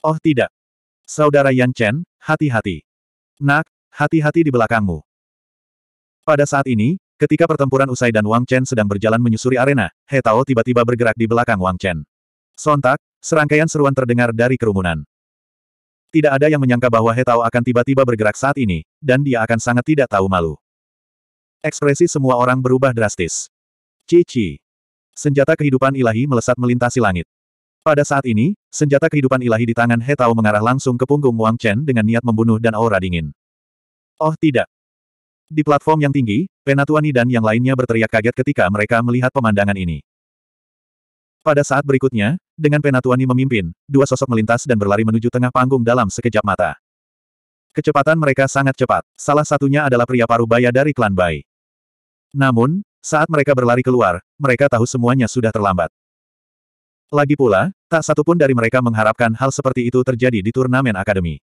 Oh tidak. Saudara Yan Chen, hati-hati. Nak, hati-hati di belakangmu. Pada saat ini, ketika pertempuran usai dan Wang Chen sedang berjalan menyusuri arena, He Tao tiba-tiba bergerak di belakang Wang Chen. Sontak, serangkaian seruan terdengar dari kerumunan. Tidak ada yang menyangka bahwa He Tao akan tiba-tiba bergerak saat ini, dan dia akan sangat tidak tahu malu. Ekspresi semua orang berubah drastis. Cici. Senjata kehidupan ilahi melesat melintasi langit. Pada saat ini, senjata kehidupan ilahi di tangan He Tao mengarah langsung ke punggung Wang Chen dengan niat membunuh dan aura dingin. Oh tidak. Di platform yang tinggi, Penatuani dan yang lainnya berteriak kaget ketika mereka melihat pemandangan ini. Pada saat berikutnya, dengan Penatuani memimpin, dua sosok melintas dan berlari menuju tengah panggung dalam sekejap mata. Kecepatan mereka sangat cepat, salah satunya adalah pria paruh baya dari klan Bai. Namun, saat mereka berlari keluar, mereka tahu semuanya sudah terlambat. Lagi pula, tak satupun dari mereka mengharapkan hal seperti itu terjadi di turnamen akademi.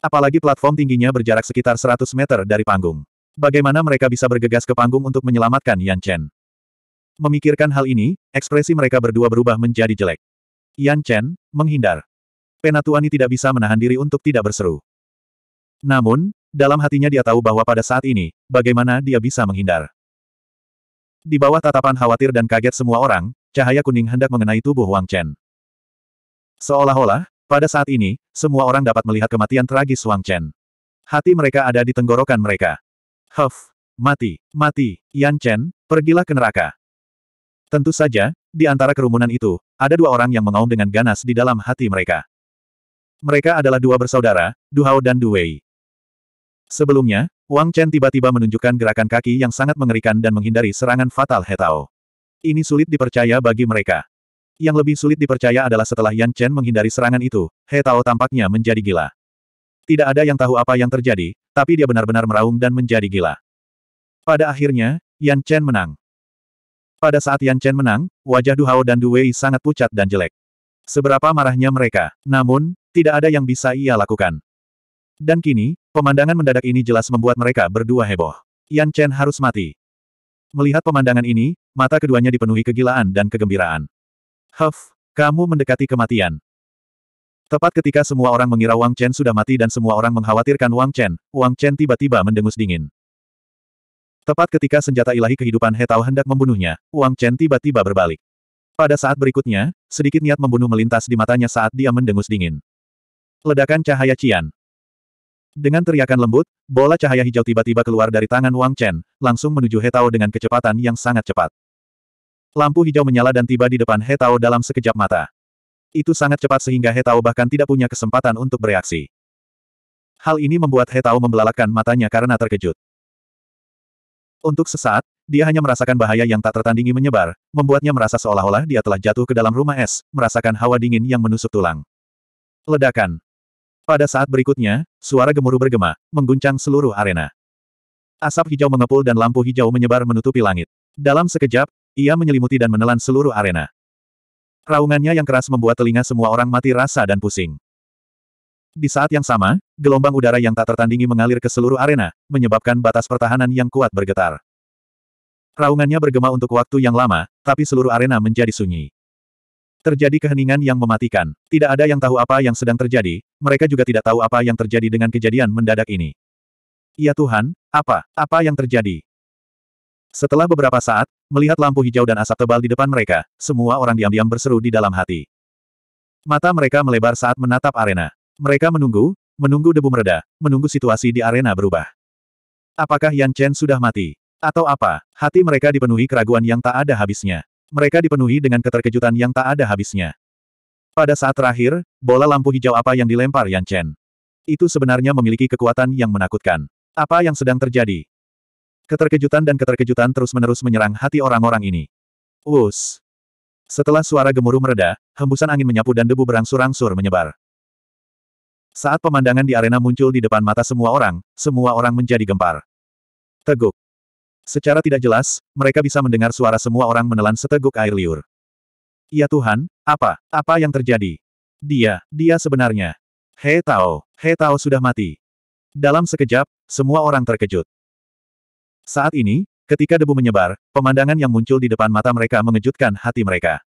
Apalagi platform tingginya berjarak sekitar 100 meter dari panggung. Bagaimana mereka bisa bergegas ke panggung untuk menyelamatkan Yan Chen? Memikirkan hal ini, ekspresi mereka berdua berubah menjadi jelek. Yan Chen, menghindar. Penatuani tidak bisa menahan diri untuk tidak berseru. Namun, dalam hatinya dia tahu bahwa pada saat ini, bagaimana dia bisa menghindar. Di bawah tatapan khawatir dan kaget semua orang, cahaya kuning hendak mengenai tubuh Wang Chen. Seolah-olah, pada saat ini, semua orang dapat melihat kematian tragis Wang Chen. Hati mereka ada di tenggorokan mereka. Huff, mati, mati, Yan Chen, pergilah ke neraka. Tentu saja, di antara kerumunan itu, ada dua orang yang mengaum dengan ganas di dalam hati mereka. Mereka adalah dua bersaudara, Du Hao dan Du Wei. Sebelumnya, Wang Chen tiba-tiba menunjukkan gerakan kaki yang sangat mengerikan dan menghindari serangan fatal Hetao. Ini sulit dipercaya bagi mereka. Yang lebih sulit dipercaya adalah setelah Yan Chen menghindari serangan itu, He Tao tampaknya menjadi gila. Tidak ada yang tahu apa yang terjadi, tapi dia benar-benar meraung dan menjadi gila. Pada akhirnya, Yan Chen menang. Pada saat Yan Chen menang, wajah Du Hao dan Du Wei sangat pucat dan jelek. Seberapa marahnya mereka, namun, tidak ada yang bisa ia lakukan. Dan kini, pemandangan mendadak ini jelas membuat mereka berdua heboh. Yan Chen harus mati. Melihat pemandangan ini, mata keduanya dipenuhi kegilaan dan kegembiraan. Huff, kamu mendekati kematian. Tepat ketika semua orang mengira Wang Chen sudah mati dan semua orang mengkhawatirkan Wang Chen, Wang Chen tiba-tiba mendengus dingin. Tepat ketika senjata ilahi kehidupan He Tao hendak membunuhnya, Wang Chen tiba-tiba berbalik. Pada saat berikutnya, sedikit niat membunuh melintas di matanya saat dia mendengus dingin. Ledakan cahaya Cian. Dengan teriakan lembut, bola cahaya hijau tiba-tiba keluar dari tangan Wang Chen, langsung menuju He Tao dengan kecepatan yang sangat cepat. Lampu hijau menyala dan tiba di depan He Tao dalam sekejap mata. Itu sangat cepat sehingga He Tao bahkan tidak punya kesempatan untuk bereaksi. Hal ini membuat He Tao membelalakkan matanya karena terkejut. Untuk sesaat, dia hanya merasakan bahaya yang tak tertandingi menyebar, membuatnya merasa seolah-olah dia telah jatuh ke dalam rumah es, merasakan hawa dingin yang menusuk tulang. Ledakan. Pada saat berikutnya, suara gemuruh bergema, mengguncang seluruh arena. Asap hijau mengepul dan lampu hijau menyebar menutupi langit. Dalam sekejap, ia menyelimuti dan menelan seluruh arena. Raungannya yang keras membuat telinga semua orang mati rasa dan pusing. Di saat yang sama, gelombang udara yang tak tertandingi mengalir ke seluruh arena, menyebabkan batas pertahanan yang kuat bergetar. Raungannya bergema untuk waktu yang lama, tapi seluruh arena menjadi sunyi. Terjadi keheningan yang mematikan. Tidak ada yang tahu apa yang sedang terjadi, mereka juga tidak tahu apa yang terjadi dengan kejadian mendadak ini. Ya Tuhan, apa, apa yang terjadi? Setelah beberapa saat, melihat lampu hijau dan asap tebal di depan mereka, semua orang diam-diam berseru di dalam hati. Mata mereka melebar saat menatap arena. Mereka menunggu, menunggu debu mereda, menunggu situasi di arena berubah. Apakah Yan Chen sudah mati? Atau apa? Hati mereka dipenuhi keraguan yang tak ada habisnya mereka dipenuhi dengan keterkejutan yang tak ada habisnya. Pada saat terakhir, bola lampu hijau apa yang dilempar Yan Chen? Itu sebenarnya memiliki kekuatan yang menakutkan. Apa yang sedang terjadi? Keterkejutan dan keterkejutan terus-menerus menyerang hati orang-orang ini. Wus! Setelah suara gemuruh mereda, hembusan angin menyapu dan debu berangsur-angsur menyebar. Saat pemandangan di arena muncul di depan mata semua orang, semua orang menjadi gempar. Teguk. Secara tidak jelas, mereka bisa mendengar suara semua orang menelan seteguk air liur. Ya Tuhan, apa, apa yang terjadi? Dia, dia sebenarnya. He Tao, He Tao sudah mati. Dalam sekejap, semua orang terkejut. Saat ini, ketika debu menyebar, pemandangan yang muncul di depan mata mereka mengejutkan hati mereka.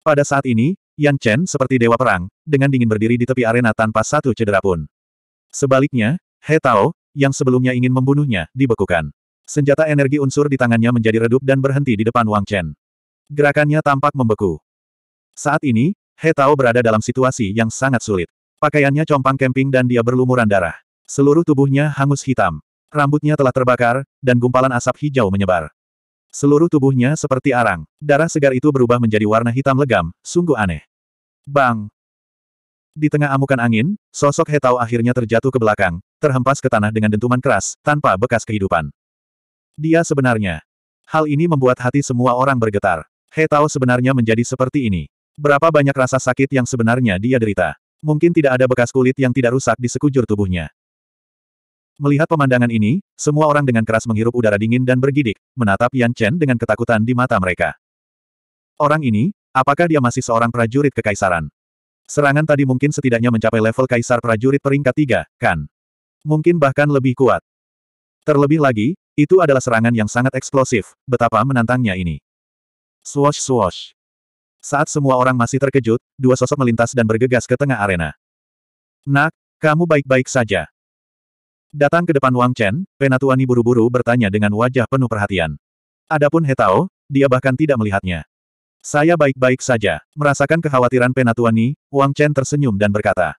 Pada saat ini, Yan Chen seperti dewa perang, dengan dingin berdiri di tepi arena tanpa satu cedera pun. Sebaliknya, He Tao, yang sebelumnya ingin membunuhnya, dibekukan. Senjata energi unsur di tangannya menjadi redup dan berhenti di depan Wang Chen. Gerakannya tampak membeku. Saat ini, He Tao berada dalam situasi yang sangat sulit. Pakaiannya compang kemping dan dia berlumuran darah. Seluruh tubuhnya hangus hitam. Rambutnya telah terbakar, dan gumpalan asap hijau menyebar. Seluruh tubuhnya seperti arang. Darah segar itu berubah menjadi warna hitam legam, sungguh aneh. Bang! Di tengah amukan angin, sosok He Tao akhirnya terjatuh ke belakang, terhempas ke tanah dengan dentuman keras, tanpa bekas kehidupan. Dia sebenarnya. Hal ini membuat hati semua orang bergetar. He Tao sebenarnya menjadi seperti ini. Berapa banyak rasa sakit yang sebenarnya dia derita. Mungkin tidak ada bekas kulit yang tidak rusak di sekujur tubuhnya. Melihat pemandangan ini, semua orang dengan keras menghirup udara dingin dan bergidik, menatap Yan Chen dengan ketakutan di mata mereka. Orang ini, apakah dia masih seorang prajurit kekaisaran? Serangan tadi mungkin setidaknya mencapai level kaisar prajurit peringkat tiga, kan? Mungkin bahkan lebih kuat. Terlebih lagi, itu adalah serangan yang sangat eksplosif, betapa menantangnya ini. Swash swash. Saat semua orang masih terkejut, dua sosok melintas dan bergegas ke tengah arena. Nak, kamu baik-baik saja. Datang ke depan Wang Chen, Penatuani buru-buru bertanya dengan wajah penuh perhatian. Adapun Hetao, dia bahkan tidak melihatnya. Saya baik-baik saja. Merasakan kekhawatiran Penatuani, Wang Chen tersenyum dan berkata.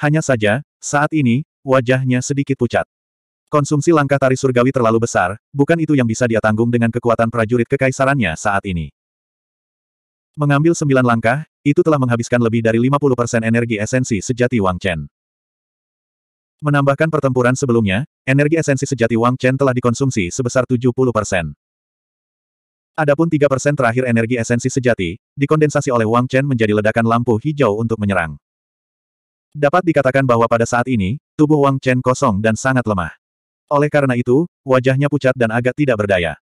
Hanya saja, saat ini, wajahnya sedikit pucat. Konsumsi langkah tari surgawi terlalu besar, bukan itu yang bisa dia tanggung dengan kekuatan prajurit kekaisarannya saat ini. Mengambil sembilan langkah, itu telah menghabiskan lebih dari 50% energi esensi sejati Wang Chen. Menambahkan pertempuran sebelumnya, energi esensi sejati Wang Chen telah dikonsumsi sebesar 70%. Adapun 3% terakhir energi esensi sejati, dikondensasi oleh Wang Chen menjadi ledakan lampu hijau untuk menyerang. Dapat dikatakan bahwa pada saat ini, tubuh Wang Chen kosong dan sangat lemah. Oleh karena itu, wajahnya pucat dan agak tidak berdaya.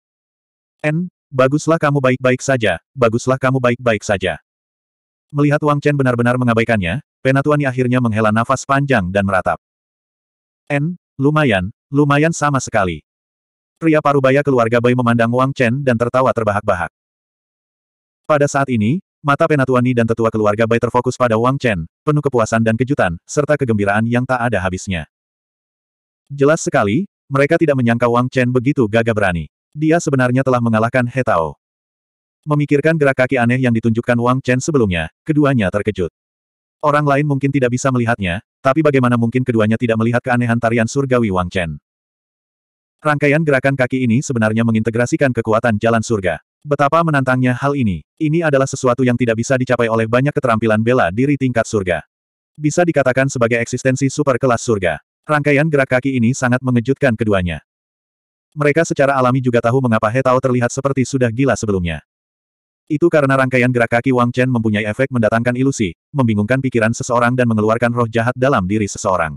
N, baguslah kamu baik-baik saja, baguslah kamu baik-baik saja. Melihat Wang Chen benar-benar mengabaikannya, Penatuani akhirnya menghela nafas panjang dan meratap. N, lumayan, lumayan sama sekali. Pria parubaya keluarga Bai memandang Wang Chen dan tertawa terbahak-bahak. Pada saat ini, mata Penatuani dan tetua keluarga Bai terfokus pada Wang Chen, penuh kepuasan dan kejutan, serta kegembiraan yang tak ada habisnya. Jelas sekali, mereka tidak menyangka Wang Chen begitu gagah berani. Dia sebenarnya telah mengalahkan He Tao. Memikirkan gerak kaki aneh yang ditunjukkan Wang Chen sebelumnya, keduanya terkejut. Orang lain mungkin tidak bisa melihatnya, tapi bagaimana mungkin keduanya tidak melihat keanehan tarian surgawi Wang Chen. Rangkaian gerakan kaki ini sebenarnya mengintegrasikan kekuatan jalan surga. Betapa menantangnya hal ini. Ini adalah sesuatu yang tidak bisa dicapai oleh banyak keterampilan bela diri tingkat surga. Bisa dikatakan sebagai eksistensi super kelas surga. Rangkaian gerak kaki ini sangat mengejutkan keduanya. Mereka secara alami juga tahu mengapa He Tao terlihat seperti sudah gila sebelumnya. Itu karena rangkaian gerak kaki Wang Chen mempunyai efek mendatangkan ilusi, membingungkan pikiran seseorang dan mengeluarkan roh jahat dalam diri seseorang.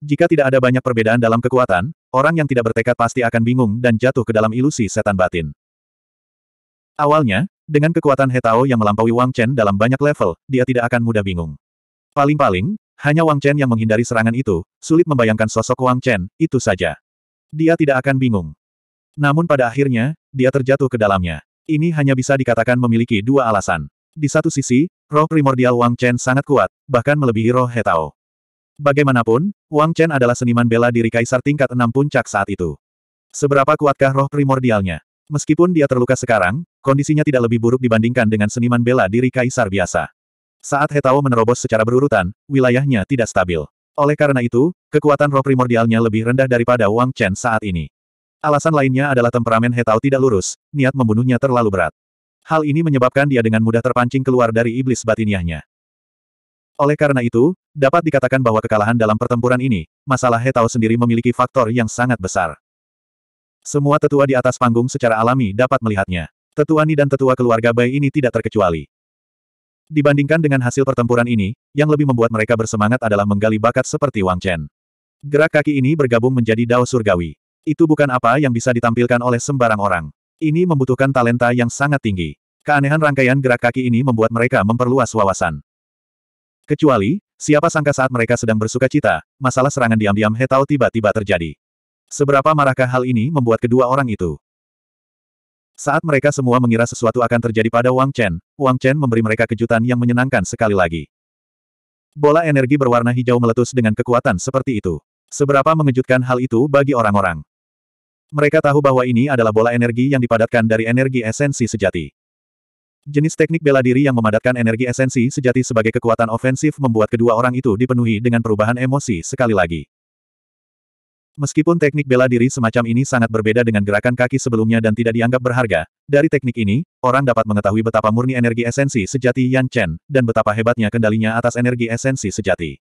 Jika tidak ada banyak perbedaan dalam kekuatan, orang yang tidak bertekad pasti akan bingung dan jatuh ke dalam ilusi setan batin. Awalnya, dengan kekuatan He Tao yang melampaui Wang Chen dalam banyak level, dia tidak akan mudah bingung. Paling-paling, hanya Wang Chen yang menghindari serangan itu, sulit membayangkan sosok Wang Chen, itu saja. Dia tidak akan bingung. Namun pada akhirnya, dia terjatuh ke dalamnya. Ini hanya bisa dikatakan memiliki dua alasan. Di satu sisi, roh primordial Wang Chen sangat kuat, bahkan melebihi roh Hetao. Bagaimanapun, Wang Chen adalah seniman bela diri kaisar tingkat enam puncak saat itu. Seberapa kuatkah roh primordialnya? Meskipun dia terluka sekarang, kondisinya tidak lebih buruk dibandingkan dengan seniman bela diri kaisar biasa. Saat Hetao menerobos secara berurutan, wilayahnya tidak stabil. Oleh karena itu, kekuatan roh primordialnya lebih rendah daripada Wang Chen saat ini. Alasan lainnya adalah temperamen Hetao tidak lurus, niat membunuhnya terlalu berat. Hal ini menyebabkan dia dengan mudah terpancing keluar dari iblis batiniahnya. Oleh karena itu, dapat dikatakan bahwa kekalahan dalam pertempuran ini, masalah Hetao sendiri memiliki faktor yang sangat besar. Semua tetua di atas panggung secara alami dapat melihatnya. Tetua Ni dan tetua keluarga Bai ini tidak terkecuali. Dibandingkan dengan hasil pertempuran ini, yang lebih membuat mereka bersemangat adalah menggali bakat seperti Wang Chen. Gerak kaki ini bergabung menjadi dao surgawi. Itu bukan apa yang bisa ditampilkan oleh sembarang orang. Ini membutuhkan talenta yang sangat tinggi. Keanehan rangkaian gerak kaki ini membuat mereka memperluas wawasan. Kecuali, siapa sangka saat mereka sedang bersuka cita, masalah serangan diam-diam Hetao tiba-tiba terjadi. Seberapa marahkah hal ini membuat kedua orang itu? Saat mereka semua mengira sesuatu akan terjadi pada Wang Chen, Wang Chen memberi mereka kejutan yang menyenangkan sekali lagi. Bola energi berwarna hijau meletus dengan kekuatan seperti itu. Seberapa mengejutkan hal itu bagi orang-orang. Mereka tahu bahwa ini adalah bola energi yang dipadatkan dari energi esensi sejati. Jenis teknik bela diri yang memadatkan energi esensi sejati sebagai kekuatan ofensif membuat kedua orang itu dipenuhi dengan perubahan emosi sekali lagi. Meskipun teknik bela diri semacam ini sangat berbeda dengan gerakan kaki sebelumnya dan tidak dianggap berharga, dari teknik ini, orang dapat mengetahui betapa murni energi esensi sejati Yan Chen, dan betapa hebatnya kendalinya atas energi esensi sejati.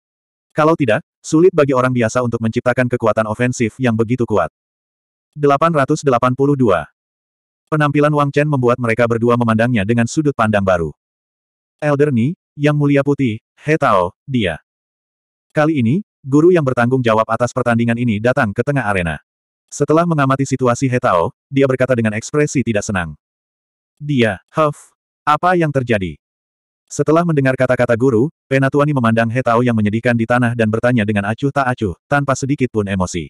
Kalau tidak, sulit bagi orang biasa untuk menciptakan kekuatan ofensif yang begitu kuat. 882. Penampilan Wang Chen membuat mereka berdua memandangnya dengan sudut pandang baru. Elder Ni, Yang Mulia Putih, He Tao, dia. Kali ini, Guru yang bertanggung jawab atas pertandingan ini datang ke tengah arena. Setelah mengamati situasi Hetao, dia berkata dengan ekspresi tidak senang. Dia, huff, apa yang terjadi? Setelah mendengar kata-kata guru, Penatuani memandang Hetao yang menyedihkan di tanah dan bertanya dengan acuh tak acuh, tanpa sedikit pun emosi.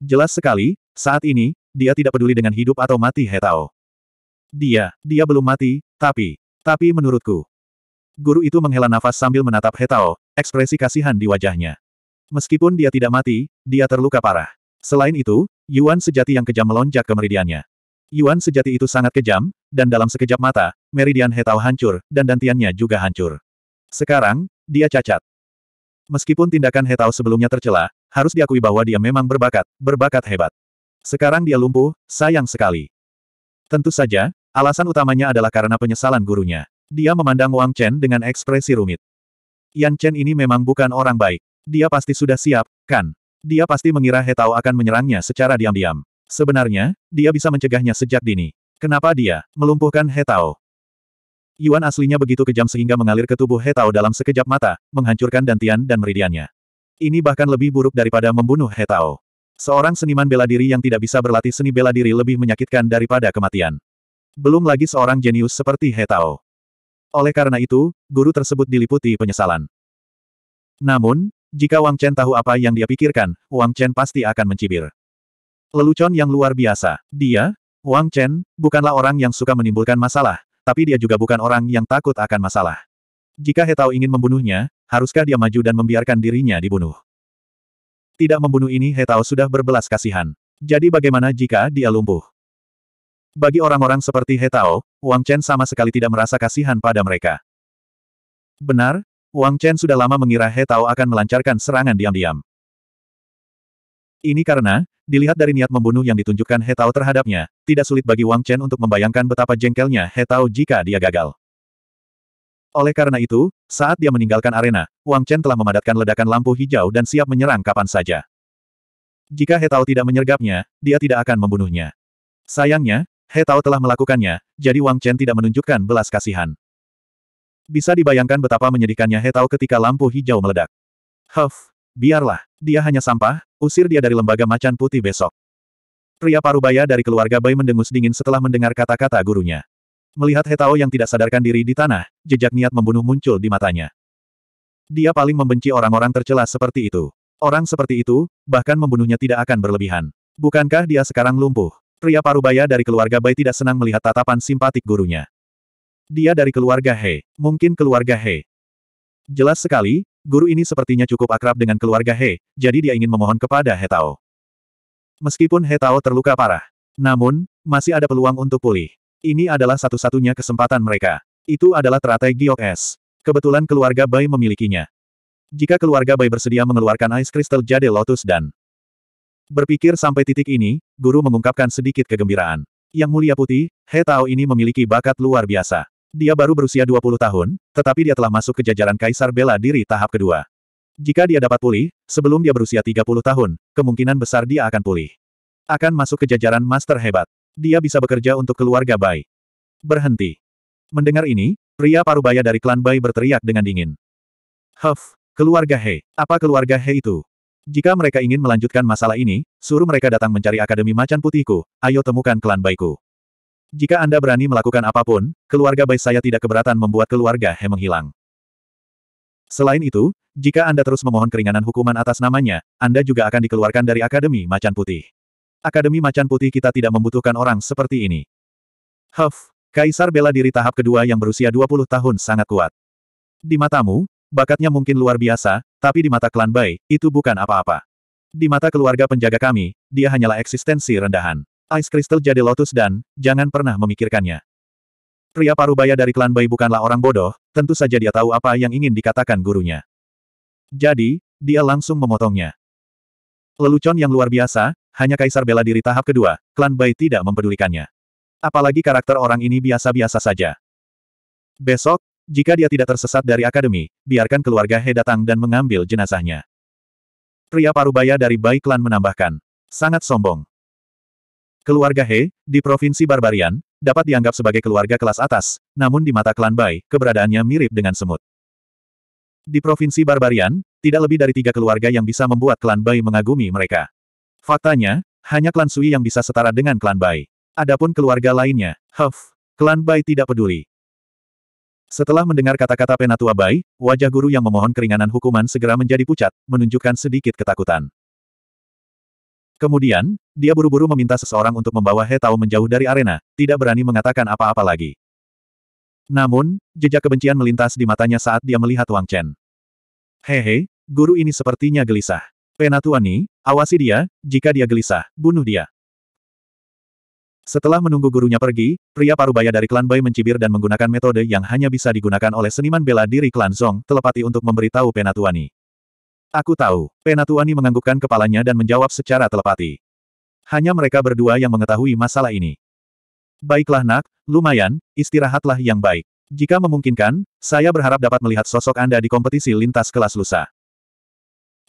Jelas sekali, saat ini, dia tidak peduli dengan hidup atau mati Hetao. Dia, dia belum mati, tapi, tapi menurutku, Guru itu menghela nafas sambil menatap Hetao, ekspresi kasihan di wajahnya. Meskipun dia tidak mati, dia terluka parah. Selain itu, Yuan sejati yang kejam melonjak ke meridiannya. Yuan sejati itu sangat kejam, dan dalam sekejap mata, meridian Hetao hancur, dan dantiannya juga hancur. Sekarang, dia cacat. Meskipun tindakan Hetao sebelumnya tercela, harus diakui bahwa dia memang berbakat, berbakat hebat. Sekarang dia lumpuh, sayang sekali. Tentu saja, alasan utamanya adalah karena penyesalan gurunya. Dia memandang Wang Chen dengan ekspresi rumit. Yan Chen ini memang bukan orang baik. Dia pasti sudah siap, kan? Dia pasti mengira He Tao akan menyerangnya secara diam-diam. Sebenarnya, dia bisa mencegahnya sejak dini. Kenapa dia melumpuhkan He Tao? Yuan aslinya begitu kejam sehingga mengalir ke tubuh He Tao dalam sekejap mata, menghancurkan dantian dan meridiannya. Ini bahkan lebih buruk daripada membunuh He Tao. Seorang seniman bela diri yang tidak bisa berlatih seni bela diri lebih menyakitkan daripada kematian. Belum lagi seorang jenius seperti He Tao. Oleh karena itu, guru tersebut diliputi penyesalan. Namun, jika Wang Chen tahu apa yang dia pikirkan, Wang Chen pasti akan mencibir. Lelucon yang luar biasa. Dia, Wang Chen, bukanlah orang yang suka menimbulkan masalah, tapi dia juga bukan orang yang takut akan masalah. Jika He Tao ingin membunuhnya, haruskah dia maju dan membiarkan dirinya dibunuh? Tidak membunuh ini He Tao sudah berbelas kasihan. Jadi bagaimana jika dia lumpuh? Bagi orang-orang seperti He Tao, Wang Chen sama sekali tidak merasa kasihan pada mereka. Benar, Wang Chen sudah lama mengira He Tao akan melancarkan serangan diam-diam. Ini karena, dilihat dari niat membunuh yang ditunjukkan He Tao terhadapnya, tidak sulit bagi Wang Chen untuk membayangkan betapa jengkelnya He Tao jika dia gagal. Oleh karena itu, saat dia meninggalkan arena, Wang Chen telah memadatkan ledakan lampu hijau dan siap menyerang kapan saja. Jika He Tao tidak menyergapnya, dia tidak akan membunuhnya. Sayangnya, He Tao telah melakukannya, jadi Wang Chen tidak menunjukkan belas kasihan. Bisa dibayangkan betapa menyedihkannya He Tao ketika lampu hijau meledak. Huff, biarlah, dia hanya sampah, usir dia dari lembaga macan putih besok. Pria parubaya dari keluarga Bai mendengus dingin setelah mendengar kata-kata gurunya. Melihat He Tao yang tidak sadarkan diri di tanah, jejak niat membunuh muncul di matanya. Dia paling membenci orang-orang tercela seperti itu. Orang seperti itu, bahkan membunuhnya tidak akan berlebihan. Bukankah dia sekarang lumpuh? Pria parubaya dari keluarga Bai tidak senang melihat tatapan simpatik gurunya. Dia dari keluarga He, mungkin keluarga He. Jelas sekali, guru ini sepertinya cukup akrab dengan keluarga He, jadi dia ingin memohon kepada He Tao. Meskipun He Tao terluka parah, namun, masih ada peluang untuk pulih. Ini adalah satu-satunya kesempatan mereka. Itu adalah teratai Giok Es. Kebetulan keluarga Bai memilikinya. Jika keluarga Bai bersedia mengeluarkan Ice Crystal Jade Lotus dan Berpikir sampai titik ini, guru mengungkapkan sedikit kegembiraan. Yang mulia putih, He Tao ini memiliki bakat luar biasa. Dia baru berusia 20 tahun, tetapi dia telah masuk ke jajaran Kaisar Bela Diri tahap kedua. Jika dia dapat pulih, sebelum dia berusia 30 tahun, kemungkinan besar dia akan pulih. Akan masuk ke jajaran master hebat. Dia bisa bekerja untuk keluarga Bai. Berhenti. Mendengar ini, pria parubaya dari klan Bai berteriak dengan dingin. Huff, keluarga He, apa keluarga He itu? Jika mereka ingin melanjutkan masalah ini, suruh mereka datang mencari Akademi Macan Putihku, ayo temukan klan Baiku. Jika Anda berani melakukan apapun, keluarga Bai saya tidak keberatan membuat keluarga He menghilang. Selain itu, jika Anda terus memohon keringanan hukuman atas namanya, Anda juga akan dikeluarkan dari Akademi Macan Putih. Akademi Macan Putih kita tidak membutuhkan orang seperti ini. Huff, Kaisar bela diri tahap kedua yang berusia 20 tahun sangat kuat. Di matamu, Bakatnya mungkin luar biasa, tapi di mata klan Bai, itu bukan apa-apa. Di mata keluarga penjaga kami, dia hanyalah eksistensi rendahan. Ice Crystal jadi Lotus dan, jangan pernah memikirkannya. Pria parubaya dari klan Bai bukanlah orang bodoh, tentu saja dia tahu apa yang ingin dikatakan gurunya. Jadi, dia langsung memotongnya. Lelucon yang luar biasa, hanya kaisar bela diri tahap kedua, klan Bai tidak mempedulikannya. Apalagi karakter orang ini biasa-biasa saja. Besok, jika dia tidak tersesat dari akademi, biarkan keluarga He datang dan mengambil jenazahnya. Pria parubaya dari Bai Klan menambahkan. Sangat sombong. Keluarga He, di Provinsi Barbarian, dapat dianggap sebagai keluarga kelas atas, namun di mata klan Bai, keberadaannya mirip dengan semut. Di Provinsi Barbarian, tidak lebih dari tiga keluarga yang bisa membuat klan Bai mengagumi mereka. Faktanya, hanya klan Sui yang bisa setara dengan klan Bai. Adapun keluarga lainnya, huff, klan Bai tidak peduli. Setelah mendengar kata-kata Penatua Bai, wajah guru yang memohon keringanan hukuman segera menjadi pucat, menunjukkan sedikit ketakutan. Kemudian, dia buru-buru meminta seseorang untuk membawa He Tao menjauh dari arena, tidak berani mengatakan apa-apa lagi. Namun, jejak kebencian melintas di matanya saat dia melihat Wang Chen. Hehe, guru ini sepertinya gelisah. Penatua Ni, awasi dia, jika dia gelisah, bunuh dia. Setelah menunggu gurunya pergi, pria parubaya dari klan Bai mencibir dan menggunakan metode yang hanya bisa digunakan oleh seniman bela diri klan Zong, telepati untuk memberitahu Penatuani. Aku tahu, Penatuani menganggukkan kepalanya dan menjawab secara telepati. Hanya mereka berdua yang mengetahui masalah ini. Baiklah nak, lumayan, istirahatlah yang baik. Jika memungkinkan, saya berharap dapat melihat sosok Anda di kompetisi lintas kelas lusa.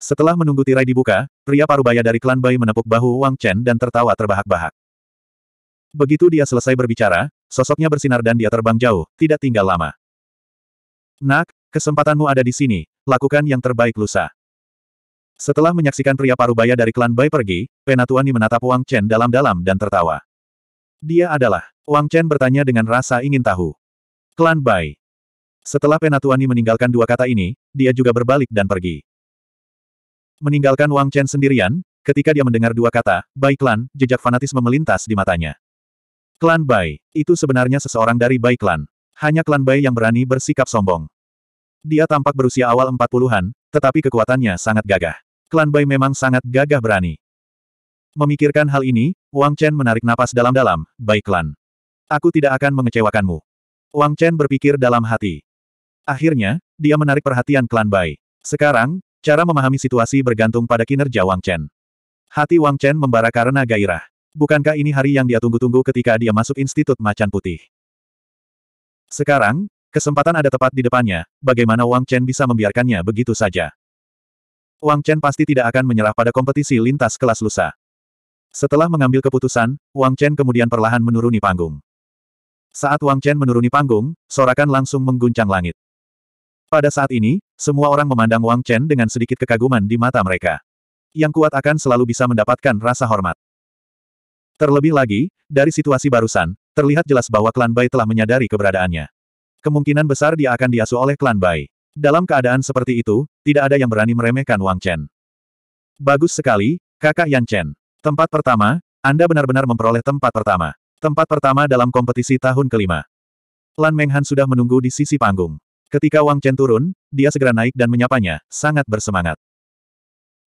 Setelah menunggu tirai dibuka, pria parubaya dari klan Bai menepuk bahu Wang Chen dan tertawa terbahak-bahak. Begitu dia selesai berbicara, sosoknya bersinar dan dia terbang jauh, tidak tinggal lama. Nak, kesempatanmu ada di sini, lakukan yang terbaik lusa. Setelah menyaksikan pria parubaya dari klan Bai pergi, Penatuani menatap Wang Chen dalam-dalam dan tertawa. Dia adalah, Wang Chen bertanya dengan rasa ingin tahu. Klan Bai. Setelah Penatuani meninggalkan dua kata ini, dia juga berbalik dan pergi. Meninggalkan Wang Chen sendirian, ketika dia mendengar dua kata, Bai Klan, jejak fanatisme melintas di matanya. Klan Bai, itu sebenarnya seseorang dari Bai Klan. Hanya Klan Bai yang berani bersikap sombong. Dia tampak berusia awal 40-an, tetapi kekuatannya sangat gagah. Klan Bai memang sangat gagah berani. Memikirkan hal ini, Wang Chen menarik napas dalam-dalam, Bai Klan. Aku tidak akan mengecewakanmu. Wang Chen berpikir dalam hati. Akhirnya, dia menarik perhatian Klan Bai. Sekarang, cara memahami situasi bergantung pada kinerja Wang Chen. Hati Wang Chen membara karena gairah bukankah ini hari yang dia tunggu-tunggu ketika dia masuk Institut Macan Putih? Sekarang, kesempatan ada tepat di depannya, bagaimana Wang Chen bisa membiarkannya begitu saja? Wang Chen pasti tidak akan menyerah pada kompetisi lintas kelas lusa. Setelah mengambil keputusan, Wang Chen kemudian perlahan menuruni panggung. Saat Wang Chen menuruni panggung, sorakan langsung mengguncang langit. Pada saat ini, semua orang memandang Wang Chen dengan sedikit kekaguman di mata mereka. Yang kuat akan selalu bisa mendapatkan rasa hormat. Terlebih lagi, dari situasi barusan, terlihat jelas bahwa klan Bai telah menyadari keberadaannya. Kemungkinan besar dia akan diasuh oleh klan Bai. Dalam keadaan seperti itu, tidak ada yang berani meremehkan Wang Chen. Bagus sekali, kakak Yan Chen. Tempat pertama, Anda benar-benar memperoleh tempat pertama. Tempat pertama dalam kompetisi tahun kelima. Lan Menghan sudah menunggu di sisi panggung. Ketika Wang Chen turun, dia segera naik dan menyapanya, sangat bersemangat.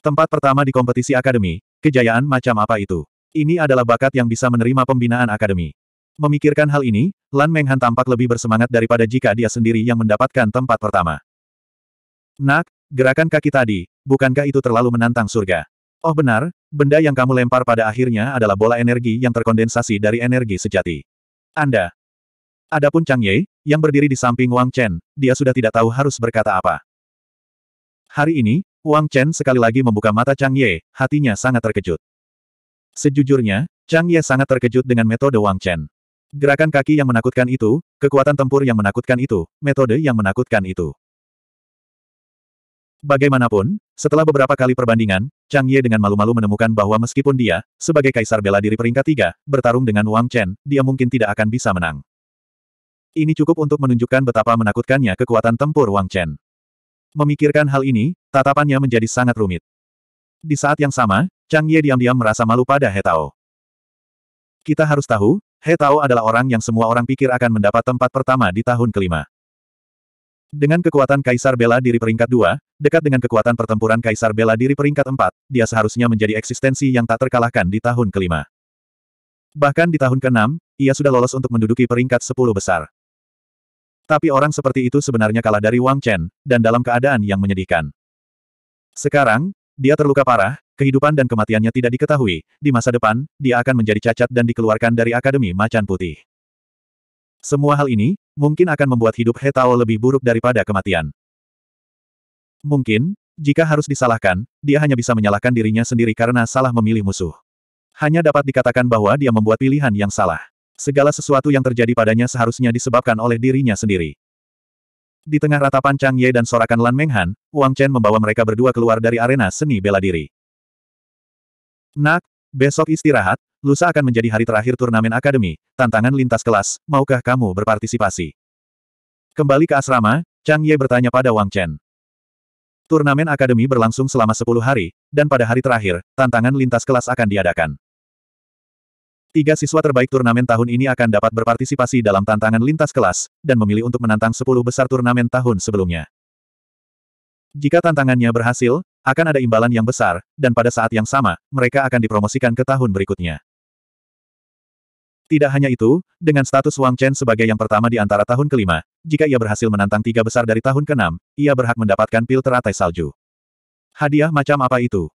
Tempat pertama di kompetisi akademi, kejayaan macam apa itu? Ini adalah bakat yang bisa menerima pembinaan akademi. Memikirkan hal ini, Lan Menghan tampak lebih bersemangat daripada jika dia sendiri yang mendapatkan tempat pertama. Nak, gerakan kaki tadi, bukankah itu terlalu menantang surga? Oh benar, benda yang kamu lempar pada akhirnya adalah bola energi yang terkondensasi dari energi sejati. Anda. Adapun Chang Ye, yang berdiri di samping Wang Chen, dia sudah tidak tahu harus berkata apa. Hari ini, Wang Chen sekali lagi membuka mata Chang Ye, hatinya sangat terkejut. Sejujurnya, Chang Ye sangat terkejut dengan metode Wang Chen. Gerakan kaki yang menakutkan itu, kekuatan tempur yang menakutkan itu, metode yang menakutkan itu. Bagaimanapun, setelah beberapa kali perbandingan, Chang Ye dengan malu-malu menemukan bahwa meskipun dia, sebagai kaisar bela diri peringkat tiga, bertarung dengan Wang Chen, dia mungkin tidak akan bisa menang. Ini cukup untuk menunjukkan betapa menakutkannya kekuatan tempur Wang Chen. Memikirkan hal ini, tatapannya menjadi sangat rumit. Di saat yang sama, Chang Ye diam-diam merasa malu pada He Tao. Kita harus tahu, He Tao adalah orang yang semua orang pikir akan mendapat tempat pertama di tahun kelima. Dengan kekuatan Kaisar Bela Diri peringkat 2, dekat dengan kekuatan pertempuran Kaisar Bela Diri peringkat 4, dia seharusnya menjadi eksistensi yang tak terkalahkan di tahun kelima. Bahkan di tahun ke-6, ia sudah lolos untuk menduduki peringkat 10 besar. Tapi orang seperti itu sebenarnya kalah dari Wang Chen, dan dalam keadaan yang menyedihkan. Sekarang, dia terluka parah, Kehidupan dan kematiannya tidak diketahui, di masa depan, dia akan menjadi cacat dan dikeluarkan dari Akademi Macan Putih. Semua hal ini, mungkin akan membuat hidup Hetao lebih buruk daripada kematian. Mungkin, jika harus disalahkan, dia hanya bisa menyalahkan dirinya sendiri karena salah memilih musuh. Hanya dapat dikatakan bahwa dia membuat pilihan yang salah. Segala sesuatu yang terjadi padanya seharusnya disebabkan oleh dirinya sendiri. Di tengah ratapan Chang Ye dan sorakan Lan Menghan, Wang Chen membawa mereka berdua keluar dari arena seni bela diri. Nak, besok istirahat, lusa akan menjadi hari terakhir turnamen akademi, tantangan lintas kelas, maukah kamu berpartisipasi? Kembali ke asrama, Chang Ye bertanya pada Wang Chen. Turnamen akademi berlangsung selama 10 hari, dan pada hari terakhir, tantangan lintas kelas akan diadakan. Tiga siswa terbaik turnamen tahun ini akan dapat berpartisipasi dalam tantangan lintas kelas, dan memilih untuk menantang 10 besar turnamen tahun sebelumnya. Jika tantangannya berhasil, akan ada imbalan yang besar, dan pada saat yang sama, mereka akan dipromosikan ke tahun berikutnya. Tidak hanya itu, dengan status Wang Chen sebagai yang pertama di antara tahun kelima, jika ia berhasil menantang tiga besar dari tahun keenam, ia berhak mendapatkan pil teratai salju. Hadiah macam apa itu?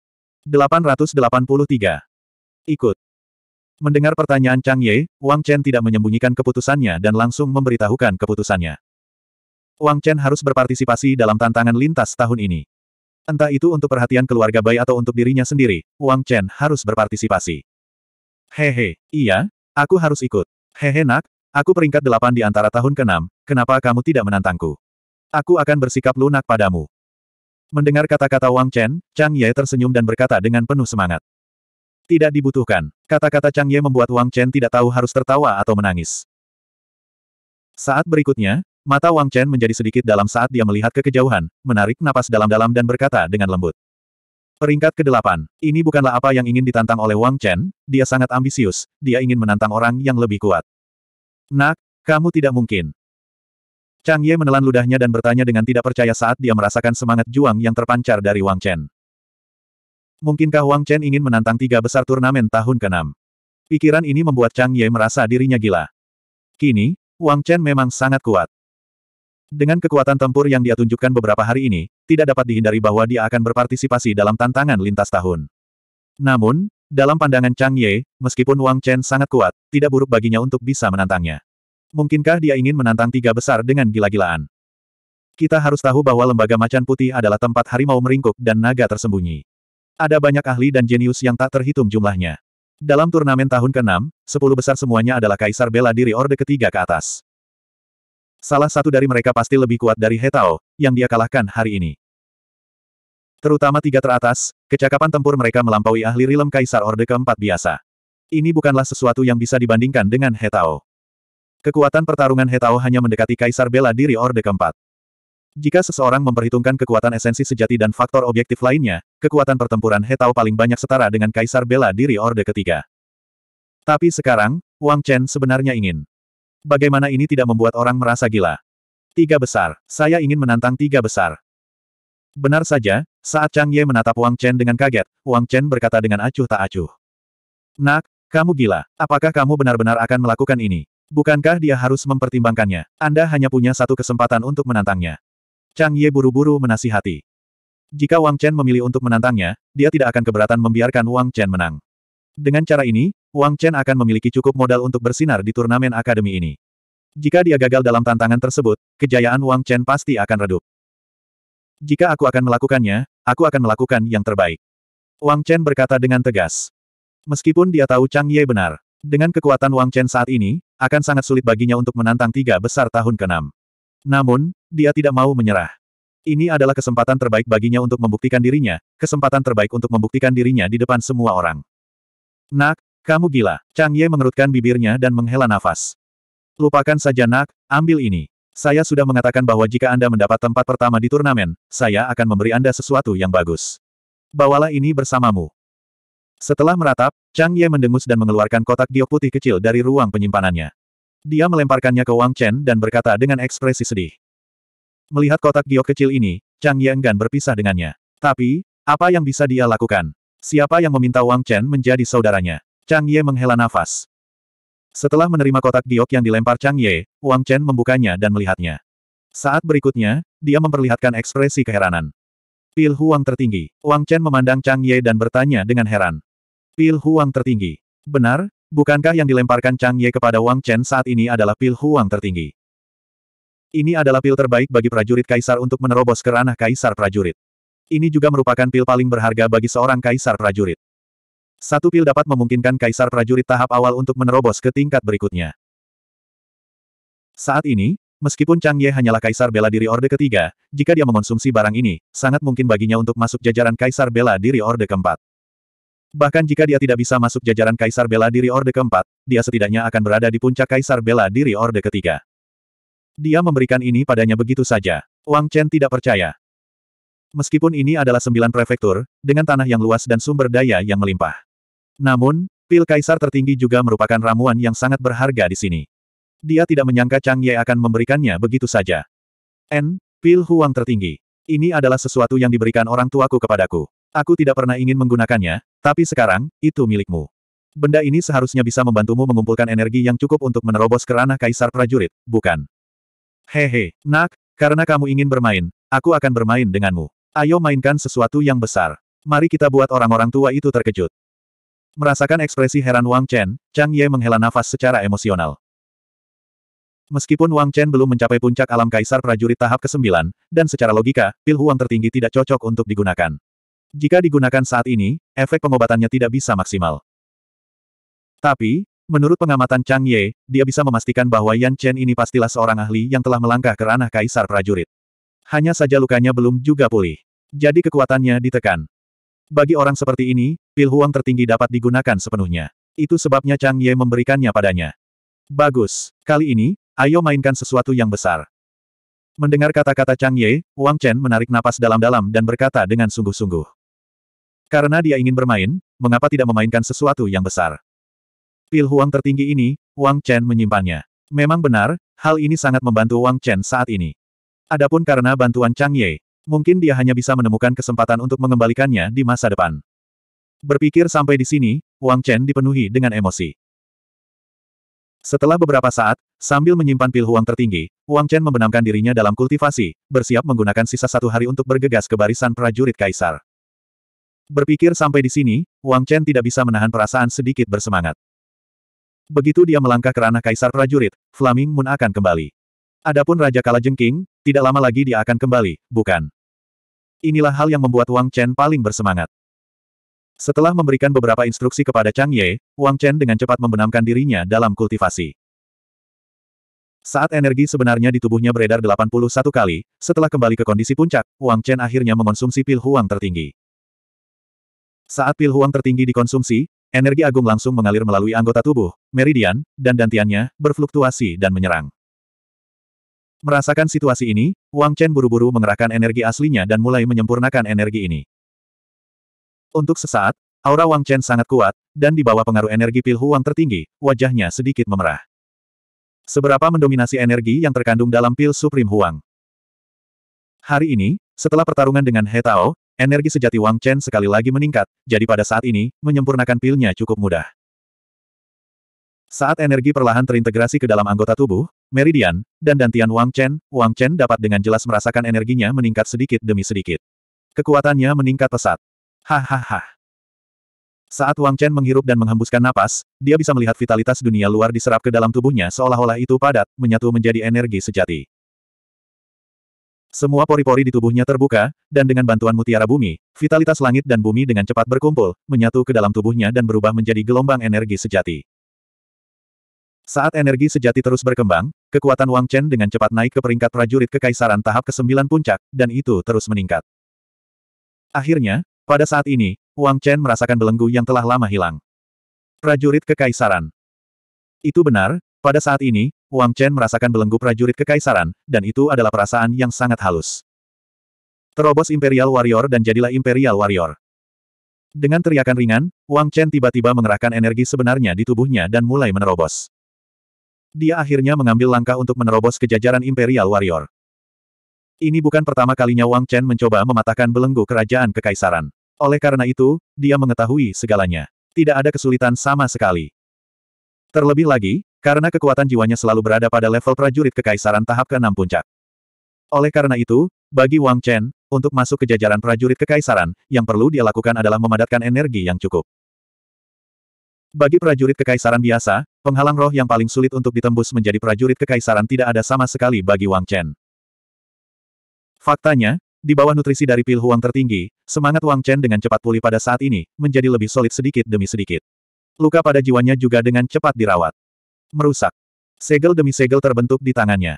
883. Ikut. Mendengar pertanyaan Chang Ye, Wang Chen tidak menyembunyikan keputusannya dan langsung memberitahukan keputusannya. Wang Chen harus berpartisipasi dalam tantangan lintas tahun ini. Entah itu untuk perhatian keluarga Bai atau untuk dirinya sendiri, Wang Chen harus berpartisipasi. Hehe, iya, aku harus ikut. Hehe nak, aku peringkat delapan di antara tahun ke-6, kenapa kamu tidak menantangku? Aku akan bersikap lunak padamu. Mendengar kata-kata Wang Chen, Chang Ye tersenyum dan berkata dengan penuh semangat. Tidak dibutuhkan. Kata-kata Chang Ye membuat Wang Chen tidak tahu harus tertawa atau menangis. Saat berikutnya, Mata Wang Chen menjadi sedikit dalam saat dia melihat ke kejauhan, menarik napas dalam-dalam dan berkata dengan lembut. Peringkat ke-8. Ini bukanlah apa yang ingin ditantang oleh Wang Chen, dia sangat ambisius, dia ingin menantang orang yang lebih kuat. Nak, kamu tidak mungkin. Chang Ye menelan ludahnya dan bertanya dengan tidak percaya saat dia merasakan semangat juang yang terpancar dari Wang Chen. Mungkinkah Wang Chen ingin menantang tiga besar turnamen tahun ke-6? Pikiran ini membuat Chang Ye merasa dirinya gila. Kini, Wang Chen memang sangat kuat. Dengan kekuatan tempur yang dia tunjukkan beberapa hari ini, tidak dapat dihindari bahwa dia akan berpartisipasi dalam tantangan lintas tahun. Namun, dalam pandangan Chang Ye, meskipun Wang Chen sangat kuat, tidak buruk baginya untuk bisa menantangnya. Mungkinkah dia ingin menantang tiga besar dengan gila-gilaan? Kita harus tahu bahwa lembaga macan putih adalah tempat harimau meringkuk dan naga tersembunyi. Ada banyak ahli dan jenius yang tak terhitung jumlahnya. Dalam turnamen tahun ke-6, sepuluh besar semuanya adalah kaisar bela diri orde ketiga ke atas. Salah satu dari mereka pasti lebih kuat dari Hetao, yang dia kalahkan hari ini. Terutama tiga teratas, kecakapan tempur mereka melampaui ahli rilem Kaisar Orde keempat biasa. Ini bukanlah sesuatu yang bisa dibandingkan dengan Hetao. Kekuatan pertarungan Hetao hanya mendekati Kaisar Bela Diri Orde keempat. Jika seseorang memperhitungkan kekuatan esensi sejati dan faktor objektif lainnya, kekuatan pertempuran Hetao paling banyak setara dengan Kaisar Bela Diri Orde ketiga. Tapi sekarang, Wang Chen sebenarnya ingin Bagaimana ini tidak membuat orang merasa gila? Tiga besar, saya ingin menantang tiga besar. Benar saja, saat Chang Ye menatap Wang Chen dengan kaget, Wang Chen berkata dengan acuh tak acuh. Nak, kamu gila, apakah kamu benar-benar akan melakukan ini? Bukankah dia harus mempertimbangkannya? Anda hanya punya satu kesempatan untuk menantangnya. Chang Ye buru-buru menasihati. Jika Wang Chen memilih untuk menantangnya, dia tidak akan keberatan membiarkan Wang Chen menang. Dengan cara ini, Wang Chen akan memiliki cukup modal untuk bersinar di turnamen akademi ini. Jika dia gagal dalam tantangan tersebut, kejayaan Wang Chen pasti akan redup. Jika aku akan melakukannya, aku akan melakukan yang terbaik. Wang Chen berkata dengan tegas. Meskipun dia tahu Chang Ye benar, dengan kekuatan Wang Chen saat ini, akan sangat sulit baginya untuk menantang tiga besar tahun ke-6. Namun, dia tidak mau menyerah. Ini adalah kesempatan terbaik baginya untuk membuktikan dirinya, kesempatan terbaik untuk membuktikan dirinya di depan semua orang. Nak, kamu gila. Chang Ye mengerutkan bibirnya dan menghela nafas. Lupakan saja nak, ambil ini. Saya sudah mengatakan bahwa jika Anda mendapat tempat pertama di turnamen, saya akan memberi Anda sesuatu yang bagus. Bawalah ini bersamamu. Setelah meratap, Chang Ye mendengus dan mengeluarkan kotak giok putih kecil dari ruang penyimpanannya. Dia melemparkannya ke Wang Chen dan berkata dengan ekspresi sedih. Melihat kotak giok kecil ini, Chang Ye enggan berpisah dengannya. Tapi, apa yang bisa dia lakukan? Siapa yang meminta Wang Chen menjadi saudaranya? Chang Ye menghela nafas. Setelah menerima kotak giok yang dilempar Chang Ye, Wang Chen membukanya dan melihatnya. Saat berikutnya, dia memperlihatkan ekspresi keheranan. Pil Huang tertinggi. Wang Chen memandang Chang Ye dan bertanya dengan heran. Pil Huang tertinggi. Benar, bukankah yang dilemparkan Chang Ye kepada Wang Chen saat ini adalah pil Huang tertinggi? Ini adalah pil terbaik bagi prajurit kaisar untuk menerobos ke ranah kaisar prajurit. Ini juga merupakan pil paling berharga bagi seorang kaisar prajurit. Satu pil dapat memungkinkan kaisar prajurit tahap awal untuk menerobos ke tingkat berikutnya. Saat ini, meskipun Chang Ye hanyalah kaisar bela diri orde ketiga, jika dia mengonsumsi barang ini, sangat mungkin baginya untuk masuk jajaran kaisar bela diri orde keempat. Bahkan jika dia tidak bisa masuk jajaran kaisar bela diri orde keempat, dia setidaknya akan berada di puncak kaisar bela diri orde ketiga. Dia memberikan ini padanya begitu saja. Wang Chen tidak percaya. Meskipun ini adalah sembilan prefektur, dengan tanah yang luas dan sumber daya yang melimpah. Namun, pil kaisar tertinggi juga merupakan ramuan yang sangat berharga di sini. Dia tidak menyangka Chang Ye akan memberikannya begitu saja. N. Pil Huang tertinggi. Ini adalah sesuatu yang diberikan orang tuaku kepadaku. Aku tidak pernah ingin menggunakannya, tapi sekarang, itu milikmu. Benda ini seharusnya bisa membantumu mengumpulkan energi yang cukup untuk menerobos kerana kaisar prajurit, bukan? Hehe, nak, karena kamu ingin bermain, aku akan bermain denganmu. Ayo mainkan sesuatu yang besar. Mari kita buat orang-orang tua itu terkejut. Merasakan ekspresi heran Wang Chen, Chang Ye menghela nafas secara emosional. Meskipun Wang Chen belum mencapai puncak alam kaisar prajurit tahap ke-9, dan secara logika, pil huang tertinggi tidak cocok untuk digunakan. Jika digunakan saat ini, efek pengobatannya tidak bisa maksimal. Tapi, menurut pengamatan Chang Ye, dia bisa memastikan bahwa Yan Chen ini pastilah seorang ahli yang telah melangkah ke ranah kaisar prajurit. Hanya saja lukanya belum juga pulih. Jadi kekuatannya ditekan. Bagi orang seperti ini, pil huang tertinggi dapat digunakan sepenuhnya. Itu sebabnya Chang Ye memberikannya padanya. Bagus. Kali ini, ayo mainkan sesuatu yang besar. Mendengar kata-kata Chang Ye, Wang Chen menarik napas dalam-dalam dan berkata dengan sungguh-sungguh. Karena dia ingin bermain, mengapa tidak memainkan sesuatu yang besar? Pil huang tertinggi ini, Wang Chen menyimpannya. Memang benar, hal ini sangat membantu Wang Chen saat ini. Adapun karena bantuan Chang Ye, mungkin dia hanya bisa menemukan kesempatan untuk mengembalikannya di masa depan. Berpikir sampai di sini, Wang Chen dipenuhi dengan emosi. Setelah beberapa saat, sambil menyimpan pil huang tertinggi, Wang Chen membenamkan dirinya dalam kultivasi, bersiap menggunakan sisa satu hari untuk bergegas ke barisan prajurit kaisar. Berpikir sampai di sini, Wang Chen tidak bisa menahan perasaan sedikit bersemangat. Begitu dia melangkah ke ranah kaisar prajurit, Flaming Moon akan kembali. Adapun Raja Kalajengking, tidak lama lagi dia akan kembali, bukan? Inilah hal yang membuat Wang Chen paling bersemangat. Setelah memberikan beberapa instruksi kepada Chang Ye, Wang Chen dengan cepat membenamkan dirinya dalam kultivasi. Saat energi sebenarnya di tubuhnya beredar 81 kali, setelah kembali ke kondisi puncak, Wang Chen akhirnya mengonsumsi pil huang tertinggi. Saat pil huang tertinggi dikonsumsi, energi agung langsung mengalir melalui anggota tubuh, meridian, dan dantiannya, berfluktuasi dan menyerang. Merasakan situasi ini, Wang Chen buru-buru mengerahkan energi aslinya dan mulai menyempurnakan energi ini. Untuk sesaat, aura Wang Chen sangat kuat, dan di bawah pengaruh energi pil Huang tertinggi, wajahnya sedikit memerah. Seberapa mendominasi energi yang terkandung dalam pil Supreme Huang? Hari ini, setelah pertarungan dengan He Tao, energi sejati Wang Chen sekali lagi meningkat, jadi pada saat ini, menyempurnakan pilnya cukup mudah. Saat energi perlahan terintegrasi ke dalam anggota tubuh, Meridian, dan Dantian Wang Chen, Wang Chen dapat dengan jelas merasakan energinya meningkat sedikit demi sedikit. Kekuatannya meningkat pesat. Hahaha. Saat Wang Chen menghirup dan menghembuskan napas, dia bisa melihat vitalitas dunia luar diserap ke dalam tubuhnya seolah-olah itu padat, menyatu menjadi energi sejati. Semua pori-pori di tubuhnya terbuka, dan dengan bantuan mutiara bumi, vitalitas langit dan bumi dengan cepat berkumpul, menyatu ke dalam tubuhnya dan berubah menjadi gelombang energi sejati. Saat energi sejati terus berkembang, kekuatan Wang Chen dengan cepat naik ke peringkat prajurit kekaisaran tahap ke-9 puncak, dan itu terus meningkat. Akhirnya, pada saat ini, Wang Chen merasakan belenggu yang telah lama hilang. Prajurit kekaisaran. Itu benar, pada saat ini, Wang Chen merasakan belenggu prajurit kekaisaran, dan itu adalah perasaan yang sangat halus. Terobos Imperial Warrior dan jadilah Imperial Warrior. Dengan teriakan ringan, Wang Chen tiba-tiba mengerahkan energi sebenarnya di tubuhnya dan mulai menerobos. Dia akhirnya mengambil langkah untuk menerobos kejajaran Imperial Warrior. Ini bukan pertama kalinya Wang Chen mencoba mematahkan belenggu kerajaan kekaisaran. Oleh karena itu, dia mengetahui segalanya. Tidak ada kesulitan sama sekali. Terlebih lagi, karena kekuatan jiwanya selalu berada pada level prajurit kekaisaran tahap ke-6 puncak. Oleh karena itu, bagi Wang Chen, untuk masuk ke jajaran prajurit kekaisaran, yang perlu dia lakukan adalah memadatkan energi yang cukup. Bagi prajurit kekaisaran biasa, Penghalang roh yang paling sulit untuk ditembus menjadi prajurit kekaisaran tidak ada sama sekali bagi Wang Chen. Faktanya, di bawah nutrisi dari pil huang tertinggi, semangat Wang Chen dengan cepat pulih pada saat ini, menjadi lebih solid sedikit demi sedikit. Luka pada jiwanya juga dengan cepat dirawat. Merusak. Segel demi segel terbentuk di tangannya.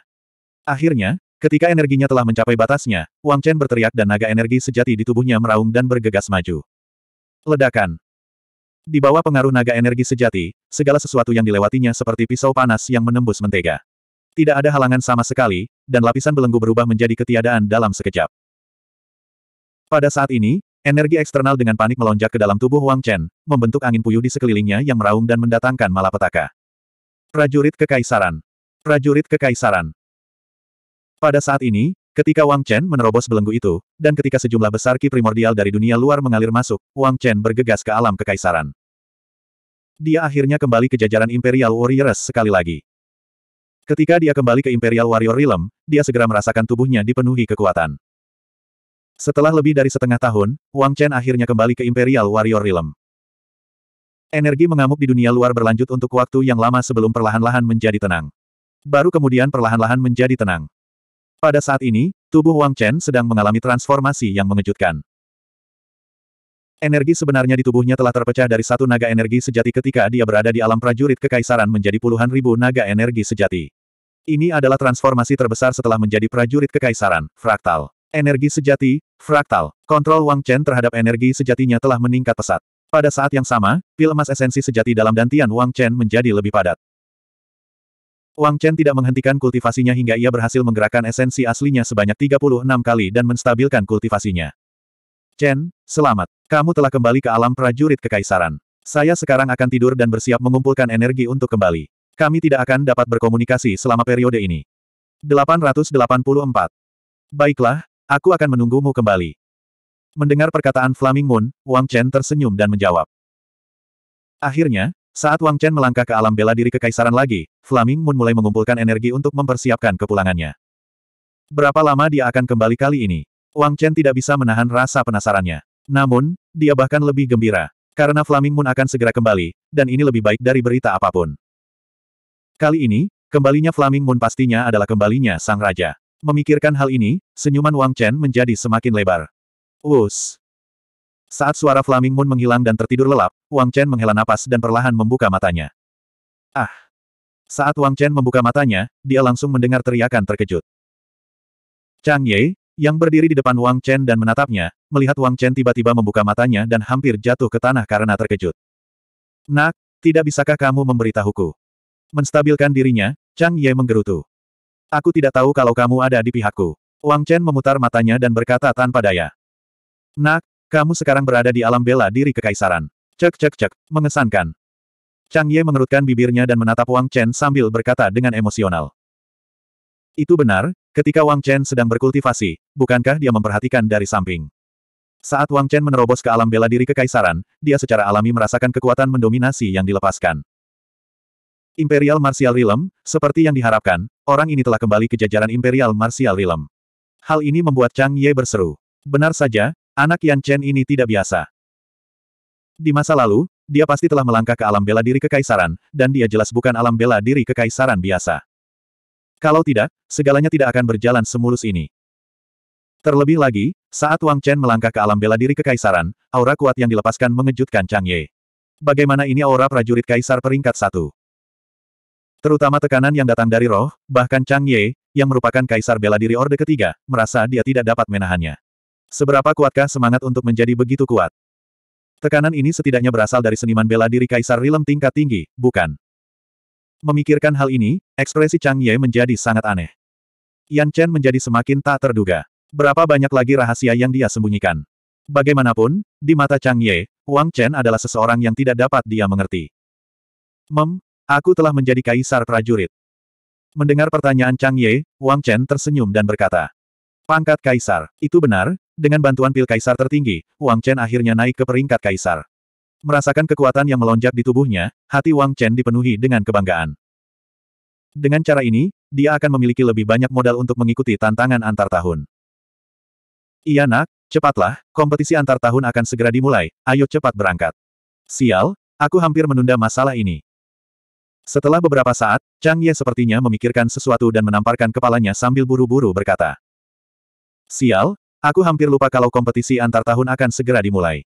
Akhirnya, ketika energinya telah mencapai batasnya, Wang Chen berteriak dan naga energi sejati di tubuhnya meraung dan bergegas maju. Ledakan. Di bawah pengaruh naga energi sejati, segala sesuatu yang dilewatinya seperti pisau panas yang menembus mentega. Tidak ada halangan sama sekali, dan lapisan belenggu berubah menjadi ketiadaan dalam sekejap. Pada saat ini, energi eksternal dengan panik melonjak ke dalam tubuh Wang Chen, membentuk angin puyuh di sekelilingnya yang meraung dan mendatangkan malapetaka. Prajurit Kekaisaran. Prajurit Kekaisaran. Pada saat ini, Ketika Wang Chen menerobos belenggu itu, dan ketika sejumlah besar ki primordial dari dunia luar mengalir masuk, Wang Chen bergegas ke alam kekaisaran. Dia akhirnya kembali ke jajaran Imperial Warriors sekali lagi. Ketika dia kembali ke Imperial Warrior Realm, dia segera merasakan tubuhnya dipenuhi kekuatan. Setelah lebih dari setengah tahun, Wang Chen akhirnya kembali ke Imperial Warrior Realm. Energi mengamuk di dunia luar berlanjut untuk waktu yang lama sebelum perlahan-lahan menjadi tenang. Baru kemudian perlahan-lahan menjadi tenang. Pada saat ini, tubuh Wang Chen sedang mengalami transformasi yang mengejutkan. Energi sebenarnya di tubuhnya telah terpecah dari satu naga energi sejati ketika dia berada di alam prajurit kekaisaran menjadi puluhan ribu naga energi sejati. Ini adalah transformasi terbesar setelah menjadi prajurit kekaisaran, fraktal. Energi sejati, fraktal. Kontrol Wang Chen terhadap energi sejatinya telah meningkat pesat. Pada saat yang sama, pil emas esensi sejati dalam dantian Wang Chen menjadi lebih padat. Wang Chen tidak menghentikan kultivasinya hingga ia berhasil menggerakkan esensi aslinya sebanyak 36 kali dan menstabilkan kultivasinya. Chen, selamat. Kamu telah kembali ke alam prajurit kekaisaran. Saya sekarang akan tidur dan bersiap mengumpulkan energi untuk kembali. Kami tidak akan dapat berkomunikasi selama periode ini. 884. Baiklah, aku akan menunggumu kembali. Mendengar perkataan Flaming Moon, Wang Chen tersenyum dan menjawab. Akhirnya, saat Wang Chen melangkah ke alam bela diri kekaisaran lagi, Flaming Moon mulai mengumpulkan energi untuk mempersiapkan kepulangannya. Berapa lama dia akan kembali kali ini? Wang Chen tidak bisa menahan rasa penasarannya. Namun, dia bahkan lebih gembira. Karena Flaming Moon akan segera kembali, dan ini lebih baik dari berita apapun. Kali ini, kembalinya Flaming Moon pastinya adalah kembalinya Sang Raja. Memikirkan hal ini, senyuman Wang Chen menjadi semakin lebar. Wus! Saat suara Flaming Moon menghilang dan tertidur lelap, Wang Chen menghela napas dan perlahan membuka matanya. Ah! Saat Wang Chen membuka matanya, dia langsung mendengar teriakan terkejut. Chang Ye, yang berdiri di depan Wang Chen dan menatapnya, melihat Wang Chen tiba-tiba membuka matanya dan hampir jatuh ke tanah karena terkejut. Nak, tidak bisakah kamu memberitahuku? Menstabilkan dirinya, Chang Ye menggerutu. Aku tidak tahu kalau kamu ada di pihakku. Wang Chen memutar matanya dan berkata tanpa daya. Nak, kamu sekarang berada di alam bela diri kekaisaran. Cek cek cek, mengesankan. Chang Ye mengerutkan bibirnya dan menatap Wang Chen sambil berkata dengan emosional. Itu benar, ketika Wang Chen sedang berkultivasi, bukankah dia memperhatikan dari samping? Saat Wang Chen menerobos ke alam bela diri kekaisaran, dia secara alami merasakan kekuatan mendominasi yang dilepaskan. Imperial Martial Realm, seperti yang diharapkan, orang ini telah kembali ke jajaran Imperial Martial Realm. Hal ini membuat Chang Ye berseru. Benar saja, Anak Yan Chen ini tidak biasa. Di masa lalu, dia pasti telah melangkah ke alam bela diri kekaisaran, dan dia jelas bukan alam bela diri kekaisaran biasa. Kalau tidak, segalanya tidak akan berjalan semulus ini. Terlebih lagi, saat Wang Chen melangkah ke alam bela diri kekaisaran, aura kuat yang dilepaskan mengejutkan Chang Ye. Bagaimana ini aura prajurit kaisar peringkat satu? Terutama tekanan yang datang dari roh, bahkan Chang Ye, yang merupakan kaisar bela diri orde ketiga, merasa dia tidak dapat menahannya. Seberapa kuatkah semangat untuk menjadi begitu kuat? Tekanan ini setidaknya berasal dari seniman bela diri Kaisar Rilem tingkat tinggi, bukan? Memikirkan hal ini, ekspresi Chang Ye menjadi sangat aneh. Yan Chen menjadi semakin tak terduga. Berapa banyak lagi rahasia yang dia sembunyikan? Bagaimanapun, di mata Chang Ye, Wang Chen adalah seseorang yang tidak dapat dia mengerti. Mem, aku telah menjadi kaisar prajurit. Mendengar pertanyaan Chang Ye, Wang Chen tersenyum dan berkata, Pangkat kaisar, itu benar, dengan bantuan pil kaisar tertinggi, Wang Chen akhirnya naik ke peringkat kaisar. Merasakan kekuatan yang melonjak di tubuhnya, hati Wang Chen dipenuhi dengan kebanggaan. Dengan cara ini, dia akan memiliki lebih banyak modal untuk mengikuti tantangan antar tahun. Iya nak, cepatlah, kompetisi antar tahun akan segera dimulai, ayo cepat berangkat. Sial, aku hampir menunda masalah ini. Setelah beberapa saat, Chang Ye sepertinya memikirkan sesuatu dan menamparkan kepalanya sambil buru-buru berkata. Sial, Aku hampir lupa kalau kompetisi antar tahun akan segera dimulai.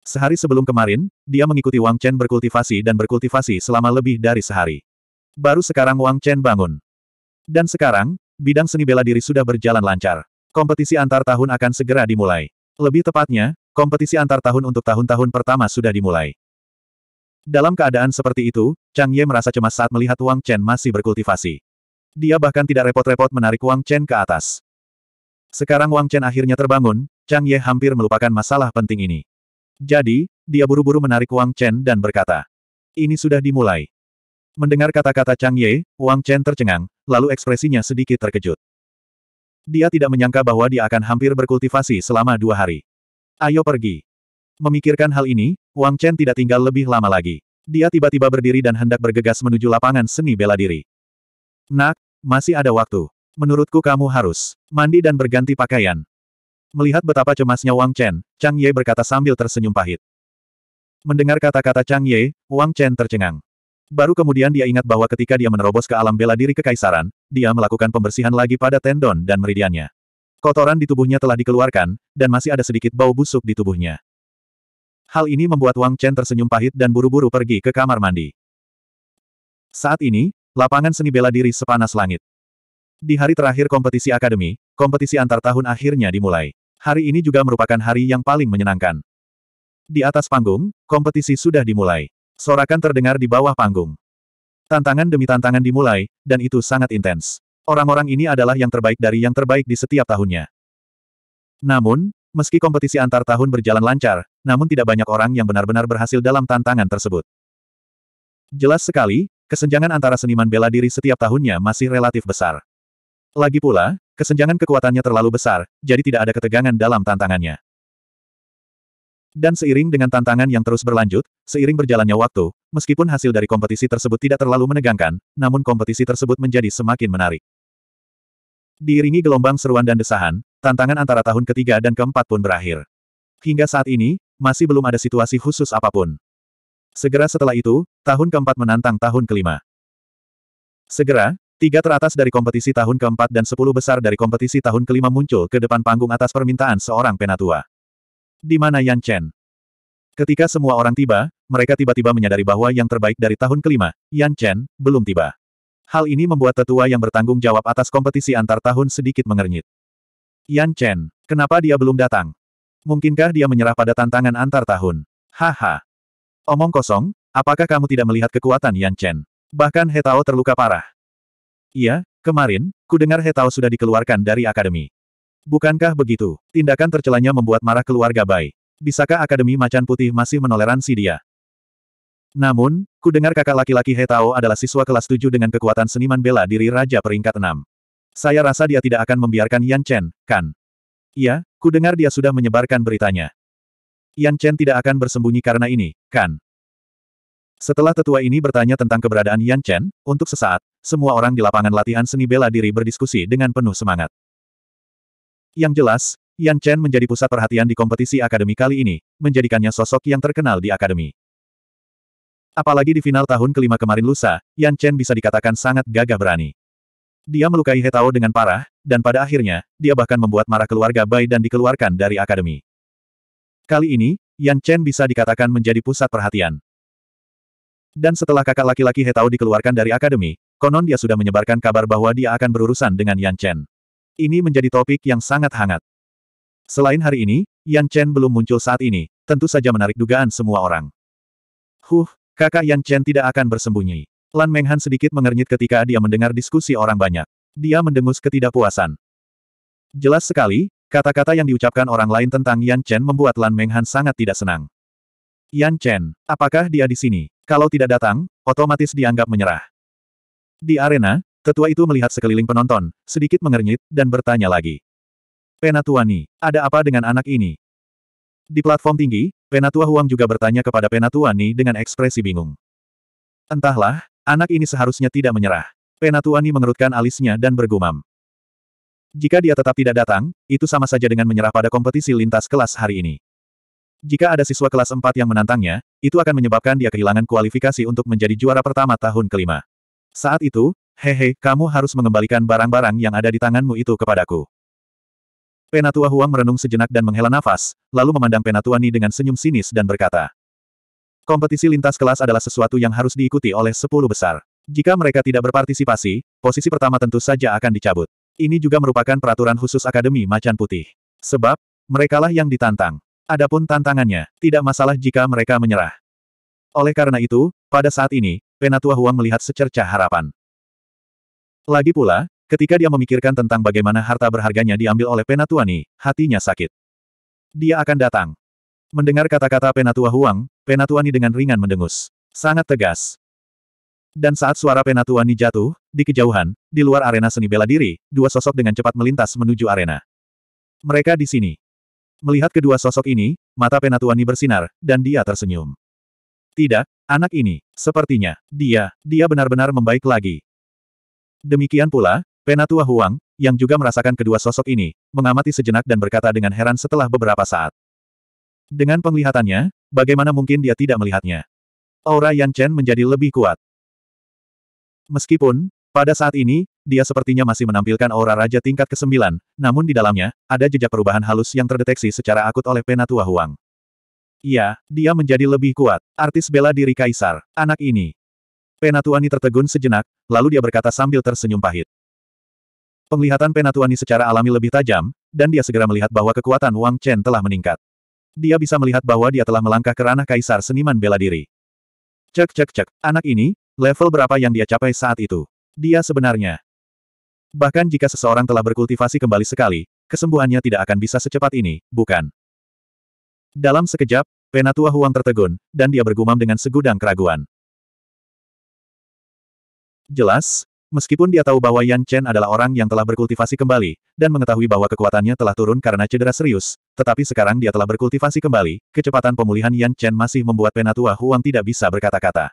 Sehari sebelum kemarin, dia mengikuti Wang Chen berkultivasi dan berkultivasi selama lebih dari sehari. Baru sekarang Wang Chen bangun. Dan sekarang, bidang seni bela diri sudah berjalan lancar. Kompetisi antar tahun akan segera dimulai. Lebih tepatnya, kompetisi antar tahun untuk tahun-tahun pertama sudah dimulai. Dalam keadaan seperti itu, Chang Ye merasa cemas saat melihat Wang Chen masih berkultivasi. Dia bahkan tidak repot-repot menarik Wang Chen ke atas. Sekarang Wang Chen akhirnya terbangun, Chang Ye hampir melupakan masalah penting ini. Jadi, dia buru-buru menarik Wang Chen dan berkata, ini sudah dimulai. Mendengar kata-kata Chang Ye, Wang Chen tercengang, lalu ekspresinya sedikit terkejut. Dia tidak menyangka bahwa dia akan hampir berkultivasi selama dua hari. Ayo pergi. Memikirkan hal ini, Wang Chen tidak tinggal lebih lama lagi. Dia tiba-tiba berdiri dan hendak bergegas menuju lapangan seni bela diri. Nak, masih ada waktu. Menurutku kamu harus mandi dan berganti pakaian. Melihat betapa cemasnya Wang Chen, Chang Ye berkata sambil tersenyum pahit. Mendengar kata-kata Chang Ye, Wang Chen tercengang. Baru kemudian dia ingat bahwa ketika dia menerobos ke alam bela diri kekaisaran, dia melakukan pembersihan lagi pada tendon dan meridiannya. Kotoran di tubuhnya telah dikeluarkan, dan masih ada sedikit bau busuk di tubuhnya. Hal ini membuat Wang Chen tersenyum pahit dan buru-buru pergi ke kamar mandi. Saat ini, lapangan seni bela diri sepanas langit. Di hari terakhir kompetisi akademi, kompetisi antar tahun akhirnya dimulai. Hari ini juga merupakan hari yang paling menyenangkan. Di atas panggung, kompetisi sudah dimulai. Sorakan terdengar di bawah panggung. Tantangan demi tantangan dimulai, dan itu sangat intens. Orang-orang ini adalah yang terbaik dari yang terbaik di setiap tahunnya. Namun, meski kompetisi antar tahun berjalan lancar, namun tidak banyak orang yang benar-benar berhasil dalam tantangan tersebut. Jelas sekali, kesenjangan antara seniman bela diri setiap tahunnya masih relatif besar. Lagi pula, kesenjangan kekuatannya terlalu besar, jadi tidak ada ketegangan dalam tantangannya. Dan seiring dengan tantangan yang terus berlanjut, seiring berjalannya waktu, meskipun hasil dari kompetisi tersebut tidak terlalu menegangkan, namun kompetisi tersebut menjadi semakin menarik. Diiringi gelombang seruan dan desahan, tantangan antara tahun ketiga dan keempat pun berakhir. Hingga saat ini, masih belum ada situasi khusus apapun. Segera setelah itu, tahun keempat menantang tahun kelima. Segera, Tiga teratas dari kompetisi tahun keempat dan sepuluh besar dari kompetisi tahun kelima muncul ke depan panggung atas permintaan seorang penatua. Di mana Yan Chen? Ketika semua orang tiba, mereka tiba-tiba menyadari bahwa yang terbaik dari tahun kelima, Yan Chen, belum tiba. Hal ini membuat tetua yang bertanggung jawab atas kompetisi antar tahun sedikit mengernyit. Yan Chen, kenapa dia belum datang? Mungkinkah dia menyerah pada tantangan antar tahun? Haha. Omong kosong, apakah kamu tidak melihat kekuatan Yan Chen? Bahkan Hetao terluka parah. Iya, kemarin, ku dengar Hetao sudah dikeluarkan dari akademi. Bukankah begitu? Tindakan tercelanya membuat marah keluarga Bai. Bisakah Akademi Macan Putih masih menoleransi dia? Namun, ku dengar kakak laki-laki Hetao adalah siswa kelas 7 dengan kekuatan seniman bela diri Raja peringkat 6. Saya rasa dia tidak akan membiarkan Yan Chen, kan? Iya, ku dengar dia sudah menyebarkan beritanya. Yan Chen tidak akan bersembunyi karena ini, kan? Setelah tetua ini bertanya tentang keberadaan Yan Chen, untuk sesaat, semua orang di lapangan latihan seni bela diri berdiskusi dengan penuh semangat. Yang jelas, Yan Chen menjadi pusat perhatian di kompetisi akademi kali ini, menjadikannya sosok yang terkenal di akademi. Apalagi di final tahun kelima kemarin lusa, Yan Chen bisa dikatakan sangat gagah berani. Dia melukai Hetao dengan parah, dan pada akhirnya, dia bahkan membuat marah keluarga Bai dan dikeluarkan dari akademi. Kali ini, Yan Chen bisa dikatakan menjadi pusat perhatian. Dan setelah kakak laki-laki Hetao dikeluarkan dari akademi, Konon dia sudah menyebarkan kabar bahwa dia akan berurusan dengan Yan Chen. Ini menjadi topik yang sangat hangat. Selain hari ini, Yan Chen belum muncul saat ini, tentu saja menarik dugaan semua orang. Huh, kakak Yan Chen tidak akan bersembunyi. Lan Menghan sedikit mengernyit ketika dia mendengar diskusi orang banyak. Dia mendengus ketidakpuasan. Jelas sekali, kata-kata yang diucapkan orang lain tentang Yan Chen membuat Lan Menghan sangat tidak senang. Yan Chen, apakah dia di sini? Kalau tidak datang, otomatis dianggap menyerah. Di arena, ketua itu melihat sekeliling penonton, sedikit mengernyit, dan bertanya lagi. Penatuani, ada apa dengan anak ini? Di platform tinggi, Penatua Huang juga bertanya kepada Penatuani dengan ekspresi bingung. Entahlah, anak ini seharusnya tidak menyerah. Penatuani mengerutkan alisnya dan bergumam. Jika dia tetap tidak datang, itu sama saja dengan menyerah pada kompetisi lintas kelas hari ini. Jika ada siswa kelas 4 yang menantangnya, itu akan menyebabkan dia kehilangan kualifikasi untuk menjadi juara pertama tahun kelima. Saat itu, hehe, kamu harus mengembalikan barang-barang yang ada di tanganmu itu kepadaku. Penatua Huang merenung sejenak dan menghela nafas, lalu memandang Penatua Ni dengan senyum sinis dan berkata, Kompetisi lintas kelas adalah sesuatu yang harus diikuti oleh sepuluh besar. Jika mereka tidak berpartisipasi, posisi pertama tentu saja akan dicabut. Ini juga merupakan peraturan khusus Akademi Macan Putih. Sebab, merekalah yang ditantang. Adapun tantangannya, tidak masalah jika mereka menyerah. Oleh karena itu, pada saat ini, Penatua Huang melihat secercah harapan. Lagi pula, ketika dia memikirkan tentang bagaimana harta berharganya diambil oleh Penatua Ni, hatinya sakit. Dia akan datang. Mendengar kata-kata Penatua Huang, Penatua Ni dengan ringan mendengus. Sangat tegas. Dan saat suara Penatua Ni jatuh, di kejauhan, di luar arena seni bela diri, dua sosok dengan cepat melintas menuju arena. Mereka di sini. Melihat kedua sosok ini, mata Penatuani bersinar, dan dia tersenyum. Tidak, anak ini, sepertinya, dia, dia benar-benar membaik lagi. Demikian pula, Penatua Huang, yang juga merasakan kedua sosok ini, mengamati sejenak dan berkata dengan heran setelah beberapa saat. Dengan penglihatannya, bagaimana mungkin dia tidak melihatnya? Aura Yan Chen menjadi lebih kuat. Meskipun, pada saat ini, dia sepertinya masih menampilkan aura Raja tingkat ke-9, namun di dalamnya, ada jejak perubahan halus yang terdeteksi secara akut oleh Penatua Huang. Iya, dia menjadi lebih kuat. Artis bela diri Kaisar, anak ini. Penatuani tertegun sejenak, lalu dia berkata sambil tersenyum pahit. Penglihatan Penatuani secara alami lebih tajam, dan dia segera melihat bahwa kekuatan Wang Chen telah meningkat. Dia bisa melihat bahwa dia telah melangkah ke ranah Kaisar seniman bela diri. Cek cek cek, anak ini, level berapa yang dia capai saat itu? Dia sebenarnya. Bahkan jika seseorang telah berkultivasi kembali sekali, kesembuhannya tidak akan bisa secepat ini, bukan? Dalam sekejap, Penatua Huang tertegun, dan dia bergumam dengan segudang keraguan. Jelas, meskipun dia tahu bahwa Yan Chen adalah orang yang telah berkultivasi kembali, dan mengetahui bahwa kekuatannya telah turun karena cedera serius, tetapi sekarang dia telah berkultivasi kembali, kecepatan pemulihan Yan Chen masih membuat Penatua Huang tidak bisa berkata-kata.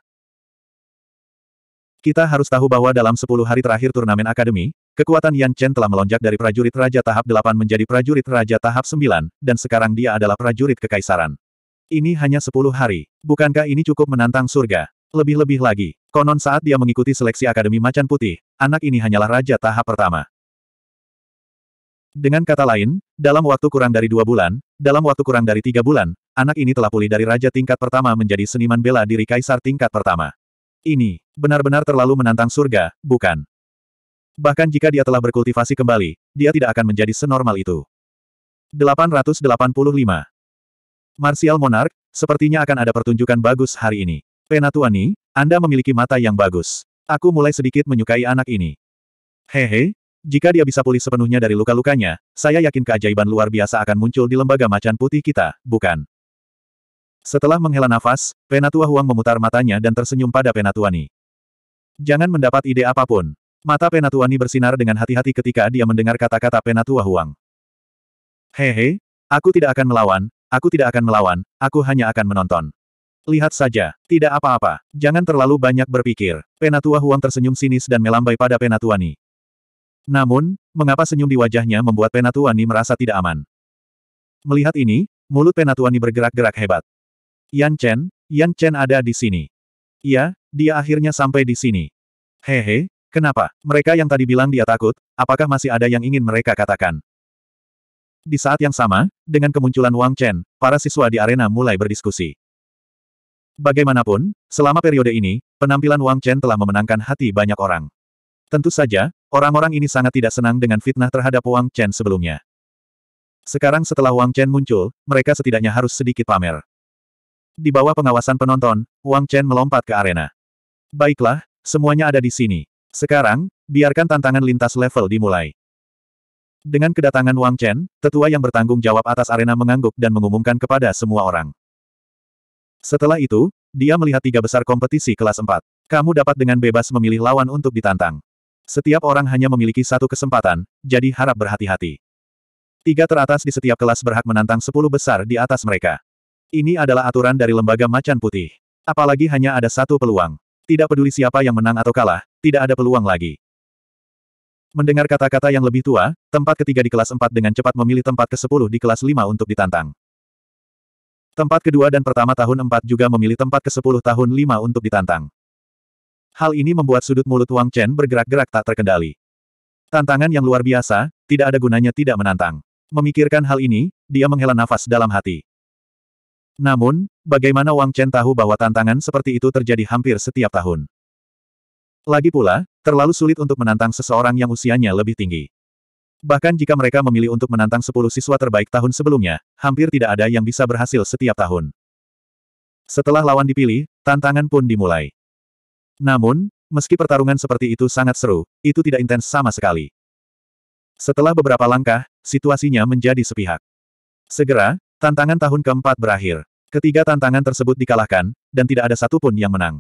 Kita harus tahu bahwa dalam 10 hari terakhir turnamen akademi, kekuatan Yan Chen telah melonjak dari prajurit Raja Tahap 8 menjadi prajurit Raja Tahap 9, dan sekarang dia adalah prajurit kekaisaran. Ini hanya 10 hari. Bukankah ini cukup menantang surga? Lebih-lebih lagi, konon saat dia mengikuti seleksi Akademi Macan Putih, anak ini hanyalah Raja Tahap pertama. Dengan kata lain, dalam waktu kurang dari dua bulan, dalam waktu kurang dari tiga bulan, anak ini telah pulih dari raja tingkat pertama menjadi seniman bela diri kaisar tingkat pertama. Ini, benar-benar terlalu menantang surga, bukan? Bahkan jika dia telah berkultivasi kembali, dia tidak akan menjadi senormal itu. 885. Martial Monarch, sepertinya akan ada pertunjukan bagus hari ini. Penatuani, Anda memiliki mata yang bagus. Aku mulai sedikit menyukai anak ini. Hehe, jika dia bisa pulih sepenuhnya dari luka-lukanya, saya yakin keajaiban luar biasa akan muncul di lembaga macan putih kita, bukan? Setelah menghela nafas, Penatua Huang memutar matanya dan tersenyum pada Penatuani. Jangan mendapat ide apapun. Mata Penatuani bersinar dengan hati-hati ketika dia mendengar kata-kata Penatua Huang. Hehe, aku tidak akan melawan, aku tidak akan melawan, aku hanya akan menonton. Lihat saja, tidak apa-apa, jangan terlalu banyak berpikir. Penatua Huang tersenyum sinis dan melambai pada Penatuani. Namun, mengapa senyum di wajahnya membuat Penatuani merasa tidak aman? Melihat ini, mulut Penatuani bergerak-gerak hebat. Yan Chen, Yan Chen ada di sini. Iya, dia akhirnya sampai di sini. Hehe, kenapa? Mereka yang tadi bilang dia takut, apakah masih ada yang ingin mereka katakan? Di saat yang sama, dengan kemunculan Wang Chen, para siswa di arena mulai berdiskusi. Bagaimanapun, selama periode ini, penampilan Wang Chen telah memenangkan hati banyak orang. Tentu saja, orang-orang ini sangat tidak senang dengan fitnah terhadap Wang Chen sebelumnya. Sekarang setelah Wang Chen muncul, mereka setidaknya harus sedikit pamer. Di bawah pengawasan penonton, Wang Chen melompat ke arena. Baiklah, semuanya ada di sini. Sekarang, biarkan tantangan lintas level dimulai. Dengan kedatangan Wang Chen, tetua yang bertanggung jawab atas arena mengangguk dan mengumumkan kepada semua orang. Setelah itu, dia melihat tiga besar kompetisi kelas 4. Kamu dapat dengan bebas memilih lawan untuk ditantang. Setiap orang hanya memiliki satu kesempatan, jadi harap berhati-hati. Tiga teratas di setiap kelas berhak menantang sepuluh besar di atas mereka. Ini adalah aturan dari lembaga macan putih. Apalagi hanya ada satu peluang. Tidak peduli siapa yang menang atau kalah, tidak ada peluang lagi. Mendengar kata-kata yang lebih tua, tempat ketiga di kelas 4 dengan cepat memilih tempat ke-10 di kelas 5 untuk ditantang. Tempat kedua dan pertama tahun 4 juga memilih tempat ke-10 tahun 5 untuk ditantang. Hal ini membuat sudut mulut Wang Chen bergerak-gerak tak terkendali. Tantangan yang luar biasa, tidak ada gunanya tidak menantang. Memikirkan hal ini, dia menghela nafas dalam hati. Namun, bagaimana Wang Chen tahu bahwa tantangan seperti itu terjadi hampir setiap tahun? Lagi pula, terlalu sulit untuk menantang seseorang yang usianya lebih tinggi. Bahkan jika mereka memilih untuk menantang 10 siswa terbaik tahun sebelumnya, hampir tidak ada yang bisa berhasil setiap tahun. Setelah lawan dipilih, tantangan pun dimulai. Namun, meski pertarungan seperti itu sangat seru, itu tidak intens sama sekali. Setelah beberapa langkah, situasinya menjadi sepihak. Segera, tantangan tahun keempat berakhir. Ketiga tantangan tersebut dikalahkan, dan tidak ada satupun yang menang.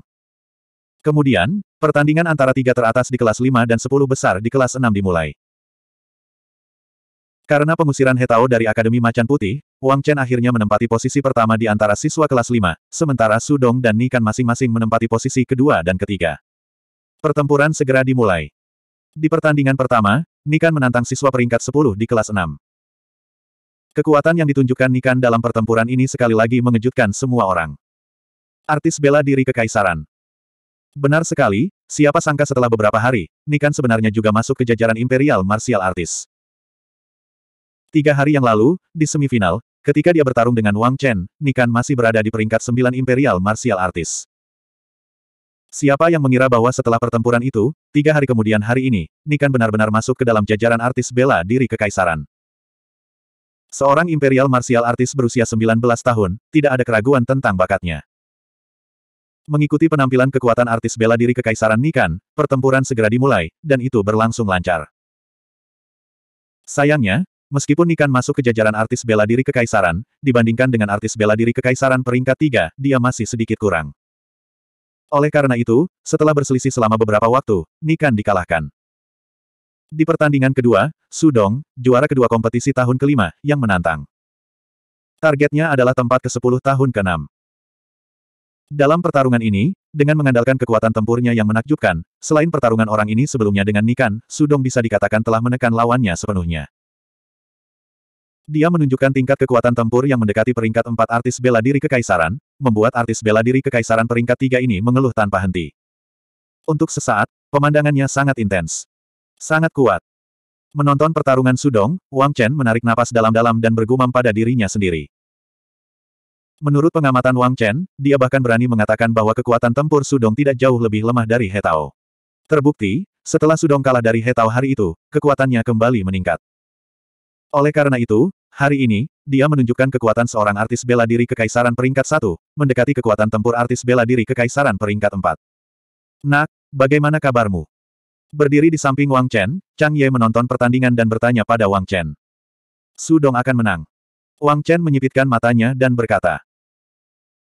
Kemudian, pertandingan antara tiga teratas di kelas 5 dan 10 besar di kelas 6 dimulai. Karena pengusiran Hetao dari Akademi Macan Putih, Wang Chen akhirnya menempati posisi pertama di antara siswa kelas 5, sementara Su Dong dan Nikan masing-masing menempati posisi kedua dan ketiga. Pertempuran segera dimulai. Di pertandingan pertama, Nikan menantang siswa peringkat 10 di kelas 6. Kekuatan yang ditunjukkan Nikan dalam pertempuran ini sekali lagi mengejutkan semua orang. Artis bela diri kekaisaran. Benar sekali, siapa sangka setelah beberapa hari, Nikan sebenarnya juga masuk ke jajaran Imperial Martial Artis. Tiga hari yang lalu, di semifinal, ketika dia bertarung dengan Wang Chen, Nikan masih berada di peringkat sembilan Imperial Martial Artis. Siapa yang mengira bahwa setelah pertempuran itu, tiga hari kemudian hari ini, Nikan benar-benar masuk ke dalam jajaran artis bela diri kekaisaran. Seorang imperial martial artis berusia 19 tahun, tidak ada keraguan tentang bakatnya. Mengikuti penampilan kekuatan artis bela diri Kekaisaran Nikan, pertempuran segera dimulai, dan itu berlangsung lancar. Sayangnya, meskipun Nikan masuk ke jajaran artis bela diri Kekaisaran, dibandingkan dengan artis bela diri Kekaisaran peringkat 3, dia masih sedikit kurang. Oleh karena itu, setelah berselisih selama beberapa waktu, Nikan dikalahkan. Di pertandingan kedua, Sudong, juara kedua kompetisi tahun kelima, yang menantang. Targetnya adalah tempat ke-10 tahun ke-6. Dalam pertarungan ini, dengan mengandalkan kekuatan tempurnya yang menakjubkan, selain pertarungan orang ini sebelumnya dengan Nikan, Sudong bisa dikatakan telah menekan lawannya sepenuhnya. Dia menunjukkan tingkat kekuatan tempur yang mendekati peringkat empat artis bela diri kekaisaran, membuat artis bela diri kekaisaran peringkat tiga ini mengeluh tanpa henti. Untuk sesaat, pemandangannya sangat intens. Sangat kuat. Menonton pertarungan Sudong, Wang Chen menarik napas dalam-dalam dan bergumam pada dirinya sendiri. Menurut pengamatan Wang Chen, dia bahkan berani mengatakan bahwa kekuatan tempur Sudong tidak jauh lebih lemah dari He Terbukti, setelah Sudong kalah dari He hari itu, kekuatannya kembali meningkat. Oleh karena itu, hari ini, dia menunjukkan kekuatan seorang artis bela diri kekaisaran peringkat satu, mendekati kekuatan tempur artis bela diri kekaisaran peringkat empat. Nak, bagaimana kabarmu? Berdiri di samping Wang Chen, Chang Ye menonton pertandingan dan bertanya pada Wang Chen. Sudong akan menang. Wang Chen menyipitkan matanya dan berkata.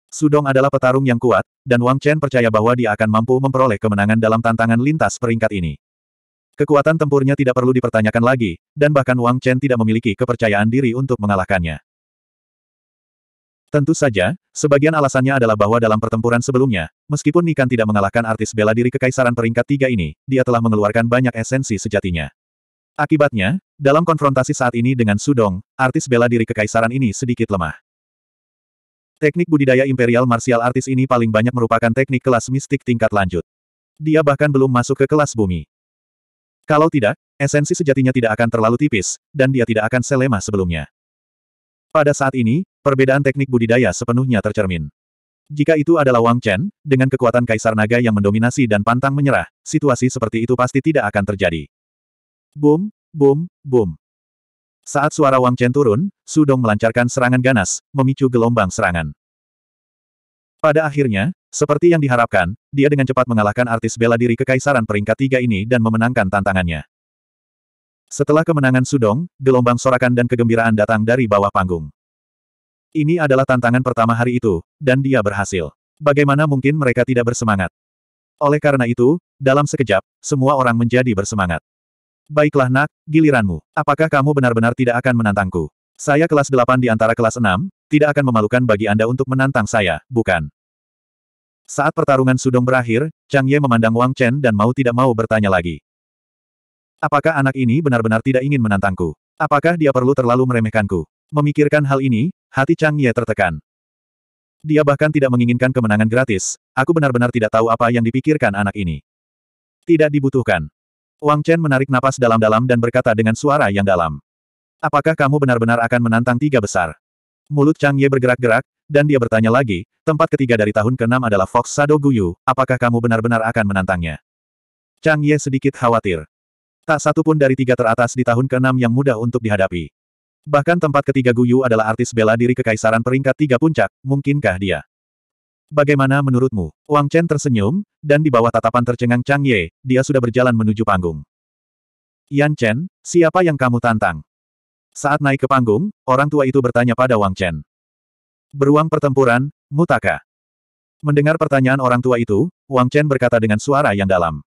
Sudong adalah petarung yang kuat, dan Wang Chen percaya bahwa dia akan mampu memperoleh kemenangan dalam tantangan lintas peringkat ini. Kekuatan tempurnya tidak perlu dipertanyakan lagi, dan bahkan Wang Chen tidak memiliki kepercayaan diri untuk mengalahkannya. Tentu saja, Sebagian alasannya adalah bahwa dalam pertempuran sebelumnya, meskipun Nikan tidak mengalahkan artis bela diri kekaisaran peringkat tiga ini, dia telah mengeluarkan banyak esensi sejatinya. Akibatnya, dalam konfrontasi saat ini dengan Sudong, artis bela diri kekaisaran ini sedikit lemah. Teknik budidaya imperial martial artis ini paling banyak merupakan teknik kelas mistik tingkat lanjut. Dia bahkan belum masuk ke kelas bumi. Kalau tidak, esensi sejatinya tidak akan terlalu tipis, dan dia tidak akan selema sebelumnya. Pada saat ini, perbedaan teknik budidaya sepenuhnya tercermin. Jika itu adalah Wang Chen, dengan kekuatan Kaisar Naga yang mendominasi dan pantang menyerah, situasi seperti itu pasti tidak akan terjadi. Boom, boom, boom. Saat suara Wang Chen turun, Sudong melancarkan serangan ganas, memicu gelombang serangan. Pada akhirnya, seperti yang diharapkan, dia dengan cepat mengalahkan artis bela diri kekaisaran peringkat tiga ini dan memenangkan tantangannya. Setelah kemenangan Sudong, gelombang sorakan dan kegembiraan datang dari bawah panggung. Ini adalah tantangan pertama hari itu, dan dia berhasil. Bagaimana mungkin mereka tidak bersemangat? Oleh karena itu, dalam sekejap, semua orang menjadi bersemangat. Baiklah nak, giliranmu. Apakah kamu benar-benar tidak akan menantangku? Saya kelas 8 di antara kelas 6, tidak akan memalukan bagi Anda untuk menantang saya, bukan? Saat pertarungan Sudong berakhir, Chang Ye memandang Wang Chen dan mau tidak mau bertanya lagi. Apakah anak ini benar-benar tidak ingin menantangku? Apakah dia perlu terlalu meremehkanku? Memikirkan hal ini, Hati Chang Ye tertekan. Dia bahkan tidak menginginkan kemenangan gratis, aku benar-benar tidak tahu apa yang dipikirkan anak ini. Tidak dibutuhkan. Wang Chen menarik napas dalam-dalam dan berkata dengan suara yang dalam. Apakah kamu benar-benar akan menantang tiga besar? Mulut Chang Ye bergerak-gerak, dan dia bertanya lagi, tempat ketiga dari tahun ke-6 adalah Fox Shadow Guyu, apakah kamu benar-benar akan menantangnya? Chang Ye sedikit khawatir. Tak satu pun dari tiga teratas di tahun ke-6 yang mudah untuk dihadapi. Bahkan tempat ketiga Guyu adalah artis bela diri kekaisaran peringkat tiga puncak, mungkinkah dia? Bagaimana menurutmu? Wang Chen tersenyum, dan di bawah tatapan tercengang Chang Ye, dia sudah berjalan menuju panggung. Yan Chen, siapa yang kamu tantang? Saat naik ke panggung, orang tua itu bertanya pada Wang Chen. Beruang pertempuran, mutaka. Mendengar pertanyaan orang tua itu, Wang Chen berkata dengan suara yang dalam.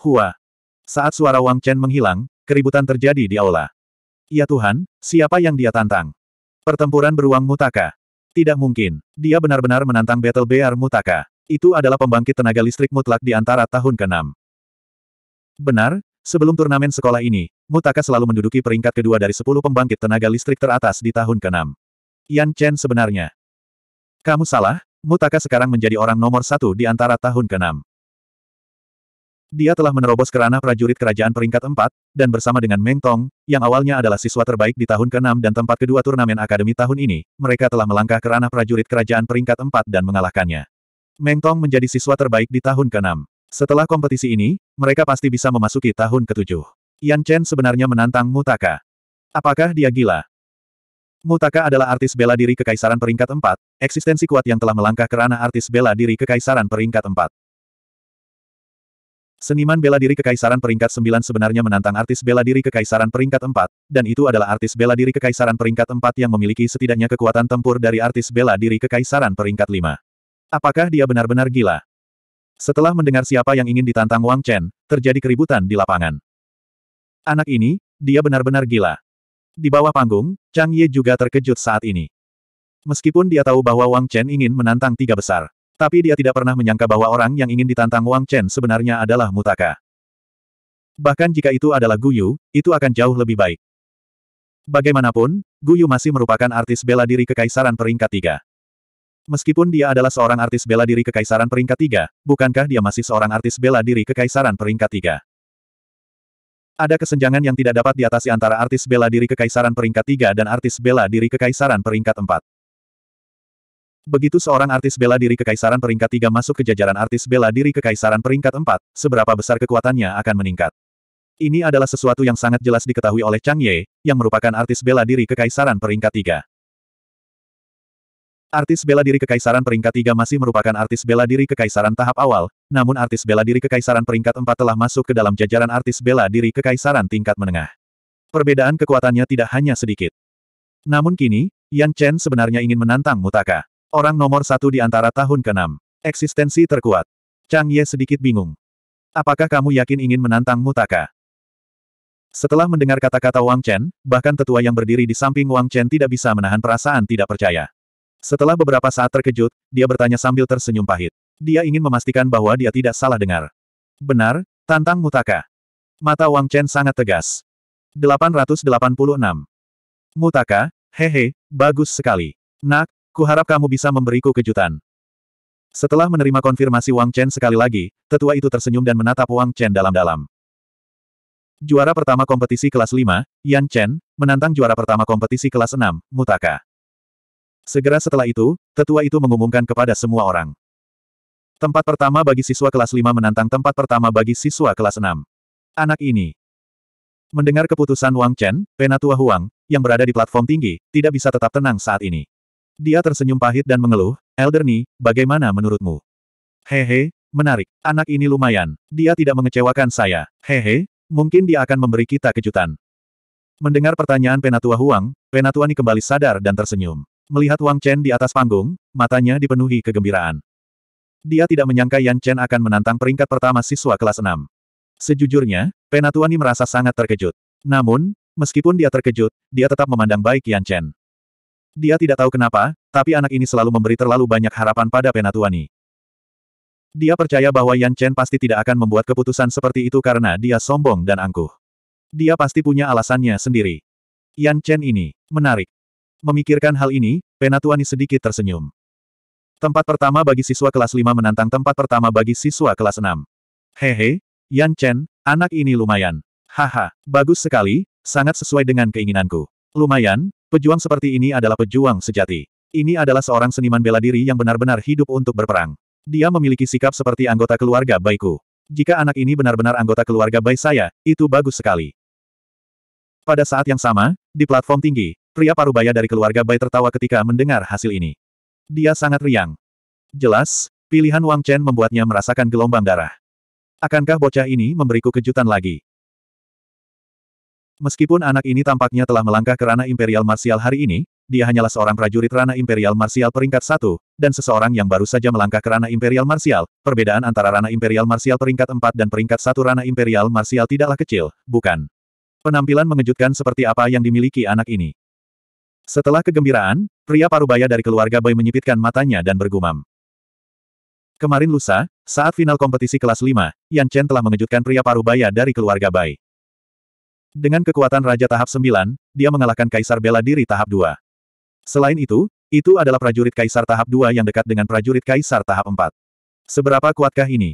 Hua. Saat suara Wang Chen menghilang, keributan terjadi di aula. Ya Tuhan, siapa yang dia tantang? Pertempuran beruang mutaka. Tidak mungkin. Dia benar-benar menantang Battle Bear mutaka. Itu adalah pembangkit tenaga listrik mutlak di antara tahun ke-6. Benar, sebelum turnamen sekolah ini, Mutaka selalu menduduki peringkat kedua dari 10 pembangkit tenaga listrik teratas di tahun ke-6. Yan Chen sebenarnya. Kamu salah, Mutaka sekarang menjadi orang nomor satu di antara tahun ke-6. Dia telah menerobos kerana prajurit kerajaan peringkat 4, dan bersama dengan Meng Tong, yang awalnya adalah siswa terbaik di tahun ke-6 dan tempat kedua turnamen akademi tahun ini, mereka telah melangkah kerana prajurit kerajaan peringkat 4 dan mengalahkannya. Meng Tong menjadi siswa terbaik di tahun ke-6. Setelah kompetisi ini, mereka pasti bisa memasuki tahun ke-7. Yan Chen sebenarnya menantang Mutaka. Apakah dia gila? Mutaka adalah artis bela diri kekaisaran peringkat 4, eksistensi kuat yang telah melangkah kerana artis bela diri kekaisaran peringkat 4. Seniman bela diri kekaisaran peringkat 9 sebenarnya menantang artis bela diri kekaisaran peringkat 4, dan itu adalah artis bela diri kekaisaran peringkat 4 yang memiliki setidaknya kekuatan tempur dari artis bela diri kekaisaran peringkat 5. Apakah dia benar-benar gila? Setelah mendengar siapa yang ingin ditantang Wang Chen, terjadi keributan di lapangan. Anak ini, dia benar-benar gila. Di bawah panggung, Chang Ye juga terkejut saat ini. Meskipun dia tahu bahwa Wang Chen ingin menantang tiga besar, tapi dia tidak pernah menyangka bahwa orang yang ingin ditantang Wang Chen sebenarnya adalah Mutaka. Bahkan jika itu adalah Guyu, itu akan jauh lebih baik. Bagaimanapun, Guyu masih merupakan artis bela diri kekaisaran peringkat tiga. Meskipun dia adalah seorang artis bela diri kekaisaran peringkat tiga, bukankah dia masih seorang artis bela diri kekaisaran peringkat tiga? Ada kesenjangan yang tidak dapat diatasi antara artis bela diri kekaisaran peringkat tiga dan artis bela diri kekaisaran peringkat empat. Begitu seorang artis bela diri kekaisaran peringkat 3 masuk ke jajaran artis bela diri kekaisaran peringkat 4, seberapa besar kekuatannya akan meningkat. Ini adalah sesuatu yang sangat jelas diketahui oleh Chang Ye, yang merupakan artis bela diri kekaisaran peringkat 3. Artis bela diri kekaisaran peringkat 3 masih merupakan artis bela diri kekaisaran tahap awal, namun artis bela diri kekaisaran peringkat 4 telah masuk ke dalam jajaran artis bela diri kekaisaran tingkat menengah. Perbedaan kekuatannya tidak hanya sedikit. Namun kini, Yan Chen sebenarnya ingin menantang Mutaka. Orang nomor satu di antara tahun ke-6. Eksistensi terkuat. Chang Ye sedikit bingung. Apakah kamu yakin ingin menantang Mutaka? Setelah mendengar kata-kata Wang Chen, bahkan tetua yang berdiri di samping Wang Chen tidak bisa menahan perasaan tidak percaya. Setelah beberapa saat terkejut, dia bertanya sambil tersenyum pahit. Dia ingin memastikan bahwa dia tidak salah dengar. Benar, tantang Mutaka. Mata Wang Chen sangat tegas. 886. Mutaka, hehe, bagus sekali. Nak, Kuharap kamu bisa memberiku kejutan. Setelah menerima konfirmasi Wang Chen sekali lagi, tetua itu tersenyum dan menatap Wang Chen dalam-dalam. Juara pertama kompetisi kelas 5, Yan Chen, menantang juara pertama kompetisi kelas 6, Mutaka. Segera setelah itu, tetua itu mengumumkan kepada semua orang. Tempat pertama bagi siswa kelas 5 menantang tempat pertama bagi siswa kelas 6. Anak ini. Mendengar keputusan Wang Chen, penatua Huang, yang berada di platform tinggi, tidak bisa tetap tenang saat ini. Dia tersenyum pahit dan mengeluh, Elderni, bagaimana menurutmu? Hehe, menarik. Anak ini lumayan. Dia tidak mengecewakan saya. Hehe, mungkin dia akan memberi kita kejutan. Mendengar pertanyaan Penatua Huang, Penatua Ni kembali sadar dan tersenyum. Melihat Wang Chen di atas panggung, matanya dipenuhi kegembiraan. Dia tidak menyangka Yan Chen akan menantang peringkat pertama siswa kelas 6. Sejujurnya, Penatua Ni merasa sangat terkejut. Namun, meskipun dia terkejut, dia tetap memandang baik Yan Chen. Dia tidak tahu kenapa, tapi anak ini selalu memberi terlalu banyak harapan pada Penatuani. Dia percaya bahwa Yan Chen pasti tidak akan membuat keputusan seperti itu karena dia sombong dan angkuh. Dia pasti punya alasannya sendiri. Yan Chen ini, menarik. Memikirkan hal ini, Penatuani sedikit tersenyum. Tempat pertama bagi siswa kelas 5 menantang tempat pertama bagi siswa kelas 6. Hehe, Yan Chen, anak ini lumayan. Haha, bagus sekali, sangat sesuai dengan keinginanku. Lumayan, Pejuang seperti ini adalah pejuang sejati. Ini adalah seorang seniman bela diri yang benar-benar hidup untuk berperang. Dia memiliki sikap seperti anggota keluarga Baiku. Jika anak ini benar-benar anggota keluarga Baik saya, itu bagus sekali. Pada saat yang sama, di platform tinggi, pria parubaya dari keluarga Baik tertawa ketika mendengar hasil ini. Dia sangat riang. Jelas, pilihan Wang Chen membuatnya merasakan gelombang darah. Akankah bocah ini memberiku kejutan lagi? Meskipun anak ini tampaknya telah melangkah ke ranah Imperial Martial hari ini, dia hanyalah seorang prajurit ranah Imperial Martial peringkat satu, dan seseorang yang baru saja melangkah ke ranah Imperial Martial, perbedaan antara ranah Imperial Martial peringkat empat dan peringkat satu ranah Imperial Martial tidaklah kecil, bukan? Penampilan mengejutkan seperti apa yang dimiliki anak ini. Setelah kegembiraan, pria parubaya dari keluarga Bai menyipitkan matanya dan bergumam. Kemarin lusa, saat final kompetisi kelas 5, Yan Chen telah mengejutkan pria parubaya dari keluarga Bai. Dengan kekuatan Raja tahap 9, dia mengalahkan Kaisar Bela Diri tahap 2. Selain itu, itu adalah prajurit Kaisar tahap 2 yang dekat dengan prajurit Kaisar tahap 4. Seberapa kuatkah ini?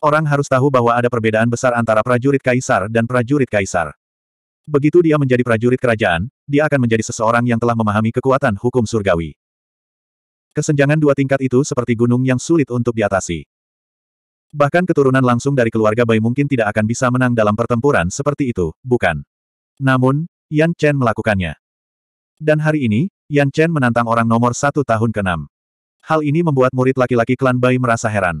Orang harus tahu bahwa ada perbedaan besar antara prajurit Kaisar dan prajurit Kaisar. Begitu dia menjadi prajurit kerajaan, dia akan menjadi seseorang yang telah memahami kekuatan hukum surgawi. Kesenjangan dua tingkat itu seperti gunung yang sulit untuk diatasi. Bahkan keturunan langsung dari keluarga Bai mungkin tidak akan bisa menang dalam pertempuran seperti itu, bukan? Namun, Yan Chen melakukannya. Dan hari ini, Yan Chen menantang orang nomor satu tahun ke-6. Hal ini membuat murid laki-laki klan Bai merasa heran.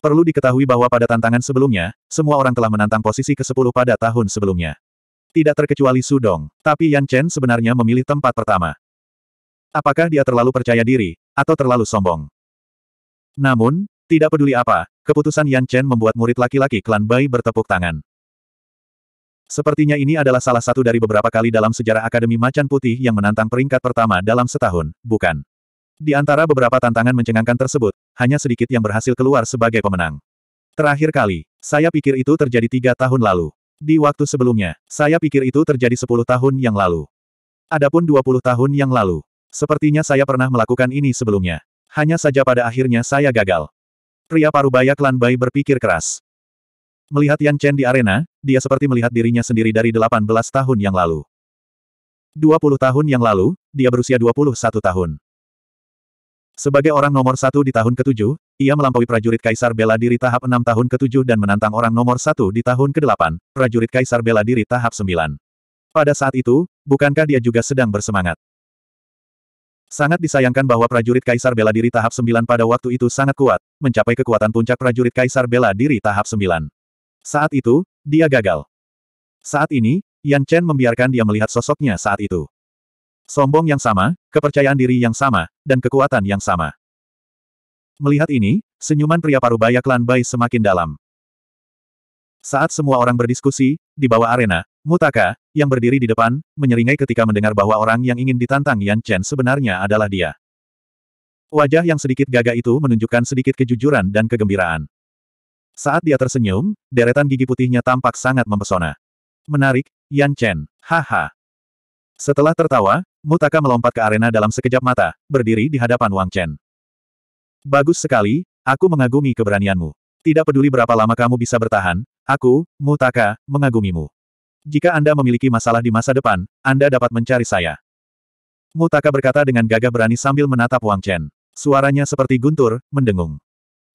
Perlu diketahui bahwa pada tantangan sebelumnya, semua orang telah menantang posisi ke-10 pada tahun sebelumnya. Tidak terkecuali Sudong, tapi Yan Chen sebenarnya memilih tempat pertama. Apakah dia terlalu percaya diri, atau terlalu sombong? Namun, tidak peduli apa, Keputusan Yan Chen membuat murid laki-laki klan Bai bertepuk tangan. Sepertinya ini adalah salah satu dari beberapa kali dalam sejarah Akademi Macan Putih yang menantang peringkat pertama dalam setahun, bukan? Di antara beberapa tantangan mencengangkan tersebut, hanya sedikit yang berhasil keluar sebagai pemenang. Terakhir kali, saya pikir itu terjadi tiga tahun lalu. Di waktu sebelumnya, saya pikir itu terjadi sepuluh tahun yang lalu. Adapun dua puluh tahun yang lalu, sepertinya saya pernah melakukan ini sebelumnya. Hanya saja pada akhirnya saya gagal. Pria parubaya klan Bai berpikir keras. Melihat Yan Chen di arena, dia seperti melihat dirinya sendiri dari 18 tahun yang lalu. 20 tahun yang lalu, dia berusia 21 tahun. Sebagai orang nomor satu di tahun ketujuh, ia melampaui prajurit Kaisar Bela Diri tahap 6 tahun ketujuh dan menantang orang nomor satu di tahun ke-8, prajurit Kaisar Bela Diri tahap 9. Pada saat itu, bukankah dia juga sedang bersemangat? Sangat disayangkan bahwa prajurit Kaisar Bela Diri tahap 9 pada waktu itu sangat kuat, mencapai kekuatan puncak prajurit Kaisar Bela Diri tahap 9. Saat itu, dia gagal. Saat ini, Yan Chen membiarkan dia melihat sosoknya saat itu. Sombong yang sama, kepercayaan diri yang sama, dan kekuatan yang sama. Melihat ini, senyuman pria parubaya klan Bai semakin dalam. Saat semua orang berdiskusi, di bawah arena, Mutaka, yang berdiri di depan, menyeringai ketika mendengar bahwa orang yang ingin ditantang Yan Chen sebenarnya adalah dia. Wajah yang sedikit gagah itu menunjukkan sedikit kejujuran dan kegembiraan. Saat dia tersenyum, deretan gigi putihnya tampak sangat mempesona. Menarik, Yan Chen, haha. Setelah tertawa, Mutaka melompat ke arena dalam sekejap mata, berdiri di hadapan Wang Chen. Bagus sekali, aku mengagumi keberanianmu. Tidak peduli berapa lama kamu bisa bertahan, aku, Mutaka, mengagumimu. Jika Anda memiliki masalah di masa depan, Anda dapat mencari saya. Mutaka berkata dengan gagah berani sambil menatap Wang Chen. Suaranya seperti guntur, mendengung.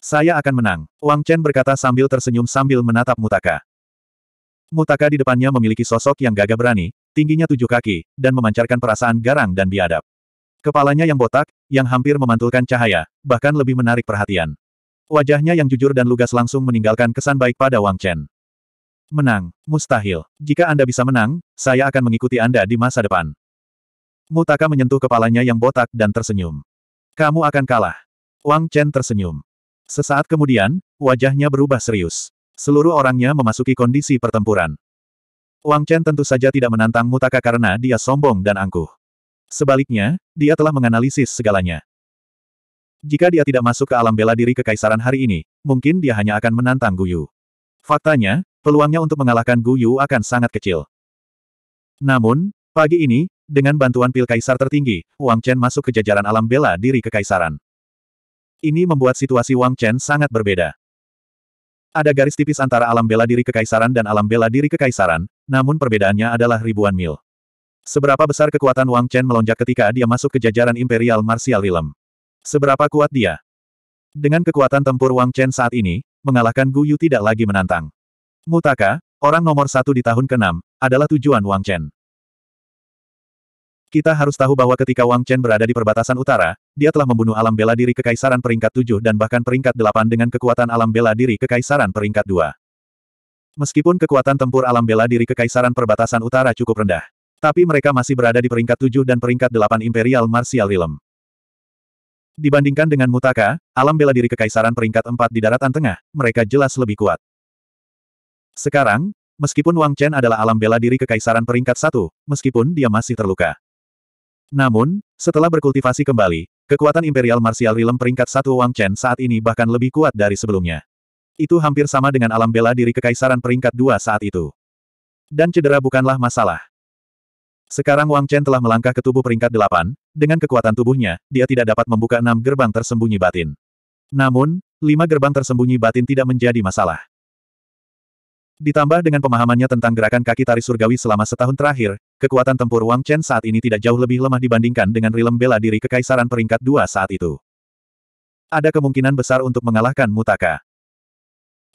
Saya akan menang, Wang Chen berkata sambil tersenyum sambil menatap Mutaka. Mutaka di depannya memiliki sosok yang gagah berani, tingginya tujuh kaki, dan memancarkan perasaan garang dan biadab. Kepalanya yang botak, yang hampir memantulkan cahaya, bahkan lebih menarik perhatian. Wajahnya yang jujur dan lugas langsung meninggalkan kesan baik pada Wang Chen. Menang, mustahil. Jika Anda bisa menang, saya akan mengikuti Anda di masa depan. Mutaka menyentuh kepalanya yang botak dan tersenyum. Kamu akan kalah. Wang Chen tersenyum. Sesaat kemudian, wajahnya berubah serius. Seluruh orangnya memasuki kondisi pertempuran. Wang Chen tentu saja tidak menantang Mutaka karena dia sombong dan angkuh. Sebaliknya, dia telah menganalisis segalanya. Jika dia tidak masuk ke alam bela diri kekaisaran hari ini, mungkin dia hanya akan menantang Guyu. Faktanya, peluangnya untuk mengalahkan Gu Yu akan sangat kecil. Namun, pagi ini, dengan bantuan pil kaisar tertinggi, Wang Chen masuk ke jajaran alam bela diri kekaisaran. Ini membuat situasi Wang Chen sangat berbeda. Ada garis tipis antara alam bela diri kekaisaran dan alam bela diri kekaisaran, namun perbedaannya adalah ribuan mil. Seberapa besar kekuatan Wang Chen melonjak ketika dia masuk ke jajaran Imperial Martial Realm. Seberapa kuat dia? Dengan kekuatan tempur Wang Chen saat ini, mengalahkan Gu Yu tidak lagi menantang. Mutaka, orang nomor satu di tahun ke-6, adalah tujuan Wang Chen. Kita harus tahu bahwa ketika Wang Chen berada di perbatasan utara, dia telah membunuh alam bela diri kekaisaran peringkat 7 dan bahkan peringkat 8 dengan kekuatan alam bela diri kekaisaran peringkat 2. Meskipun kekuatan tempur alam bela diri kekaisaran perbatasan utara cukup rendah, tapi mereka masih berada di peringkat 7 dan peringkat 8 Imperial Martial Realm. Dibandingkan dengan Mutaka, alam bela diri kekaisaran peringkat 4 di daratan tengah, mereka jelas lebih kuat. Sekarang, meskipun Wang Chen adalah alam bela diri kekaisaran peringkat satu, meskipun dia masih terluka. Namun, setelah berkultivasi kembali, kekuatan Imperial Martial Realm peringkat satu Wang Chen saat ini bahkan lebih kuat dari sebelumnya. Itu hampir sama dengan alam bela diri kekaisaran peringkat dua saat itu. Dan cedera bukanlah masalah. Sekarang Wang Chen telah melangkah ke tubuh peringkat delapan, dengan kekuatan tubuhnya, dia tidak dapat membuka enam gerbang tersembunyi batin. Namun, lima gerbang tersembunyi batin tidak menjadi masalah. Ditambah dengan pemahamannya tentang gerakan kaki tari surgawi selama setahun terakhir, kekuatan tempur Wang Chen saat ini tidak jauh lebih lemah dibandingkan dengan rilem bela diri kekaisaran peringkat dua saat itu. Ada kemungkinan besar untuk mengalahkan Mutaka.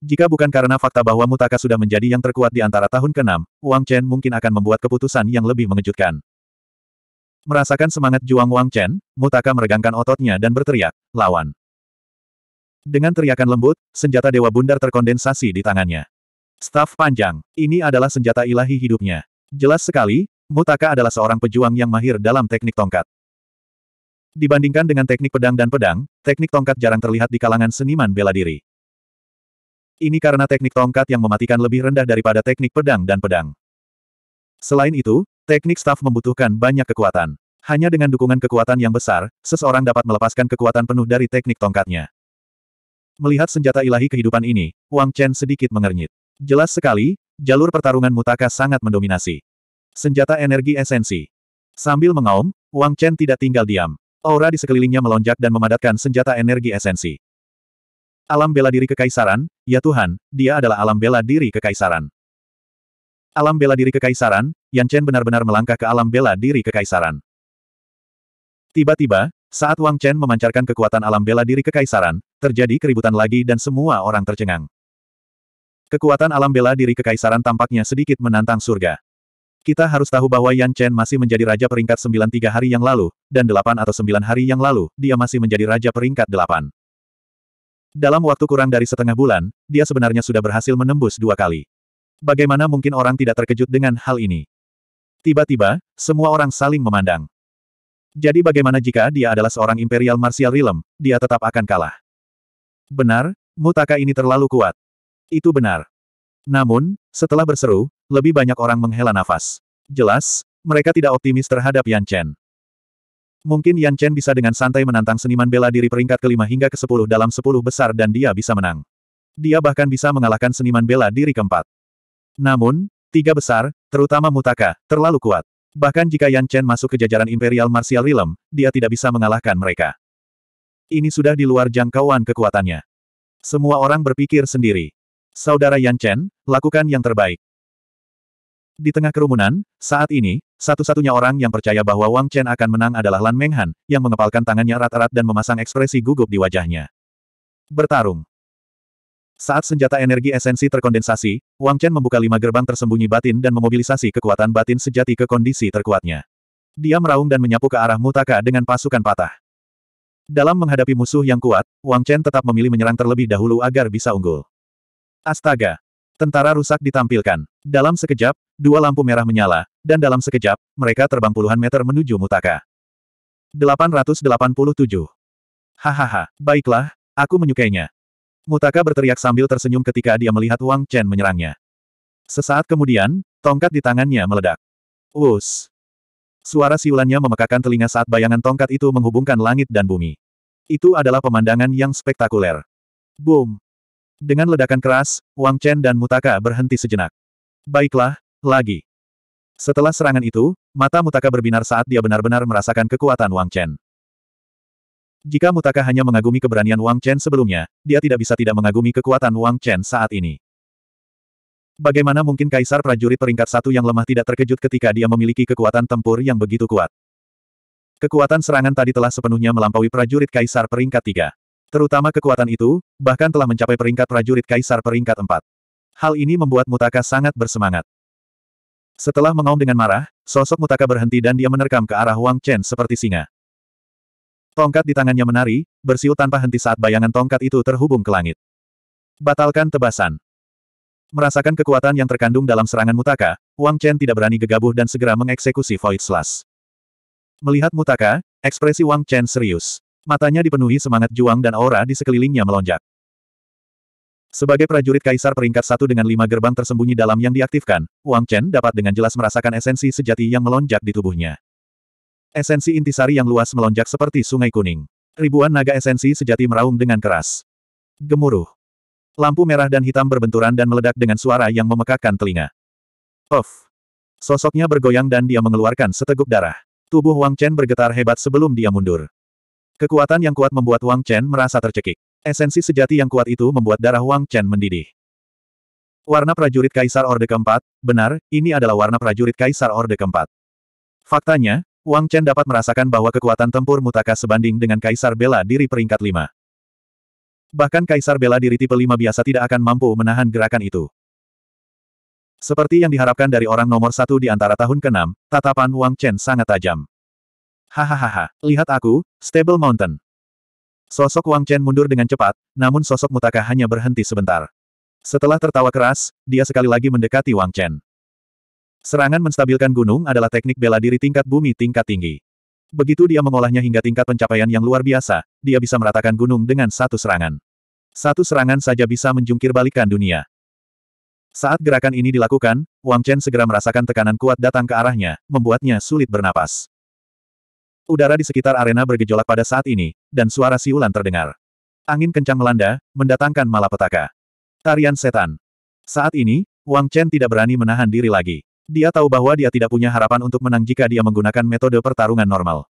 Jika bukan karena fakta bahwa Mutaka sudah menjadi yang terkuat di antara tahun ke-6, Wang Chen mungkin akan membuat keputusan yang lebih mengejutkan. Merasakan semangat juang Wang Chen, Mutaka meregangkan ototnya dan berteriak, lawan. Dengan teriakan lembut, senjata Dewa Bundar terkondensasi di tangannya. Staf panjang. Ini adalah senjata ilahi hidupnya. Jelas sekali, Mutaka adalah seorang pejuang yang mahir dalam teknik tongkat. Dibandingkan dengan teknik pedang dan pedang, teknik tongkat jarang terlihat di kalangan seniman bela diri. Ini karena teknik tongkat yang mematikan lebih rendah daripada teknik pedang dan pedang. Selain itu, teknik staf membutuhkan banyak kekuatan. Hanya dengan dukungan kekuatan yang besar, seseorang dapat melepaskan kekuatan penuh dari teknik tongkatnya. Melihat senjata ilahi kehidupan ini, Wang Chen sedikit mengernyit. Jelas sekali, jalur pertarungan Mutaka sangat mendominasi. Senjata energi esensi. Sambil mengaum, Wang Chen tidak tinggal diam. Aura di sekelilingnya melonjak dan memadatkan senjata energi esensi. Alam bela diri kekaisaran, ya Tuhan, dia adalah alam bela diri kekaisaran. Alam bela diri kekaisaran, Yan Chen benar-benar melangkah ke alam bela diri kekaisaran. Tiba-tiba, saat Wang Chen memancarkan kekuatan alam bela diri kekaisaran, terjadi keributan lagi dan semua orang tercengang. Kekuatan alam bela diri kekaisaran tampaknya sedikit menantang surga. Kita harus tahu bahwa Yan Chen masih menjadi raja peringkat sembilan tiga hari yang lalu, dan delapan atau sembilan hari yang lalu, dia masih menjadi raja peringkat delapan. Dalam waktu kurang dari setengah bulan, dia sebenarnya sudah berhasil menembus dua kali. Bagaimana mungkin orang tidak terkejut dengan hal ini? Tiba-tiba, semua orang saling memandang. Jadi bagaimana jika dia adalah seorang Imperial Martial Realm, dia tetap akan kalah. Benar, mutaka ini terlalu kuat. Itu benar. Namun, setelah berseru, lebih banyak orang menghela nafas. Jelas, mereka tidak optimis terhadap Yan Chen. Mungkin Yan Chen bisa dengan santai menantang seniman bela diri peringkat kelima hingga ke sepuluh dalam sepuluh besar dan dia bisa menang. Dia bahkan bisa mengalahkan seniman bela diri keempat. Namun, tiga besar, terutama Mutaka, terlalu kuat. Bahkan jika Yan Chen masuk ke jajaran Imperial Martial Realm, dia tidak bisa mengalahkan mereka. Ini sudah di luar jangkauan kekuatannya. Semua orang berpikir sendiri. Saudara Yan Chen, lakukan yang terbaik. Di tengah kerumunan, saat ini, satu-satunya orang yang percaya bahwa Wang Chen akan menang adalah Lan Menghan, yang mengepalkan tangannya erat-erat dan memasang ekspresi gugup di wajahnya. Bertarung. Saat senjata energi esensi terkondensasi, Wang Chen membuka lima gerbang tersembunyi batin dan memobilisasi kekuatan batin sejati ke kondisi terkuatnya. Dia meraung dan menyapu ke arah Mutaka dengan pasukan patah. Dalam menghadapi musuh yang kuat, Wang Chen tetap memilih menyerang terlebih dahulu agar bisa unggul. Astaga! Tentara rusak ditampilkan. Dalam sekejap, dua lampu merah menyala, dan dalam sekejap, mereka terbang puluhan meter menuju Mutaka. 887. Hahaha, baiklah, aku menyukainya. Mutaka berteriak sambil tersenyum ketika dia melihat Wang Chen menyerangnya. Sesaat kemudian, tongkat di tangannya meledak. Wus! Suara siulannya memekakan telinga saat bayangan tongkat itu menghubungkan langit dan bumi. Itu adalah pemandangan yang spektakuler. Boom! Dengan ledakan keras, Wang Chen dan Mutaka berhenti sejenak. Baiklah, lagi. Setelah serangan itu, mata Mutaka berbinar saat dia benar-benar merasakan kekuatan Wang Chen. Jika Mutaka hanya mengagumi keberanian Wang Chen sebelumnya, dia tidak bisa tidak mengagumi kekuatan Wang Chen saat ini. Bagaimana mungkin kaisar prajurit peringkat satu yang lemah tidak terkejut ketika dia memiliki kekuatan tempur yang begitu kuat? Kekuatan serangan tadi telah sepenuhnya melampaui prajurit kaisar peringkat tiga. Terutama kekuatan itu, bahkan telah mencapai peringkat prajurit kaisar peringkat empat. Hal ini membuat Mutaka sangat bersemangat. Setelah mengaum dengan marah, sosok Mutaka berhenti dan dia menerkam ke arah Wang Chen seperti singa. Tongkat di tangannya menari, bersiul tanpa henti saat bayangan tongkat itu terhubung ke langit. Batalkan tebasan. Merasakan kekuatan yang terkandung dalam serangan Mutaka, Wang Chen tidak berani gegabah dan segera mengeksekusi Void Slash. Melihat Mutaka, ekspresi Wang Chen serius. Matanya dipenuhi semangat juang dan aura di sekelilingnya melonjak. Sebagai prajurit kaisar peringkat satu dengan lima gerbang tersembunyi dalam yang diaktifkan, Wang Chen dapat dengan jelas merasakan esensi sejati yang melonjak di tubuhnya. Esensi intisari yang luas melonjak seperti sungai kuning. Ribuan naga esensi sejati meraung dengan keras. Gemuruh. Lampu merah dan hitam berbenturan dan meledak dengan suara yang memekakkan telinga. Of. Sosoknya bergoyang dan dia mengeluarkan seteguk darah. Tubuh Wang Chen bergetar hebat sebelum dia mundur. Kekuatan yang kuat membuat Wang Chen merasa tercekik. Esensi sejati yang kuat itu membuat darah Wang Chen mendidih. Warna prajurit Kaisar Orde keempat, benar, ini adalah warna prajurit Kaisar Orde keempat. Faktanya, Wang Chen dapat merasakan bahwa kekuatan tempur mutaka sebanding dengan Kaisar Bela Diri peringkat Lima. Bahkan Kaisar Bela Diri tipe Lima biasa tidak akan mampu menahan gerakan itu. Seperti yang diharapkan dari orang nomor satu di antara tahun ke-6, tatapan Wang Chen sangat tajam. Hahaha, lihat aku, Stable Mountain. Sosok Wang Chen mundur dengan cepat, namun sosok Mutaka hanya berhenti sebentar. Setelah tertawa keras, dia sekali lagi mendekati Wang Chen. Serangan menstabilkan gunung adalah teknik bela diri tingkat bumi tingkat tinggi. Begitu dia mengolahnya hingga tingkat pencapaian yang luar biasa, dia bisa meratakan gunung dengan satu serangan. Satu serangan saja bisa menjungkir balikan dunia. Saat gerakan ini dilakukan, Wang Chen segera merasakan tekanan kuat datang ke arahnya, membuatnya sulit bernapas. Udara di sekitar arena bergejolak pada saat ini, dan suara siulan terdengar. Angin kencang melanda, mendatangkan malapetaka. Tarian setan. Saat ini, Wang Chen tidak berani menahan diri lagi. Dia tahu bahwa dia tidak punya harapan untuk menang jika dia menggunakan metode pertarungan normal.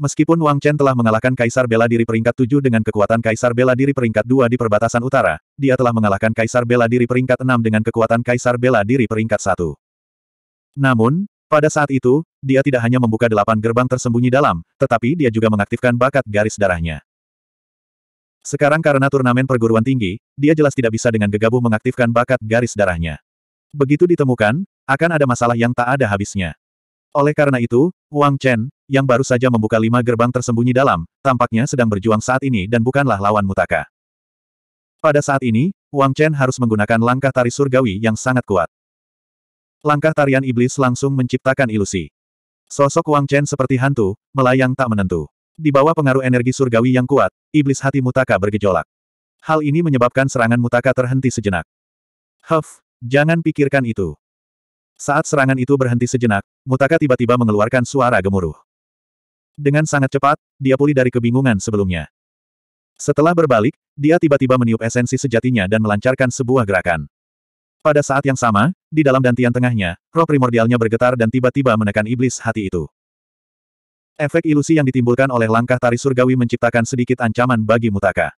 Meskipun Wang Chen telah mengalahkan Kaisar Bela Diri peringkat 7 dengan kekuatan Kaisar Bela Diri peringkat 2 di perbatasan utara, dia telah mengalahkan Kaisar Bela Diri peringkat 6 dengan kekuatan Kaisar Bela Diri peringkat 1. Namun, pada saat itu, dia tidak hanya membuka delapan gerbang tersembunyi dalam, tetapi dia juga mengaktifkan bakat garis darahnya. Sekarang karena turnamen perguruan tinggi, dia jelas tidak bisa dengan gegabah mengaktifkan bakat garis darahnya. Begitu ditemukan, akan ada masalah yang tak ada habisnya. Oleh karena itu, Wang Chen, yang baru saja membuka lima gerbang tersembunyi dalam, tampaknya sedang berjuang saat ini dan bukanlah lawan mutaka. Pada saat ini, Wang Chen harus menggunakan langkah tari surgawi yang sangat kuat. Langkah tarian iblis langsung menciptakan ilusi. Sosok Wang Chen seperti hantu, melayang tak menentu. Di bawah pengaruh energi surgawi yang kuat, iblis hati Mutaka bergejolak. Hal ini menyebabkan serangan Mutaka terhenti sejenak. Huff, jangan pikirkan itu. Saat serangan itu berhenti sejenak, Mutaka tiba-tiba mengeluarkan suara gemuruh. Dengan sangat cepat, dia pulih dari kebingungan sebelumnya. Setelah berbalik, dia tiba-tiba meniup esensi sejatinya dan melancarkan sebuah gerakan. Pada saat yang sama, di dalam dantian tengahnya, roh primordialnya bergetar dan tiba-tiba menekan iblis hati itu. Efek ilusi yang ditimbulkan oleh langkah tari surgawi menciptakan sedikit ancaman bagi Mutaka.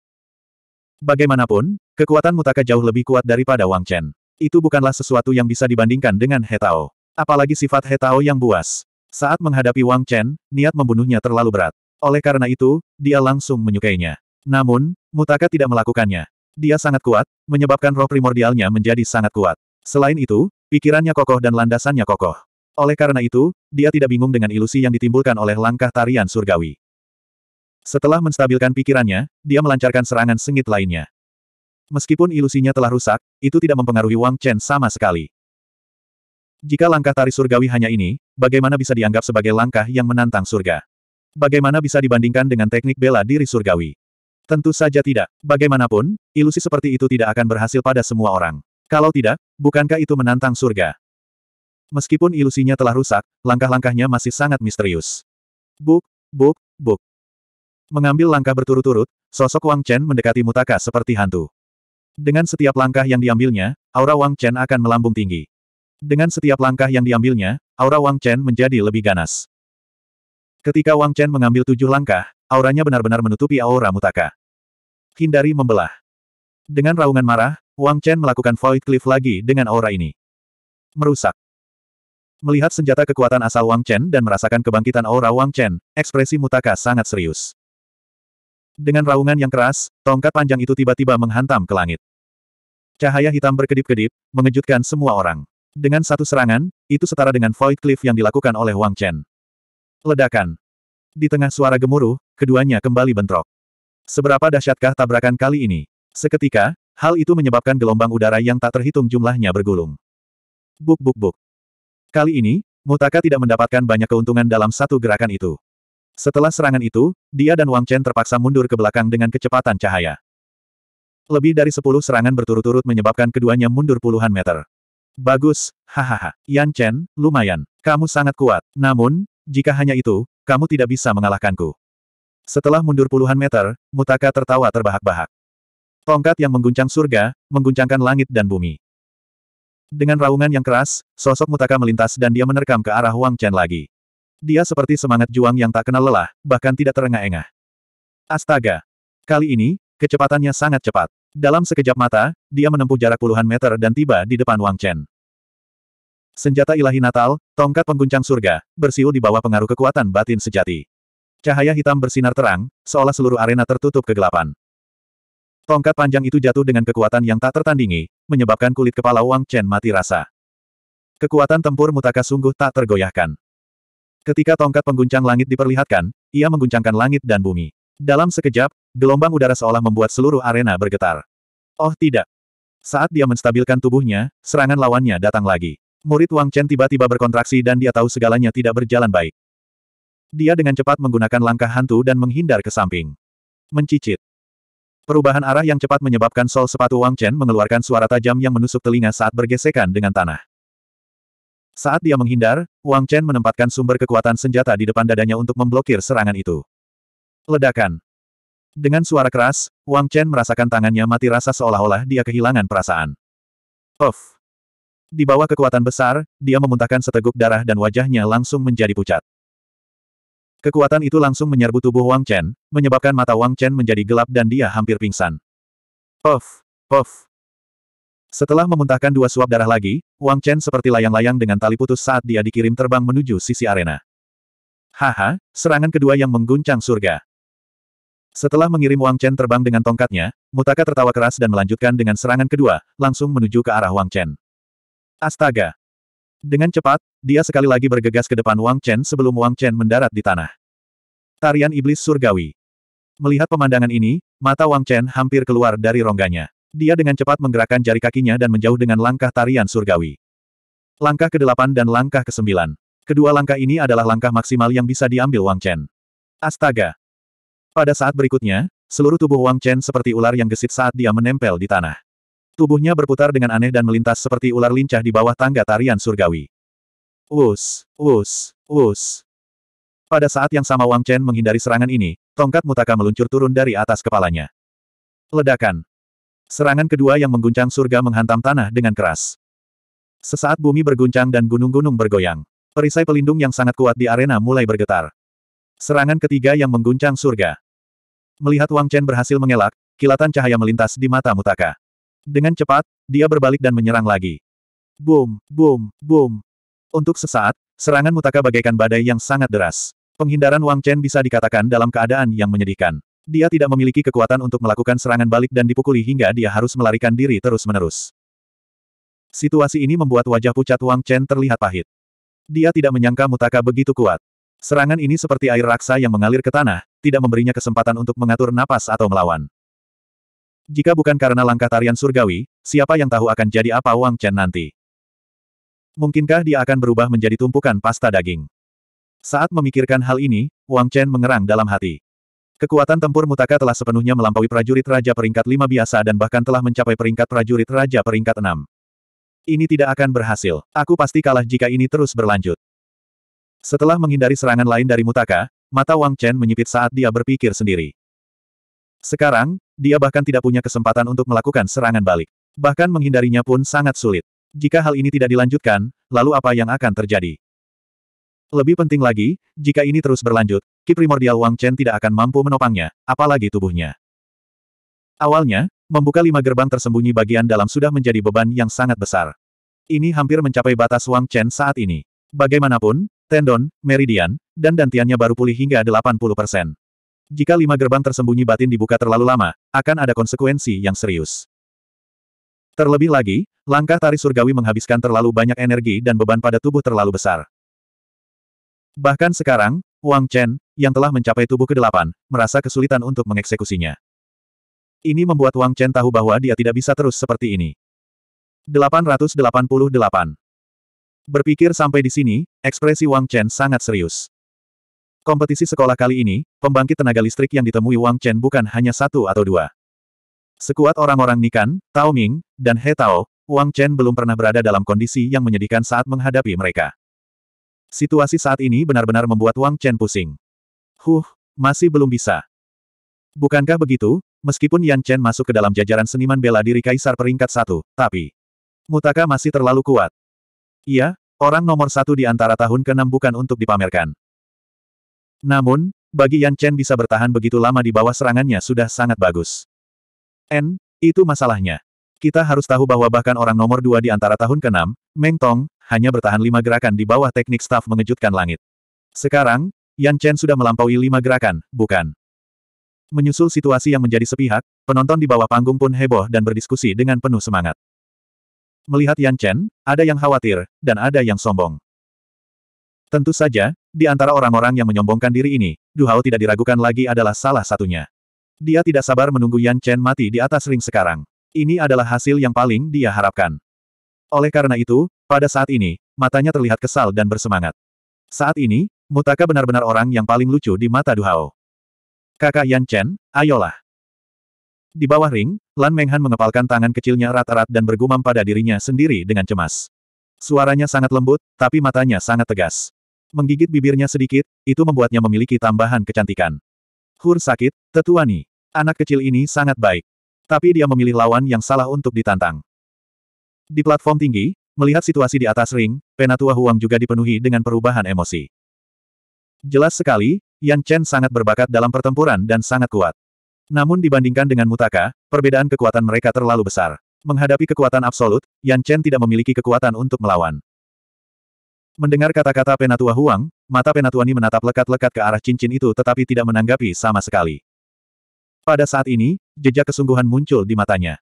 Bagaimanapun, kekuatan Mutaka jauh lebih kuat daripada Wang Chen. Itu bukanlah sesuatu yang bisa dibandingkan dengan He Apalagi sifat He yang buas. Saat menghadapi Wang Chen, niat membunuhnya terlalu berat. Oleh karena itu, dia langsung menyukainya. Namun, Mutaka tidak melakukannya. Dia sangat kuat, menyebabkan roh primordialnya menjadi sangat kuat. Selain itu, pikirannya kokoh dan landasannya kokoh. Oleh karena itu, dia tidak bingung dengan ilusi yang ditimbulkan oleh langkah tarian surgawi. Setelah menstabilkan pikirannya, dia melancarkan serangan sengit lainnya. Meskipun ilusinya telah rusak, itu tidak mempengaruhi Wang Chen sama sekali. Jika langkah tari surgawi hanya ini, bagaimana bisa dianggap sebagai langkah yang menantang surga? Bagaimana bisa dibandingkan dengan teknik bela diri surgawi? Tentu saja tidak. Bagaimanapun, ilusi seperti itu tidak akan berhasil pada semua orang. Kalau tidak, bukankah itu menantang surga? Meskipun ilusinya telah rusak, langkah-langkahnya masih sangat misterius. Buk, buk, buk. Mengambil langkah berturut-turut, sosok Wang Chen mendekati Mutaka seperti hantu. Dengan setiap langkah yang diambilnya, aura Wang Chen akan melambung tinggi. Dengan setiap langkah yang diambilnya, aura Wang Chen menjadi lebih ganas. Ketika Wang Chen mengambil tujuh langkah, Auranya benar-benar menutupi aura mutaka. Hindari membelah. Dengan raungan marah, Wang Chen melakukan Void Cliff lagi dengan aura ini. Merusak. Melihat senjata kekuatan asal Wang Chen dan merasakan kebangkitan aura Wang Chen, ekspresi mutaka sangat serius. Dengan raungan yang keras, tongkat panjang itu tiba-tiba menghantam ke langit. Cahaya hitam berkedip-kedip, mengejutkan semua orang. Dengan satu serangan, itu setara dengan Void Cliff yang dilakukan oleh Wang Chen. Ledakan. Di tengah suara gemuruh, Keduanya kembali bentrok. Seberapa dahsyatkah tabrakan kali ini? Seketika, hal itu menyebabkan gelombang udara yang tak terhitung jumlahnya bergulung. Buk buk buk. Kali ini, Mutaka tidak mendapatkan banyak keuntungan dalam satu gerakan itu. Setelah serangan itu, dia dan Wang Chen terpaksa mundur ke belakang dengan kecepatan cahaya. Lebih dari sepuluh serangan berturut-turut menyebabkan keduanya mundur puluhan meter. Bagus, hahaha. Yan Chen, lumayan. Kamu sangat kuat. Namun, jika hanya itu, kamu tidak bisa mengalahkanku. Setelah mundur puluhan meter, Mutaka tertawa terbahak-bahak. Tongkat yang mengguncang surga, mengguncangkan langit dan bumi. Dengan raungan yang keras, sosok Mutaka melintas dan dia menerkam ke arah Wang Chen lagi. Dia seperti semangat juang yang tak kenal lelah, bahkan tidak terengah-engah. Astaga! Kali ini, kecepatannya sangat cepat. Dalam sekejap mata, dia menempuh jarak puluhan meter dan tiba di depan Wang Chen. Senjata ilahi Natal, tongkat pengguncang surga, bersiul di bawah pengaruh kekuatan batin sejati. Cahaya hitam bersinar terang, seolah seluruh arena tertutup kegelapan. Tongkat panjang itu jatuh dengan kekuatan yang tak tertandingi, menyebabkan kulit kepala Wang Chen mati rasa. Kekuatan tempur mutaka sungguh tak tergoyahkan. Ketika tongkat pengguncang langit diperlihatkan, ia mengguncangkan langit dan bumi. Dalam sekejap, gelombang udara seolah membuat seluruh arena bergetar. Oh tidak! Saat dia menstabilkan tubuhnya, serangan lawannya datang lagi. Murid Wang Chen tiba-tiba berkontraksi dan dia tahu segalanya tidak berjalan baik. Dia dengan cepat menggunakan langkah hantu dan menghindar ke samping. Mencicit. Perubahan arah yang cepat menyebabkan sol sepatu Wang Chen mengeluarkan suara tajam yang menusuk telinga saat bergesekan dengan tanah. Saat dia menghindar, Wang Chen menempatkan sumber kekuatan senjata di depan dadanya untuk memblokir serangan itu. Ledakan. Dengan suara keras, Wang Chen merasakan tangannya mati rasa seolah-olah dia kehilangan perasaan. Puff. Di bawah kekuatan besar, dia memuntahkan seteguk darah dan wajahnya langsung menjadi pucat. Kekuatan itu langsung menyerbu tubuh Wang Chen, menyebabkan mata Wang Chen menjadi gelap dan dia hampir pingsan. Puff! Puff! Setelah memuntahkan dua suap darah lagi, Wang Chen seperti layang-layang dengan tali putus saat dia dikirim terbang menuju sisi arena. Haha, serangan kedua yang mengguncang surga. Setelah mengirim Wang Chen terbang dengan tongkatnya, Mutaka tertawa keras dan melanjutkan dengan serangan kedua, langsung menuju ke arah Wang Chen. Astaga! Dengan cepat, dia sekali lagi bergegas ke depan Wang Chen sebelum Wang Chen mendarat di tanah. Tarian Iblis Surgawi Melihat pemandangan ini, mata Wang Chen hampir keluar dari rongganya. Dia dengan cepat menggerakkan jari kakinya dan menjauh dengan langkah tarian surgawi. Langkah ke-8 dan langkah ke-9. Kedua langkah ini adalah langkah maksimal yang bisa diambil Wang Chen. Astaga! Pada saat berikutnya, seluruh tubuh Wang Chen seperti ular yang gesit saat dia menempel di tanah. Tubuhnya berputar dengan aneh dan melintas seperti ular lincah di bawah tangga tarian surgawi. Wus, wus, wus. Pada saat yang sama Wang Chen menghindari serangan ini, tongkat mutaka meluncur turun dari atas kepalanya. Ledakan. Serangan kedua yang mengguncang surga menghantam tanah dengan keras. Sesaat bumi berguncang dan gunung-gunung bergoyang. Perisai pelindung yang sangat kuat di arena mulai bergetar. Serangan ketiga yang mengguncang surga. Melihat Wang Chen berhasil mengelak, kilatan cahaya melintas di mata Mutaka. Dengan cepat, dia berbalik dan menyerang lagi. Boom, boom, boom. Untuk sesaat, serangan mutaka bagaikan badai yang sangat deras. Penghindaran Wang Chen bisa dikatakan dalam keadaan yang menyedihkan. Dia tidak memiliki kekuatan untuk melakukan serangan balik dan dipukuli hingga dia harus melarikan diri terus-menerus. Situasi ini membuat wajah pucat Wang Chen terlihat pahit. Dia tidak menyangka mutaka begitu kuat. Serangan ini seperti air raksa yang mengalir ke tanah, tidak memberinya kesempatan untuk mengatur napas atau melawan. Jika bukan karena langkah tarian surgawi, siapa yang tahu akan jadi apa Wang Chen nanti? Mungkinkah dia akan berubah menjadi tumpukan pasta daging? Saat memikirkan hal ini, Wang Chen mengerang dalam hati. Kekuatan tempur Mutaka telah sepenuhnya melampaui prajurit Raja peringkat lima biasa dan bahkan telah mencapai peringkat prajurit Raja peringkat enam. Ini tidak akan berhasil. Aku pasti kalah jika ini terus berlanjut. Setelah menghindari serangan lain dari Mutaka, mata Wang Chen menyipit saat dia berpikir sendiri. Sekarang, dia bahkan tidak punya kesempatan untuk melakukan serangan balik. Bahkan menghindarinya pun sangat sulit. Jika hal ini tidak dilanjutkan, lalu apa yang akan terjadi? Lebih penting lagi, jika ini terus berlanjut, Ki Primordial Wang Chen tidak akan mampu menopangnya, apalagi tubuhnya. Awalnya, membuka lima gerbang tersembunyi bagian dalam sudah menjadi beban yang sangat besar. Ini hampir mencapai batas Wang Chen saat ini. Bagaimanapun, tendon, meridian, dan dantiannya baru pulih hingga 80 persen. Jika lima gerbang tersembunyi batin dibuka terlalu lama, akan ada konsekuensi yang serius. Terlebih lagi, langkah tari surgawi menghabiskan terlalu banyak energi dan beban pada tubuh terlalu besar. Bahkan sekarang, Wang Chen, yang telah mencapai tubuh ke-8, merasa kesulitan untuk mengeksekusinya. Ini membuat Wang Chen tahu bahwa dia tidak bisa terus seperti ini. 888 Berpikir sampai di sini, ekspresi Wang Chen sangat serius. Kompetisi sekolah kali ini, pembangkit tenaga listrik yang ditemui Wang Chen bukan hanya satu atau dua. Sekuat orang-orang Nikan, Tao Ming, dan He Tao, Wang Chen belum pernah berada dalam kondisi yang menyedihkan saat menghadapi mereka. Situasi saat ini benar-benar membuat Wang Chen pusing. Huh, masih belum bisa. Bukankah begitu, meskipun Yan Chen masuk ke dalam jajaran seniman bela diri kaisar peringkat satu, tapi... Mutaka masih terlalu kuat. Iya, orang nomor satu di antara tahun ke-6 bukan untuk dipamerkan. Namun, bagi Yan Chen bisa bertahan begitu lama di bawah serangannya sudah sangat bagus. N, itu masalahnya. Kita harus tahu bahwa bahkan orang nomor dua di antara tahun ke-6, Meng Tong, hanya bertahan lima gerakan di bawah teknik staf mengejutkan langit. Sekarang, Yan Chen sudah melampaui lima gerakan, bukan? Menyusul situasi yang menjadi sepihak, penonton di bawah panggung pun heboh dan berdiskusi dengan penuh semangat. Melihat Yan Chen, ada yang khawatir, dan ada yang sombong. Tentu saja, di antara orang-orang yang menyombongkan diri ini, Du Hao tidak diragukan lagi adalah salah satunya. Dia tidak sabar menunggu Yan Chen mati di atas ring sekarang. Ini adalah hasil yang paling dia harapkan. Oleh karena itu, pada saat ini, matanya terlihat kesal dan bersemangat. Saat ini, Mutaka benar-benar orang yang paling lucu di mata Du Hao. Kakak Yan Chen, ayolah. Di bawah ring, Lan Menghan mengepalkan tangan kecilnya erat-erat dan bergumam pada dirinya sendiri dengan cemas. Suaranya sangat lembut, tapi matanya sangat tegas. Menggigit bibirnya sedikit, itu membuatnya memiliki tambahan kecantikan. Hur sakit, tetuani. Anak kecil ini sangat baik. Tapi dia memilih lawan yang salah untuk ditantang. Di platform tinggi, melihat situasi di atas ring, Penatua Huang juga dipenuhi dengan perubahan emosi. Jelas sekali, Yan Chen sangat berbakat dalam pertempuran dan sangat kuat. Namun dibandingkan dengan Mutaka, perbedaan kekuatan mereka terlalu besar. Menghadapi kekuatan absolut, Yan Chen tidak memiliki kekuatan untuk melawan. Mendengar kata-kata Penatua Huang, mata Penatuani menatap lekat-lekat ke arah cincin itu tetapi tidak menanggapi sama sekali. Pada saat ini, jejak kesungguhan muncul di matanya.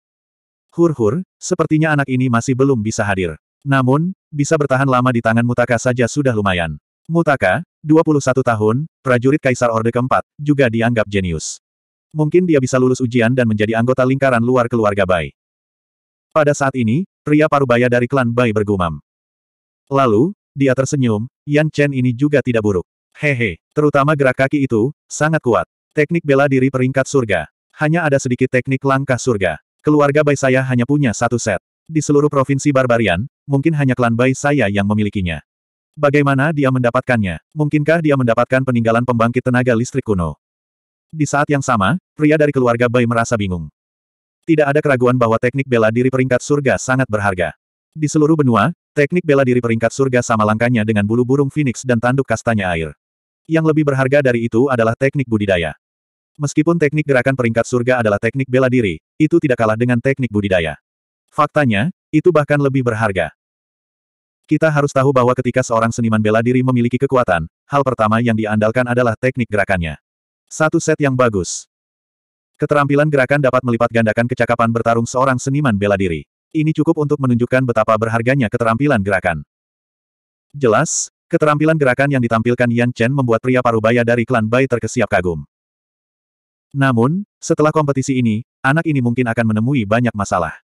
Hur-hur, sepertinya anak ini masih belum bisa hadir. Namun, bisa bertahan lama di tangan Mutaka saja sudah lumayan. Mutaka, 21 tahun, prajurit Kaisar Orde keempat, juga dianggap jenius. Mungkin dia bisa lulus ujian dan menjadi anggota lingkaran luar keluarga Bai. Pada saat ini, pria parubaya dari klan Bai bergumam. Lalu, dia tersenyum, Yan Chen ini juga tidak buruk. Hehe, terutama gerak kaki itu, sangat kuat. Teknik bela diri peringkat surga. Hanya ada sedikit teknik langkah surga. Keluarga Bai saya hanya punya satu set. Di seluruh provinsi Barbarian, mungkin hanya klan Bai saya yang memilikinya. Bagaimana dia mendapatkannya? Mungkinkah dia mendapatkan peninggalan pembangkit tenaga listrik kuno? Di saat yang sama, pria dari keluarga Bai merasa bingung. Tidak ada keraguan bahwa teknik bela diri peringkat surga sangat berharga. Di seluruh benua, Teknik bela diri peringkat surga sama langkanya dengan bulu burung phoenix dan tanduk kastanya air. Yang lebih berharga dari itu adalah teknik budidaya. Meskipun teknik gerakan peringkat surga adalah teknik bela diri, itu tidak kalah dengan teknik budidaya. Faktanya, itu bahkan lebih berharga. Kita harus tahu bahwa ketika seorang seniman bela diri memiliki kekuatan, hal pertama yang diandalkan adalah teknik gerakannya. Satu set yang bagus. Keterampilan gerakan dapat melipat gandakan kecakapan bertarung seorang seniman bela diri. Ini cukup untuk menunjukkan betapa berharganya keterampilan gerakan. Jelas, keterampilan gerakan yang ditampilkan Yan Chen membuat pria parubaya dari klan Bai terkesiap kagum. Namun, setelah kompetisi ini, anak ini mungkin akan menemui banyak masalah.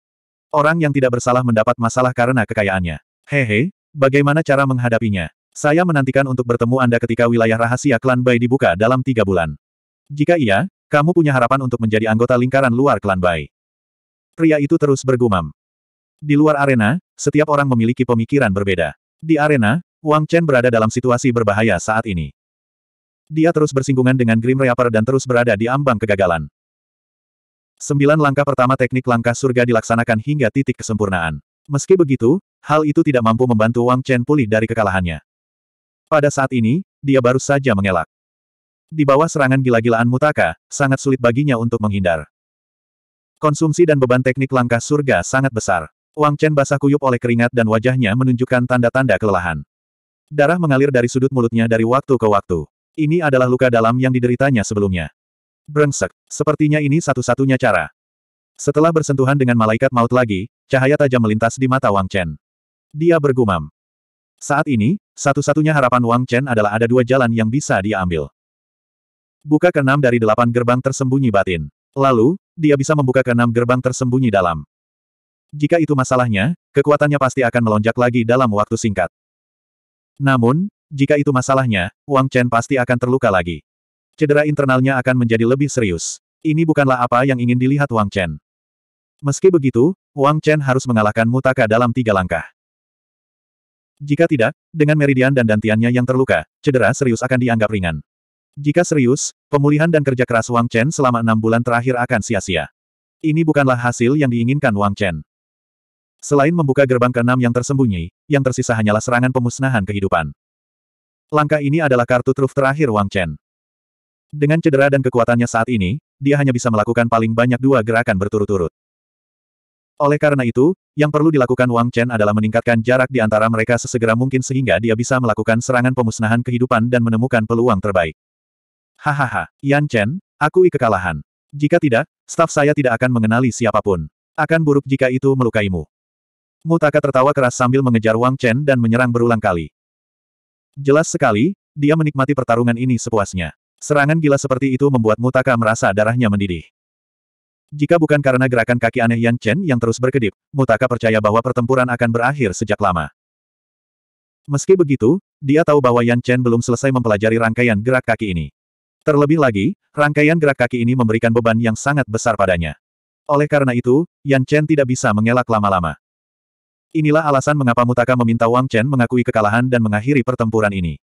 Orang yang tidak bersalah mendapat masalah karena kekayaannya. Hehe, bagaimana cara menghadapinya? Saya menantikan untuk bertemu Anda ketika wilayah rahasia klan Bai dibuka dalam tiga bulan. Jika iya, kamu punya harapan untuk menjadi anggota lingkaran luar klan Bai. Pria itu terus bergumam. Di luar arena, setiap orang memiliki pemikiran berbeda. Di arena, Wang Chen berada dalam situasi berbahaya saat ini. Dia terus bersinggungan dengan Grim Reaper dan terus berada di ambang kegagalan. Sembilan langkah pertama teknik langkah surga dilaksanakan hingga titik kesempurnaan. Meski begitu, hal itu tidak mampu membantu Wang Chen pulih dari kekalahannya. Pada saat ini, dia baru saja mengelak. Di bawah serangan gila-gilaan mutaka, sangat sulit baginya untuk menghindar. Konsumsi dan beban teknik langkah surga sangat besar. Wang Chen basah kuyup oleh keringat dan wajahnya menunjukkan tanda-tanda kelelahan. Darah mengalir dari sudut mulutnya dari waktu ke waktu. Ini adalah luka dalam yang dideritanya sebelumnya. Brengsek, sepertinya ini satu-satunya cara. Setelah bersentuhan dengan malaikat maut lagi, cahaya tajam melintas di mata Wang Chen. Dia bergumam. Saat ini, satu-satunya harapan Wang Chen adalah ada dua jalan yang bisa dia ambil. Buka keenam dari delapan gerbang tersembunyi batin. Lalu, dia bisa membuka keenam gerbang tersembunyi dalam. Jika itu masalahnya, kekuatannya pasti akan melonjak lagi dalam waktu singkat. Namun, jika itu masalahnya, Wang Chen pasti akan terluka lagi. Cedera internalnya akan menjadi lebih serius. Ini bukanlah apa yang ingin dilihat Wang Chen. Meski begitu, Wang Chen harus mengalahkan Mutaka dalam tiga langkah. Jika tidak, dengan meridian dan dantiannya yang terluka, cedera serius akan dianggap ringan. Jika serius, pemulihan dan kerja keras Wang Chen selama enam bulan terakhir akan sia-sia. Ini bukanlah hasil yang diinginkan Wang Chen. Selain membuka gerbang keenam yang tersembunyi, yang tersisa hanyalah serangan pemusnahan kehidupan. Langkah ini adalah kartu truf terakhir Wang Chen. Dengan cedera dan kekuatannya saat ini, dia hanya bisa melakukan paling banyak dua gerakan berturut-turut. Oleh karena itu, yang perlu dilakukan Wang Chen adalah meningkatkan jarak di antara mereka sesegera mungkin sehingga dia bisa melakukan serangan pemusnahan kehidupan dan menemukan peluang terbaik. Hahaha, Yan Chen, akui kekalahan. Jika tidak, staf saya tidak akan mengenali siapapun. Akan buruk jika itu melukaimu. Mutaka tertawa keras sambil mengejar Wang Chen dan menyerang berulang kali. Jelas sekali, dia menikmati pertarungan ini sepuasnya. Serangan gila seperti itu membuat Mutaka merasa darahnya mendidih. Jika bukan karena gerakan kaki aneh Yan Chen yang terus berkedip, Mutaka percaya bahwa pertempuran akan berakhir sejak lama. Meski begitu, dia tahu bahwa Yan Chen belum selesai mempelajari rangkaian gerak kaki ini. Terlebih lagi, rangkaian gerak kaki ini memberikan beban yang sangat besar padanya. Oleh karena itu, Yan Chen tidak bisa mengelak lama-lama. Inilah alasan mengapa Mutaka meminta Wang Chen mengakui kekalahan dan mengakhiri pertempuran ini.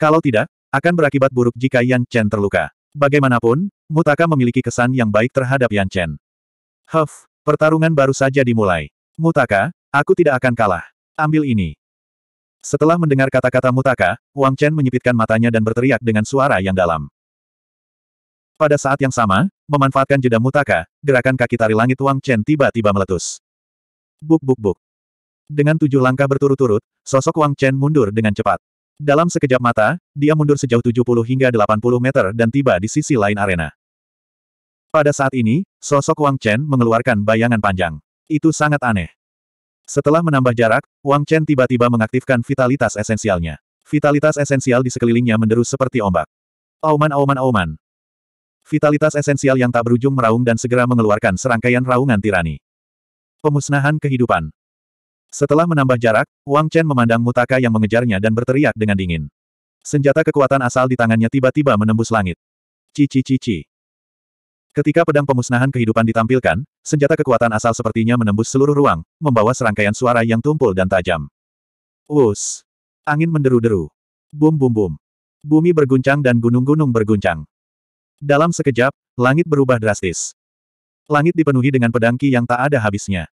Kalau tidak, akan berakibat buruk jika Yan Chen terluka. Bagaimanapun, Mutaka memiliki kesan yang baik terhadap Yan Chen. Huff, pertarungan baru saja dimulai. Mutaka, aku tidak akan kalah. Ambil ini. Setelah mendengar kata-kata Mutaka, Wang Chen menyipitkan matanya dan berteriak dengan suara yang dalam. Pada saat yang sama, memanfaatkan jeda Mutaka, gerakan kaki tari langit Wang Chen tiba-tiba meletus. Buk buk buk. Dengan tujuh langkah berturut-turut, sosok Wang Chen mundur dengan cepat. Dalam sekejap mata, dia mundur sejauh 70 hingga 80 meter dan tiba di sisi lain arena. Pada saat ini, sosok Wang Chen mengeluarkan bayangan panjang. Itu sangat aneh. Setelah menambah jarak, Wang Chen tiba-tiba mengaktifkan vitalitas esensialnya. Vitalitas esensial di sekelilingnya menderu seperti ombak. Auman auman auman. Vitalitas esensial yang tak berujung meraung dan segera mengeluarkan serangkaian raungan tirani. Pemusnahan kehidupan. Setelah menambah jarak, Wang Chen memandang Mutaka yang mengejarnya dan berteriak dengan dingin. Senjata kekuatan asal di tangannya tiba-tiba menembus langit. Cici-cici. Ketika pedang pemusnahan kehidupan ditampilkan, senjata kekuatan asal sepertinya menembus seluruh ruang, membawa serangkaian suara yang tumpul dan tajam. Wus. Angin menderu-deru. Bum-bum-bum. Bumi berguncang dan gunung-gunung berguncang. Dalam sekejap, langit berubah drastis langit dipenuhi dengan pedang Ki yang tak ada habisnya.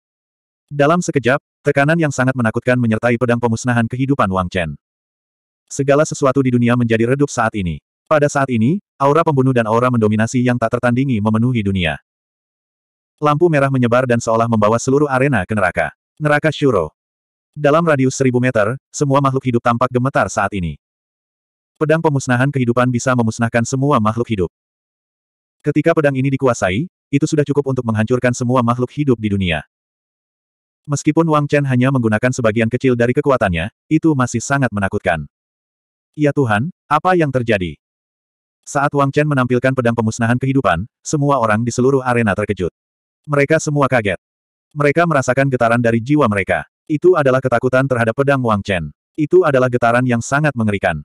Dalam sekejap, tekanan yang sangat menakutkan menyertai pedang pemusnahan kehidupan Wang Chen. Segala sesuatu di dunia menjadi redup saat ini. Pada saat ini, aura pembunuh dan aura mendominasi yang tak tertandingi memenuhi dunia. Lampu merah menyebar dan seolah membawa seluruh arena ke neraka. Neraka Shuro. Dalam radius seribu meter, semua makhluk hidup tampak gemetar saat ini. Pedang pemusnahan kehidupan bisa memusnahkan semua makhluk hidup. Ketika pedang ini dikuasai, itu sudah cukup untuk menghancurkan semua makhluk hidup di dunia. Meskipun Wang Chen hanya menggunakan sebagian kecil dari kekuatannya, itu masih sangat menakutkan. Ya Tuhan, apa yang terjadi? Saat Wang Chen menampilkan pedang pemusnahan kehidupan, semua orang di seluruh arena terkejut. Mereka semua kaget. Mereka merasakan getaran dari jiwa mereka. Itu adalah ketakutan terhadap pedang Wang Chen. Itu adalah getaran yang sangat mengerikan.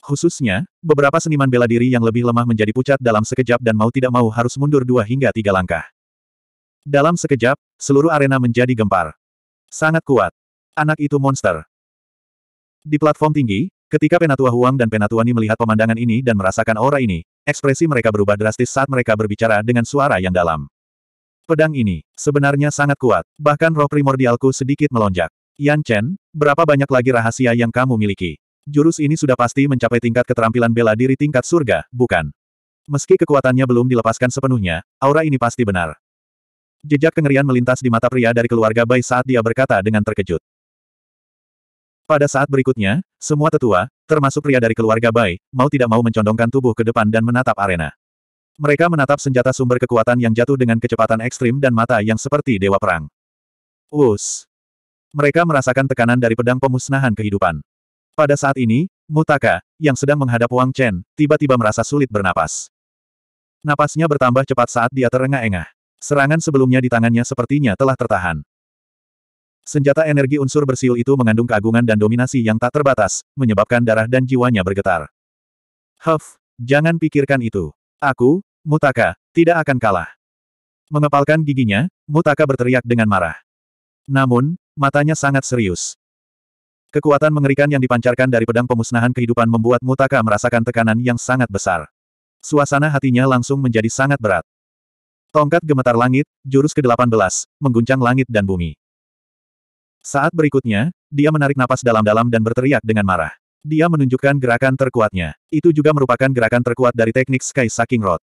Khususnya, beberapa seniman bela diri yang lebih lemah menjadi pucat dalam sekejap dan mau tidak mau harus mundur dua hingga tiga langkah. Dalam sekejap, seluruh arena menjadi gempar. Sangat kuat. Anak itu monster. Di platform tinggi, ketika Penatua Huang dan Penatuani melihat pemandangan ini dan merasakan aura ini, ekspresi mereka berubah drastis saat mereka berbicara dengan suara yang dalam. Pedang ini, sebenarnya sangat kuat, bahkan roh primordialku sedikit melonjak. Yan Chen, berapa banyak lagi rahasia yang kamu miliki? Jurus ini sudah pasti mencapai tingkat keterampilan bela diri tingkat surga, bukan? Meski kekuatannya belum dilepaskan sepenuhnya, aura ini pasti benar. Jejak kengerian melintas di mata pria dari keluarga Bai saat dia berkata dengan terkejut. Pada saat berikutnya, semua tetua, termasuk pria dari keluarga Bai, mau tidak mau mencondongkan tubuh ke depan dan menatap arena. Mereka menatap senjata sumber kekuatan yang jatuh dengan kecepatan ekstrim dan mata yang seperti dewa perang. Us. Mereka merasakan tekanan dari pedang pemusnahan kehidupan. Pada saat ini, Mutaka, yang sedang menghadap Wang Chen, tiba-tiba merasa sulit bernapas. Napasnya bertambah cepat saat dia terengah-engah. Serangan sebelumnya di tangannya sepertinya telah tertahan. Senjata energi unsur bersiul itu mengandung keagungan dan dominasi yang tak terbatas, menyebabkan darah dan jiwanya bergetar. Huff, jangan pikirkan itu. Aku, Mutaka, tidak akan kalah. Mengepalkan giginya, Mutaka berteriak dengan marah. Namun, matanya sangat serius. Kekuatan mengerikan yang dipancarkan dari pedang pemusnahan kehidupan membuat Mutaka merasakan tekanan yang sangat besar. Suasana hatinya langsung menjadi sangat berat. Tongkat gemetar langit, jurus ke-18, mengguncang langit dan bumi. Saat berikutnya, dia menarik napas dalam-dalam dan berteriak dengan marah. Dia menunjukkan gerakan terkuatnya. Itu juga merupakan gerakan terkuat dari teknik Sky Sucking Rod.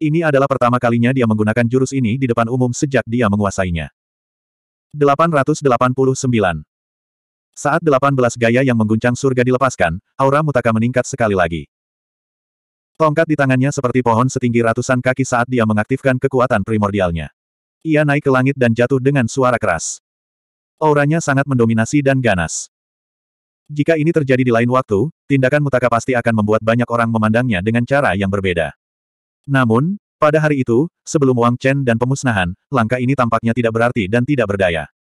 Ini adalah pertama kalinya dia menggunakan jurus ini di depan umum sejak dia menguasainya. 889 saat belas gaya yang mengguncang surga dilepaskan, aura mutaka meningkat sekali lagi. Tongkat di tangannya seperti pohon setinggi ratusan kaki saat dia mengaktifkan kekuatan primordialnya. Ia naik ke langit dan jatuh dengan suara keras. Auranya sangat mendominasi dan ganas. Jika ini terjadi di lain waktu, tindakan mutaka pasti akan membuat banyak orang memandangnya dengan cara yang berbeda. Namun, pada hari itu, sebelum Wang Chen dan pemusnahan, langkah ini tampaknya tidak berarti dan tidak berdaya.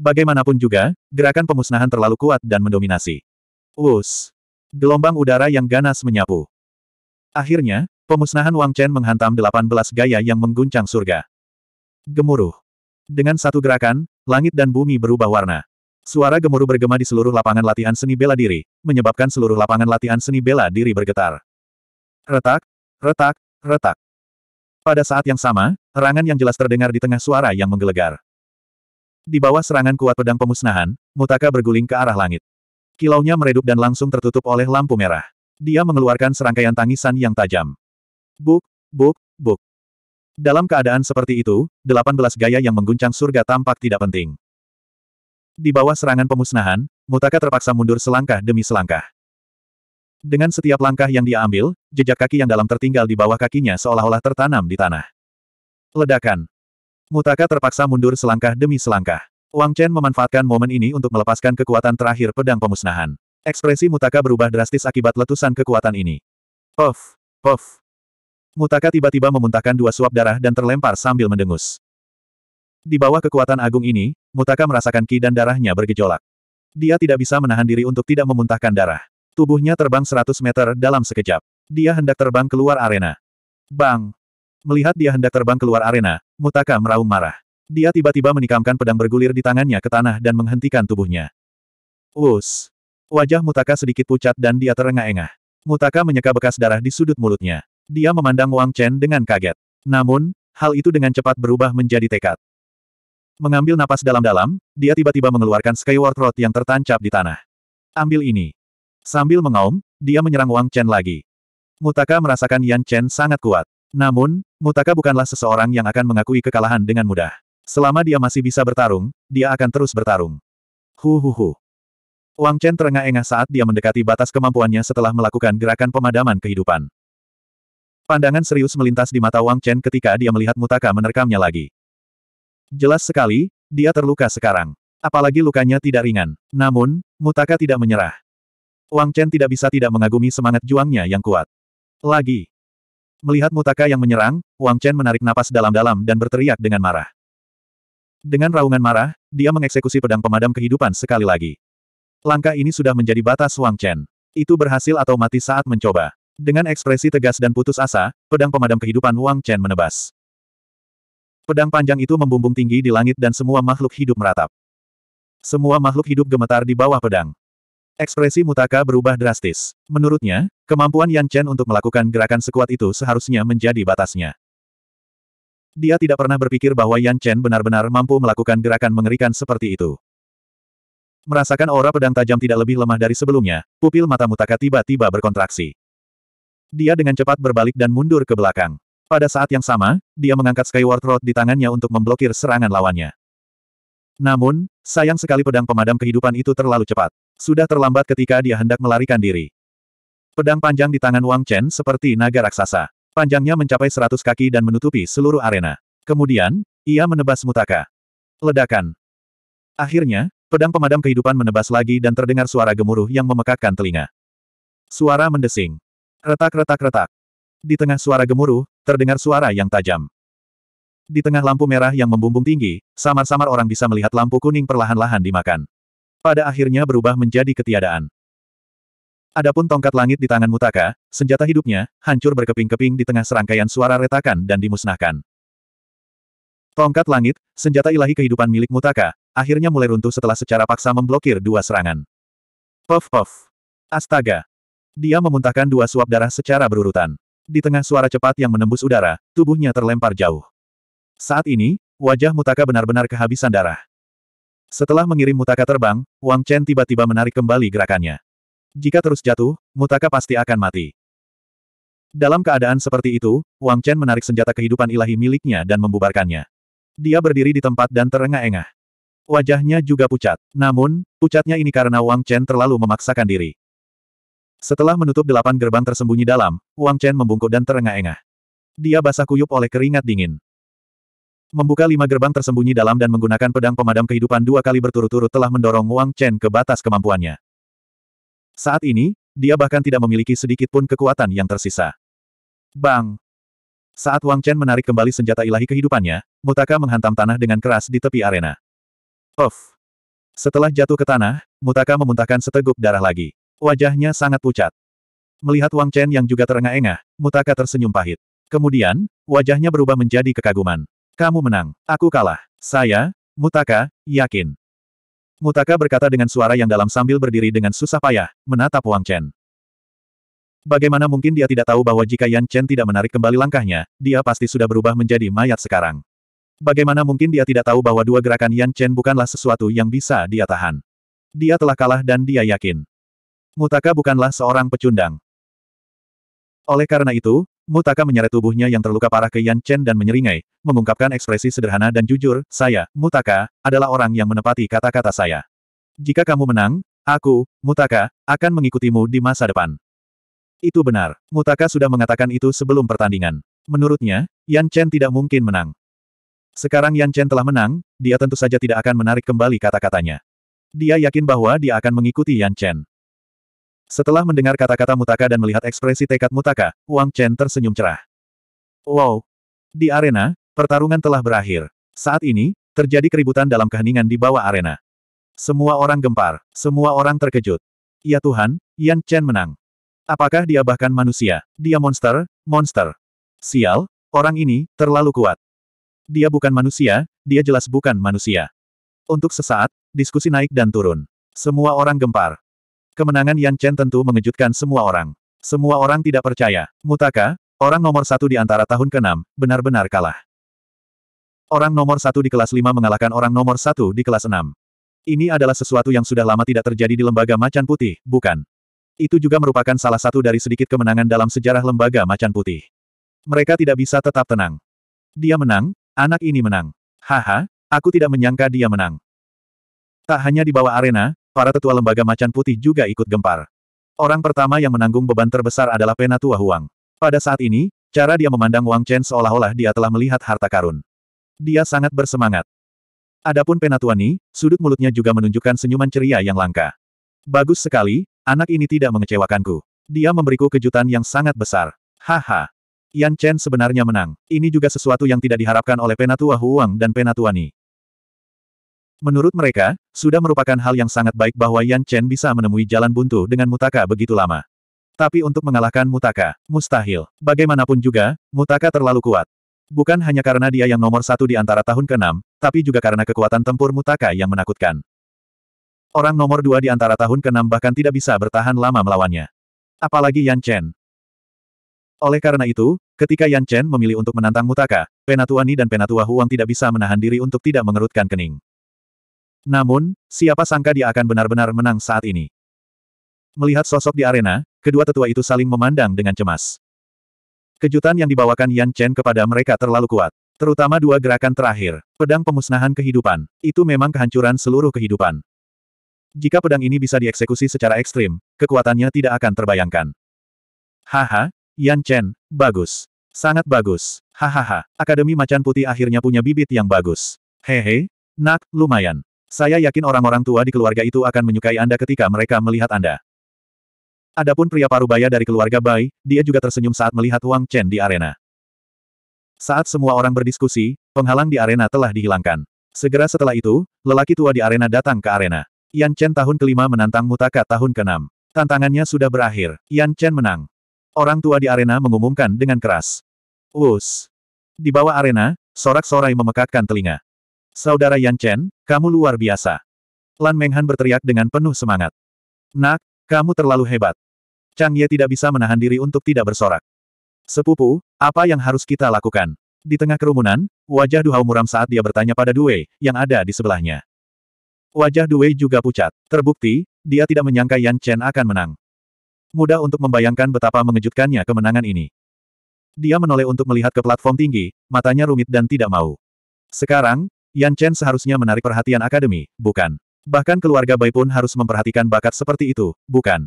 Bagaimanapun juga, gerakan pemusnahan terlalu kuat dan mendominasi. Wus! Gelombang udara yang ganas menyapu. Akhirnya, pemusnahan Wang Chen menghantam 18 gaya yang mengguncang surga. Gemuruh. Dengan satu gerakan, langit dan bumi berubah warna. Suara gemuruh bergema di seluruh lapangan latihan seni bela diri, menyebabkan seluruh lapangan latihan seni bela diri bergetar. Retak, retak, retak. Pada saat yang sama, erangan yang jelas terdengar di tengah suara yang menggelegar. Di bawah serangan kuat pedang pemusnahan, Mutaka berguling ke arah langit. Kilaunya meredup dan langsung tertutup oleh lampu merah. Dia mengeluarkan serangkaian tangisan yang tajam. Buk, buk, buk. Dalam keadaan seperti itu, 18 gaya yang mengguncang surga tampak tidak penting. Di bawah serangan pemusnahan, Mutaka terpaksa mundur selangkah demi selangkah. Dengan setiap langkah yang dia ambil, jejak kaki yang dalam tertinggal di bawah kakinya seolah-olah tertanam di tanah. Ledakan. Mutaka terpaksa mundur selangkah demi selangkah. Wang Chen memanfaatkan momen ini untuk melepaskan kekuatan terakhir pedang pemusnahan. Ekspresi Mutaka berubah drastis akibat letusan kekuatan ini. Puff! Puff! Mutaka tiba-tiba memuntahkan dua suap darah dan terlempar sambil mendengus. Di bawah kekuatan agung ini, Mutaka merasakan ki dan darahnya bergejolak. Dia tidak bisa menahan diri untuk tidak memuntahkan darah. Tubuhnya terbang 100 meter dalam sekejap. Dia hendak terbang keluar arena. Bang! Melihat dia hendak terbang keluar arena, Mutaka meraung marah. Dia tiba-tiba menikamkan pedang bergulir di tangannya ke tanah dan menghentikan tubuhnya. Us. Wajah Mutaka sedikit pucat dan dia terengah-engah. Mutaka menyeka bekas darah di sudut mulutnya. Dia memandang Wang Chen dengan kaget. Namun, hal itu dengan cepat berubah menjadi tekad. Mengambil napas dalam-dalam, dia tiba-tiba mengeluarkan Skyward Rod yang tertancap di tanah. Ambil ini. Sambil mengaum, dia menyerang Wang Chen lagi. Mutaka merasakan Yan Chen sangat kuat. Namun, Mutaka bukanlah seseorang yang akan mengakui kekalahan dengan mudah. Selama dia masih bisa bertarung, dia akan terus bertarung. Hu hu hu. Wang Chen terengah-engah saat dia mendekati batas kemampuannya setelah melakukan gerakan pemadaman kehidupan. Pandangan serius melintas di mata Wang Chen ketika dia melihat Mutaka menerkamnya lagi. Jelas sekali, dia terluka sekarang. Apalagi lukanya tidak ringan. Namun, Mutaka tidak menyerah. Wang Chen tidak bisa tidak mengagumi semangat juangnya yang kuat. Lagi, Melihat Mutaka yang menyerang, Wang Chen menarik napas dalam-dalam dan berteriak dengan marah. Dengan raungan marah, dia mengeksekusi pedang pemadam kehidupan sekali lagi. Langkah ini sudah menjadi batas Wang Chen. Itu berhasil atau mati saat mencoba. Dengan ekspresi tegas dan putus asa, pedang pemadam kehidupan Wang Chen menebas. Pedang panjang itu membumbung tinggi di langit dan semua makhluk hidup meratap. Semua makhluk hidup gemetar di bawah pedang. Ekspresi Mutaka berubah drastis. Menurutnya, Kemampuan Yan Chen untuk melakukan gerakan sekuat itu seharusnya menjadi batasnya. Dia tidak pernah berpikir bahwa Yan Chen benar-benar mampu melakukan gerakan mengerikan seperti itu. Merasakan aura pedang tajam tidak lebih lemah dari sebelumnya, pupil mata Mutaka tiba-tiba berkontraksi. Dia dengan cepat berbalik dan mundur ke belakang. Pada saat yang sama, dia mengangkat Skyward Rod di tangannya untuk memblokir serangan lawannya. Namun, sayang sekali pedang pemadam kehidupan itu terlalu cepat. Sudah terlambat ketika dia hendak melarikan diri. Pedang panjang di tangan Wang Chen seperti naga raksasa. Panjangnya mencapai seratus kaki dan menutupi seluruh arena. Kemudian, ia menebas mutaka. Ledakan. Akhirnya, pedang pemadam kehidupan menebas lagi dan terdengar suara gemuruh yang memekakkan telinga. Suara mendesing. Retak-retak-retak. Di tengah suara gemuruh, terdengar suara yang tajam. Di tengah lampu merah yang membumbung tinggi, samar-samar orang bisa melihat lampu kuning perlahan-lahan dimakan. Pada akhirnya berubah menjadi ketiadaan. Adapun tongkat langit di tangan Mutaka, senjata hidupnya, hancur berkeping-keping di tengah serangkaian suara retakan dan dimusnahkan. Tongkat langit, senjata ilahi kehidupan milik Mutaka, akhirnya mulai runtuh setelah secara paksa memblokir dua serangan. Puff puff. Astaga. Dia memuntahkan dua suap darah secara berurutan. Di tengah suara cepat yang menembus udara, tubuhnya terlempar jauh. Saat ini, wajah Mutaka benar-benar kehabisan darah. Setelah mengirim Mutaka terbang, Wang Chen tiba-tiba menarik kembali gerakannya. Jika terus jatuh, Mutaka pasti akan mati. Dalam keadaan seperti itu, Wang Chen menarik senjata kehidupan ilahi miliknya dan membubarkannya. Dia berdiri di tempat dan terengah-engah. Wajahnya juga pucat. Namun, pucatnya ini karena Wang Chen terlalu memaksakan diri. Setelah menutup delapan gerbang tersembunyi dalam, Wang Chen membungkuk dan terengah-engah. Dia basah kuyup oleh keringat dingin. Membuka lima gerbang tersembunyi dalam dan menggunakan pedang pemadam kehidupan dua kali berturut-turut telah mendorong Wang Chen ke batas kemampuannya. Saat ini, dia bahkan tidak memiliki sedikit pun kekuatan yang tersisa. Bang! Saat Wang Chen menarik kembali senjata ilahi kehidupannya, Mutaka menghantam tanah dengan keras di tepi arena. of Setelah jatuh ke tanah, Mutaka memuntahkan seteguk darah lagi. Wajahnya sangat pucat. Melihat Wang Chen yang juga terengah-engah, Mutaka tersenyum pahit. Kemudian, wajahnya berubah menjadi kekaguman. Kamu menang, aku kalah. Saya, Mutaka, yakin. Mutaka berkata dengan suara yang dalam sambil berdiri dengan susah payah, menatap Wang Chen. Bagaimana mungkin dia tidak tahu bahwa jika Yan Chen tidak menarik kembali langkahnya, dia pasti sudah berubah menjadi mayat sekarang. Bagaimana mungkin dia tidak tahu bahwa dua gerakan Yan Chen bukanlah sesuatu yang bisa dia tahan. Dia telah kalah dan dia yakin. Mutaka bukanlah seorang pecundang. Oleh karena itu, Mutaka menyeret tubuhnya yang terluka parah ke Yan Chen dan menyeringai, mengungkapkan ekspresi sederhana dan jujur, saya, Mutaka, adalah orang yang menepati kata-kata saya. Jika kamu menang, aku, Mutaka, akan mengikutimu di masa depan. Itu benar, Mutaka sudah mengatakan itu sebelum pertandingan. Menurutnya, Yan Chen tidak mungkin menang. Sekarang Yan Chen telah menang, dia tentu saja tidak akan menarik kembali kata-katanya. Dia yakin bahwa dia akan mengikuti Yan Chen. Setelah mendengar kata-kata Mutaka dan melihat ekspresi tekad Mutaka, Wang Chen tersenyum cerah. Wow! Di arena, pertarungan telah berakhir. Saat ini, terjadi keributan dalam keheningan di bawah arena. Semua orang gempar, semua orang terkejut. Ya Tuhan, Yan Chen menang. Apakah dia bahkan manusia? Dia monster, monster. Sial, orang ini, terlalu kuat. Dia bukan manusia, dia jelas bukan manusia. Untuk sesaat, diskusi naik dan turun. Semua orang gempar, Kemenangan Yan Chen tentu mengejutkan semua orang. Semua orang tidak percaya. Mutaka, orang nomor satu di antara tahun ke-6, benar-benar kalah. Orang nomor satu di kelas 5 mengalahkan orang nomor satu di kelas 6. Ini adalah sesuatu yang sudah lama tidak terjadi di lembaga macan putih, bukan? Itu juga merupakan salah satu dari sedikit kemenangan dalam sejarah lembaga macan putih. Mereka tidak bisa tetap tenang. Dia menang, anak ini menang. Haha, aku tidak menyangka dia menang. Tak hanya di bawah arena, para tetua lembaga macan putih juga ikut gempar. Orang pertama yang menanggung beban terbesar adalah Penatua Huang. Pada saat ini, cara dia memandang Wang Chen seolah-olah dia telah melihat harta karun. Dia sangat bersemangat. Adapun Penatua Ni, sudut mulutnya juga menunjukkan senyuman ceria yang langka. Bagus sekali, anak ini tidak mengecewakanku. Dia memberiku kejutan yang sangat besar. Haha. Yan Chen sebenarnya menang. Ini juga sesuatu yang tidak diharapkan oleh Penatua Huang dan Penatua Ni. Menurut mereka, sudah merupakan hal yang sangat baik bahwa Yan Chen bisa menemui jalan buntu dengan Mutaka begitu lama. Tapi untuk mengalahkan Mutaka, mustahil. Bagaimanapun juga, Mutaka terlalu kuat. Bukan hanya karena dia yang nomor satu di antara tahun ke-6, tapi juga karena kekuatan tempur Mutaka yang menakutkan. Orang nomor dua di antara tahun ke-6 bahkan tidak bisa bertahan lama melawannya. Apalagi Yan Chen. Oleh karena itu, ketika Yan Chen memilih untuk menantang Mutaka, Penatua Ni dan Penatua Huang tidak bisa menahan diri untuk tidak mengerutkan kening. Namun, siapa sangka dia akan benar-benar menang saat ini. Melihat sosok di arena, kedua tetua itu saling memandang dengan cemas. Kejutan yang dibawakan Yan Chen kepada mereka terlalu kuat. Terutama dua gerakan terakhir, pedang pemusnahan kehidupan, itu memang kehancuran seluruh kehidupan. Jika pedang ini bisa dieksekusi secara ekstrim, kekuatannya tidak akan terbayangkan. Haha, Yan Chen, bagus. Sangat bagus. Hahaha, Akademi Macan Putih akhirnya punya bibit yang bagus. Hehe, nak, lumayan. Saya yakin orang-orang tua di keluarga itu akan menyukai Anda ketika mereka melihat Anda. Adapun pria parubaya dari keluarga Bai, dia juga tersenyum saat melihat Wang Chen di arena. Saat semua orang berdiskusi, penghalang di arena telah dihilangkan. Segera setelah itu, lelaki tua di arena datang ke arena. Yan Chen tahun kelima menantang Mutaka tahun keenam. Tantangannya sudah berakhir. Yan Chen menang. Orang tua di arena mengumumkan dengan keras. Us. Di bawah arena, sorak-sorai memekakkan telinga. Saudara Yan Chen, kamu luar biasa. Lan Menghan berteriak dengan penuh semangat. Nak, kamu terlalu hebat. Chang Ye tidak bisa menahan diri untuk tidak bersorak. Sepupu, apa yang harus kita lakukan? Di tengah kerumunan, wajah Hao muram saat dia bertanya pada Due, yang ada di sebelahnya. Wajah Due juga pucat. Terbukti, dia tidak menyangka Yan Chen akan menang. Mudah untuk membayangkan betapa mengejutkannya kemenangan ini. Dia menoleh untuk melihat ke platform tinggi, matanya rumit dan tidak mau. Sekarang, Yan Chen seharusnya menarik perhatian akademi, bukan? Bahkan keluarga Bai pun harus memperhatikan bakat seperti itu, bukan?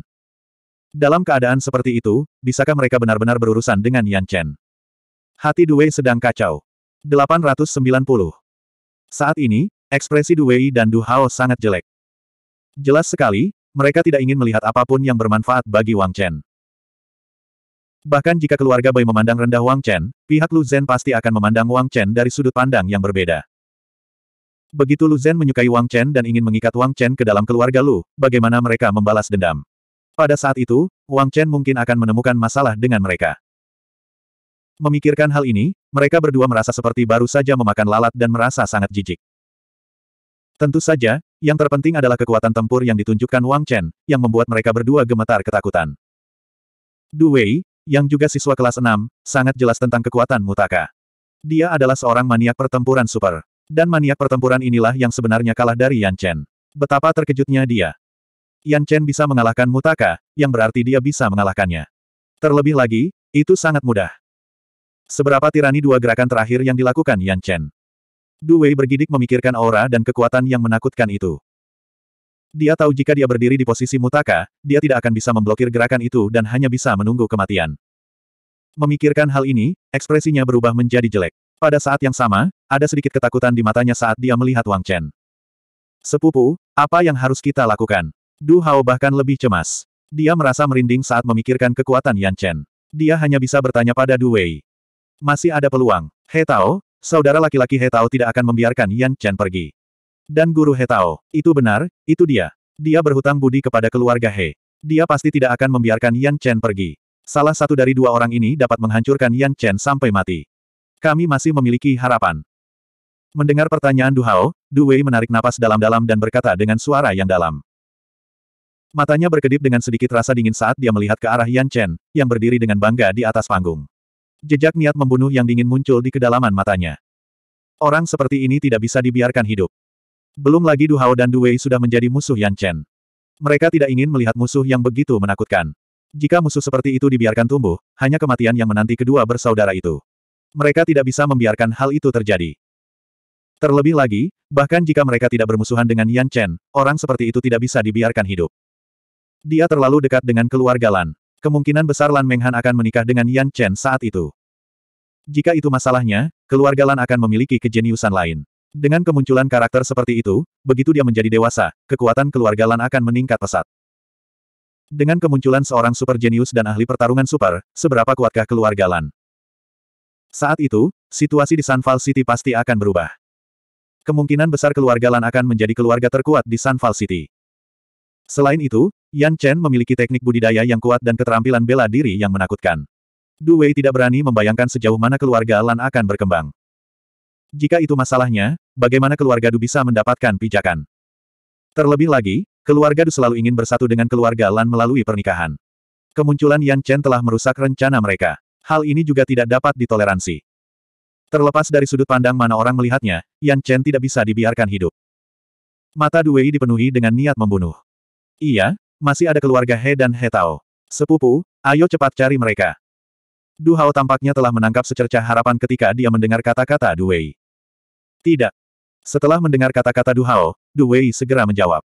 Dalam keadaan seperti itu, bisakah mereka benar-benar berurusan dengan Yan Chen? Hati Duwei sedang kacau. 890. Saat ini, ekspresi Duwei dan Du Hao sangat jelek. Jelas sekali, mereka tidak ingin melihat apapun yang bermanfaat bagi Wang Chen. Bahkan jika keluarga Bai memandang rendah Wang Chen, pihak Lu Zhen pasti akan memandang Wang Chen dari sudut pandang yang berbeda. Begitu Lu Zhen menyukai Wang Chen dan ingin mengikat Wang Chen ke dalam keluarga Lu, bagaimana mereka membalas dendam? Pada saat itu, Wang Chen mungkin akan menemukan masalah dengan mereka. Memikirkan hal ini, mereka berdua merasa seperti baru saja memakan lalat dan merasa sangat jijik. Tentu saja, yang terpenting adalah kekuatan tempur yang ditunjukkan Wang Chen, yang membuat mereka berdua gemetar ketakutan. Du Wei, yang juga siswa kelas 6, sangat jelas tentang kekuatan mutaka. Dia adalah seorang maniak pertempuran super. Dan maniak pertempuran inilah yang sebenarnya kalah dari Yan Chen. Betapa terkejutnya dia. Yan Chen bisa mengalahkan Mutaka, yang berarti dia bisa mengalahkannya. Terlebih lagi, itu sangat mudah. Seberapa tirani dua gerakan terakhir yang dilakukan Yan Chen. Du Wei bergidik memikirkan aura dan kekuatan yang menakutkan itu. Dia tahu jika dia berdiri di posisi Mutaka, dia tidak akan bisa memblokir gerakan itu dan hanya bisa menunggu kematian. Memikirkan hal ini, ekspresinya berubah menjadi jelek. Pada saat yang sama, ada sedikit ketakutan di matanya saat dia melihat Wang Chen. Sepupu, apa yang harus kita lakukan? Du Hao bahkan lebih cemas. Dia merasa merinding saat memikirkan kekuatan Yan Chen. Dia hanya bisa bertanya pada Du Wei. Masih ada peluang. He Tao, saudara laki-laki He Tao tidak akan membiarkan Yan Chen pergi. Dan guru He Tao, itu benar, itu dia. Dia berhutang budi kepada keluarga He. Dia pasti tidak akan membiarkan Yan Chen pergi. Salah satu dari dua orang ini dapat menghancurkan Yan Chen sampai mati. Kami masih memiliki harapan. Mendengar pertanyaan Duhao, Du Wei menarik napas dalam-dalam dan berkata dengan suara yang dalam. Matanya berkedip dengan sedikit rasa dingin saat dia melihat ke arah Yan Chen, yang berdiri dengan bangga di atas panggung. Jejak niat membunuh yang dingin muncul di kedalaman matanya. Orang seperti ini tidak bisa dibiarkan hidup. Belum lagi Du Hao dan Duwei sudah menjadi musuh Yan Chen. Mereka tidak ingin melihat musuh yang begitu menakutkan. Jika musuh seperti itu dibiarkan tumbuh, hanya kematian yang menanti kedua bersaudara itu. Mereka tidak bisa membiarkan hal itu terjadi. Terlebih lagi, bahkan jika mereka tidak bermusuhan dengan Yan Chen, orang seperti itu tidak bisa dibiarkan hidup. Dia terlalu dekat dengan keluarga Lan. Kemungkinan besar Lan Menghan akan menikah dengan Yan Chen saat itu. Jika itu masalahnya, keluarga Lan akan memiliki kejeniusan lain. Dengan kemunculan karakter seperti itu, begitu dia menjadi dewasa, kekuatan keluarga Lan akan meningkat pesat. Dengan kemunculan seorang super jenius dan ahli pertarungan super, seberapa kuatkah keluarga Lan? Saat itu, situasi di Sunfall City pasti akan berubah kemungkinan besar keluarga Lan akan menjadi keluarga terkuat di Sunfall City. Selain itu, Yan Chen memiliki teknik budidaya yang kuat dan keterampilan bela diri yang menakutkan. Du Wei tidak berani membayangkan sejauh mana keluarga Lan akan berkembang. Jika itu masalahnya, bagaimana keluarga Du bisa mendapatkan pijakan? Terlebih lagi, keluarga Du selalu ingin bersatu dengan keluarga Lan melalui pernikahan. Kemunculan Yan Chen telah merusak rencana mereka. Hal ini juga tidak dapat ditoleransi. Terlepas dari sudut pandang mana orang melihatnya, Yan Chen tidak bisa dibiarkan hidup. Mata Duwei dipenuhi dengan niat membunuh. Iya, masih ada keluarga He dan He Tao. Sepupu, ayo cepat cari mereka. Du Hao tampaknya telah menangkap secercah harapan ketika dia mendengar kata-kata Duwei. Tidak. Setelah mendengar kata-kata Du Hao, Duwei segera menjawab.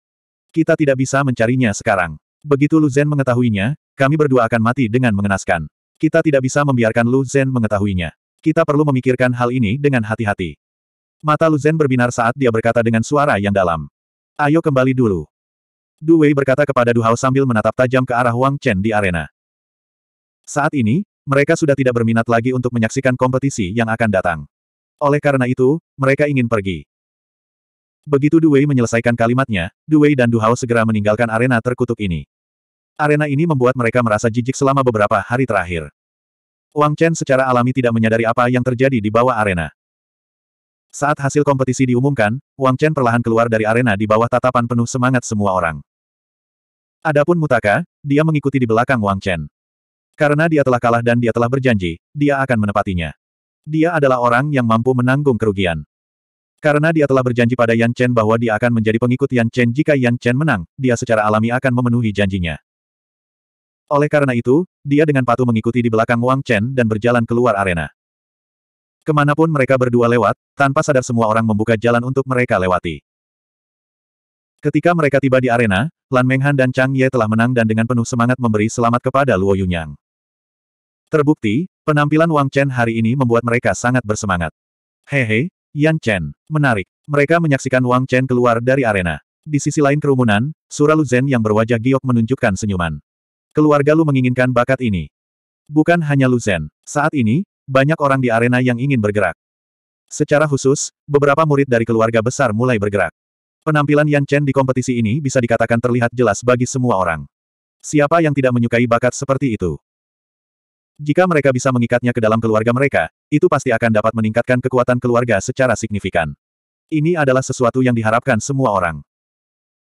Kita tidak bisa mencarinya sekarang. Begitu Lu Zhen mengetahuinya, kami berdua akan mati dengan mengenaskan. Kita tidak bisa membiarkan Lu Zhen mengetahuinya. Kita perlu memikirkan hal ini dengan hati-hati. Mata Luzen berbinar saat dia berkata dengan suara yang dalam. Ayo kembali dulu. Du Wei berkata kepada Du Hao sambil menatap tajam ke arah Wang Chen di arena. Saat ini, mereka sudah tidak berminat lagi untuk menyaksikan kompetisi yang akan datang. Oleh karena itu, mereka ingin pergi. Begitu Du Wei menyelesaikan kalimatnya, Du Wei dan Du Hao segera meninggalkan arena terkutuk ini. Arena ini membuat mereka merasa jijik selama beberapa hari terakhir. Wang Chen secara alami tidak menyadari apa yang terjadi di bawah arena. Saat hasil kompetisi diumumkan, Wang Chen perlahan keluar dari arena di bawah tatapan penuh semangat semua orang. Adapun Mutaka, dia mengikuti di belakang Wang Chen. Karena dia telah kalah dan dia telah berjanji, dia akan menepatinya. Dia adalah orang yang mampu menanggung kerugian. Karena dia telah berjanji pada Yan Chen bahwa dia akan menjadi pengikut Yan Chen jika Yan Chen menang, dia secara alami akan memenuhi janjinya. Oleh karena itu, dia dengan patuh mengikuti di belakang Wang Chen dan berjalan keluar arena. Kemanapun mereka berdua lewat, tanpa sadar semua orang membuka jalan untuk mereka lewati. Ketika mereka tiba di arena, Lan Menghan dan Chang Ye telah menang dan dengan penuh semangat memberi selamat kepada Luo Yunyang. Terbukti, penampilan Wang Chen hari ini membuat mereka sangat bersemangat. Hehe, Yan Chen, menarik. Mereka menyaksikan Wang Chen keluar dari arena. Di sisi lain kerumunan, Sura Zhen yang berwajah giok menunjukkan senyuman. Keluarga Lu menginginkan bakat ini. Bukan hanya Lu Zhen. Saat ini, banyak orang di arena yang ingin bergerak. Secara khusus, beberapa murid dari keluarga besar mulai bergerak. Penampilan Yan Chen di kompetisi ini bisa dikatakan terlihat jelas bagi semua orang. Siapa yang tidak menyukai bakat seperti itu? Jika mereka bisa mengikatnya ke dalam keluarga mereka, itu pasti akan dapat meningkatkan kekuatan keluarga secara signifikan. Ini adalah sesuatu yang diharapkan semua orang.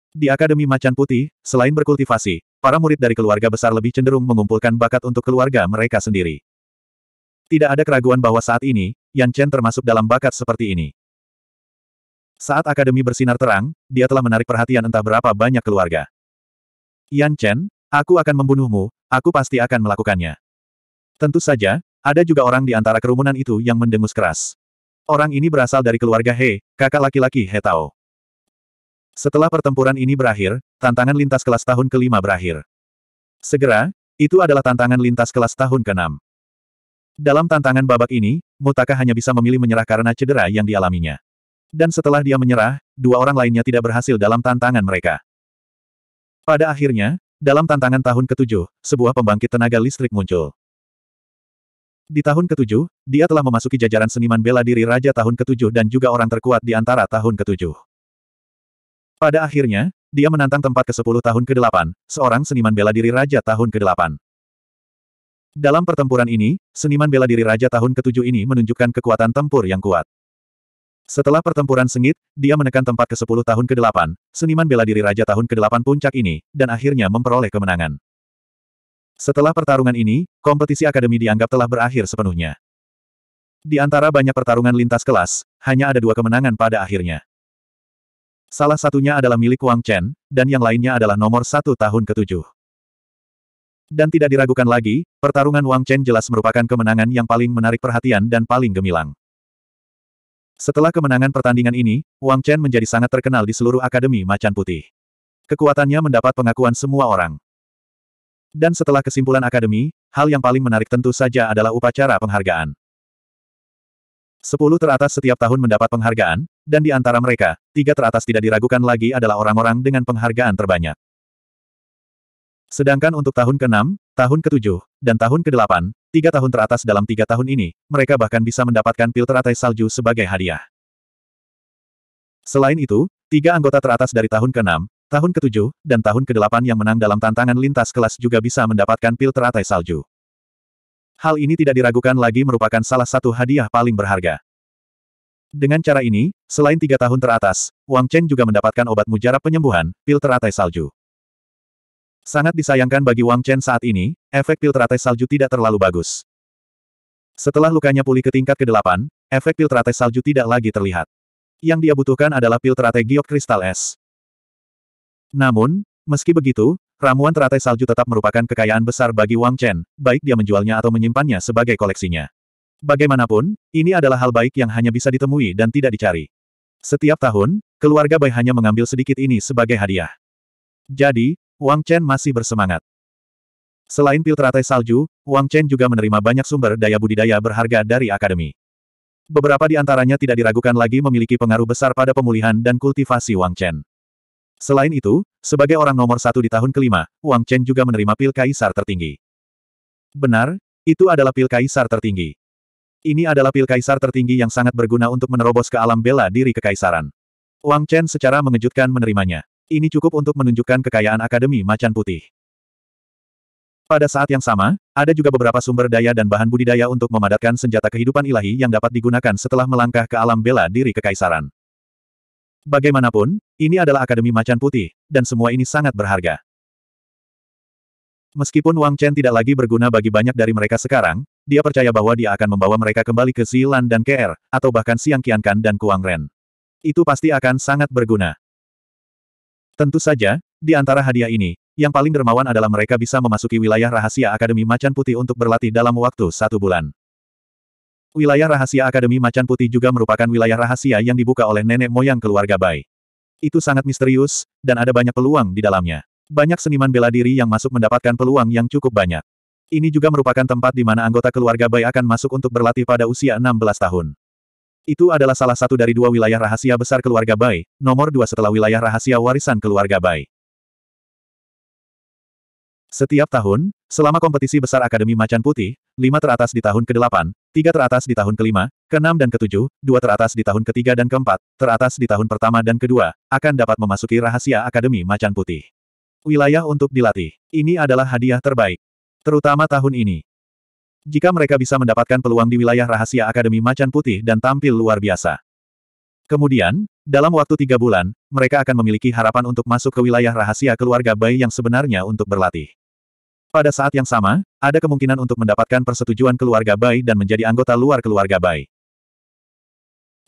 Di Akademi Macan Putih, selain berkultivasi, para murid dari keluarga besar lebih cenderung mengumpulkan bakat untuk keluarga mereka sendiri. Tidak ada keraguan bahwa saat ini, Yan Chen termasuk dalam bakat seperti ini. Saat Akademi bersinar terang, dia telah menarik perhatian entah berapa banyak keluarga. Yan Chen, aku akan membunuhmu, aku pasti akan melakukannya. Tentu saja, ada juga orang di antara kerumunan itu yang mendengus keras. Orang ini berasal dari keluarga He, kakak laki-laki He Tao. Setelah pertempuran ini berakhir, tantangan lintas kelas tahun kelima berakhir. Segera, itu adalah tantangan lintas kelas tahun ke-6. Dalam tantangan babak ini, Mutaka hanya bisa memilih menyerah karena cedera yang dialaminya. Dan setelah dia menyerah, dua orang lainnya tidak berhasil dalam tantangan mereka. Pada akhirnya, dalam tantangan tahun ketujuh, sebuah pembangkit tenaga listrik muncul. Di tahun ketujuh, dia telah memasuki jajaran seniman bela diri Raja tahun ketujuh dan juga orang terkuat di antara tahun ketujuh. Pada akhirnya, dia menantang tempat ke-10 tahun ke-8, seorang seniman bela diri Raja tahun ke-8. Dalam pertempuran ini, seniman bela diri Raja tahun ke-7 ini menunjukkan kekuatan tempur yang kuat. Setelah pertempuran sengit, dia menekan tempat ke-10 tahun ke-8, seniman bela diri Raja tahun ke-8 puncak ini, dan akhirnya memperoleh kemenangan. Setelah pertarungan ini, kompetisi akademi dianggap telah berakhir sepenuhnya. Di antara banyak pertarungan lintas kelas, hanya ada dua kemenangan pada akhirnya. Salah satunya adalah milik Wang Chen, dan yang lainnya adalah nomor satu tahun ketujuh. Dan tidak diragukan lagi, pertarungan Wang Chen jelas merupakan kemenangan yang paling menarik perhatian dan paling gemilang. Setelah kemenangan pertandingan ini, Wang Chen menjadi sangat terkenal di seluruh Akademi Macan Putih. Kekuatannya mendapat pengakuan semua orang. Dan setelah kesimpulan akademi, hal yang paling menarik tentu saja adalah upacara penghargaan. Sepuluh teratas setiap tahun mendapat penghargaan, dan di antara mereka, tiga teratas tidak diragukan lagi adalah orang-orang dengan penghargaan terbanyak. Sedangkan untuk tahun ke-6, tahun ke-7, dan tahun ke-8, tiga tahun teratas dalam tiga tahun ini, mereka bahkan bisa mendapatkan pil teratai salju sebagai hadiah. Selain itu, tiga anggota teratas dari tahun ke-6, tahun ke-7, dan tahun ke-8 yang menang dalam tantangan lintas kelas juga bisa mendapatkan pil teratai salju. Hal ini tidak diragukan lagi merupakan salah satu hadiah paling berharga. Dengan cara ini, selain tiga tahun teratas, Wang Chen juga mendapatkan obat mujarab penyembuhan, pil teratai salju. Sangat disayangkan bagi Wang Chen saat ini, efek pil teratai salju tidak terlalu bagus. Setelah lukanya pulih ke tingkat ke-8, efek pil teratai salju tidak lagi terlihat. Yang dia butuhkan adalah pil teratai giok kristal es. Namun, meski begitu, Ramuan teratai salju tetap merupakan kekayaan besar bagi Wang Chen, baik dia menjualnya atau menyimpannya sebagai koleksinya. Bagaimanapun, ini adalah hal baik yang hanya bisa ditemui dan tidak dicari. Setiap tahun, keluarga Bai hanya mengambil sedikit ini sebagai hadiah. Jadi, Wang Chen masih bersemangat. Selain pil teratai salju, Wang Chen juga menerima banyak sumber daya budidaya berharga dari akademi. Beberapa di antaranya tidak diragukan lagi memiliki pengaruh besar pada pemulihan dan kultivasi Wang Chen. Selain itu, sebagai orang nomor satu di tahun kelima, Wang Chen juga menerima pil kaisar tertinggi. Benar, itu adalah pil kaisar tertinggi. Ini adalah pil kaisar tertinggi yang sangat berguna untuk menerobos ke alam bela diri kekaisaran. Wang Chen secara mengejutkan menerimanya. Ini cukup untuk menunjukkan kekayaan Akademi Macan Putih. Pada saat yang sama, ada juga beberapa sumber daya dan bahan budidaya untuk memadatkan senjata kehidupan ilahi yang dapat digunakan setelah melangkah ke alam bela diri kekaisaran. Bagaimanapun, ini adalah Akademi Macan Putih, dan semua ini sangat berharga. Meskipun Wang Chen tidak lagi berguna bagi banyak dari mereka sekarang, dia percaya bahwa dia akan membawa mereka kembali ke Zilan dan KR, atau bahkan Siang Qiankan dan Kuang Ren. Itu pasti akan sangat berguna. Tentu saja, di antara hadiah ini, yang paling dermawan adalah mereka bisa memasuki wilayah rahasia Akademi Macan Putih untuk berlatih dalam waktu satu bulan. Wilayah rahasia Akademi Macan Putih juga merupakan wilayah rahasia yang dibuka oleh nenek moyang keluarga Bai. Itu sangat misterius, dan ada banyak peluang di dalamnya. Banyak seniman bela diri yang masuk mendapatkan peluang yang cukup banyak. Ini juga merupakan tempat di mana anggota keluarga Bai akan masuk untuk berlatih pada usia 16 tahun. Itu adalah salah satu dari dua wilayah rahasia besar keluarga Bai, nomor dua setelah wilayah rahasia warisan keluarga Bai. Setiap tahun, selama kompetisi besar Akademi Macan Putih, lima teratas di tahun ke-8, tiga teratas di tahun ke-5, ke-6 dan ke-7, dua teratas di tahun ke-3 dan ke-4, teratas di tahun pertama dan kedua, akan dapat memasuki rahasia Akademi Macan Putih. Wilayah untuk dilatih. Ini adalah hadiah terbaik. Terutama tahun ini. Jika mereka bisa mendapatkan peluang di wilayah rahasia Akademi Macan Putih dan tampil luar biasa. Kemudian, dalam waktu tiga bulan, mereka akan memiliki harapan untuk masuk ke wilayah rahasia keluarga Bai yang sebenarnya untuk berlatih. Pada saat yang sama, ada kemungkinan untuk mendapatkan persetujuan keluarga Bai dan menjadi anggota luar keluarga Bai.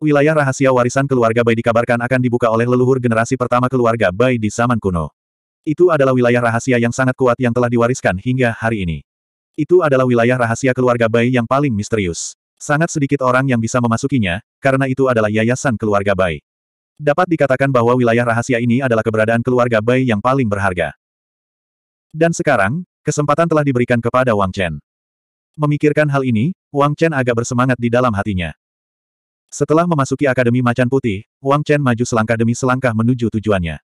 Wilayah rahasia warisan keluarga Bai dikabarkan akan dibuka oleh leluhur generasi pertama keluarga Bai di zaman kuno. Itu adalah wilayah rahasia yang sangat kuat yang telah diwariskan hingga hari ini. Itu adalah wilayah rahasia keluarga Bai yang paling misterius. Sangat sedikit orang yang bisa memasukinya, karena itu adalah yayasan keluarga Bai. Dapat dikatakan bahwa wilayah rahasia ini adalah keberadaan keluarga Bai yang paling berharga. Dan sekarang, Kesempatan telah diberikan kepada Wang Chen. Memikirkan hal ini, Wang Chen agak bersemangat di dalam hatinya. Setelah memasuki Akademi Macan Putih, Wang Chen maju selangkah demi selangkah menuju tujuannya.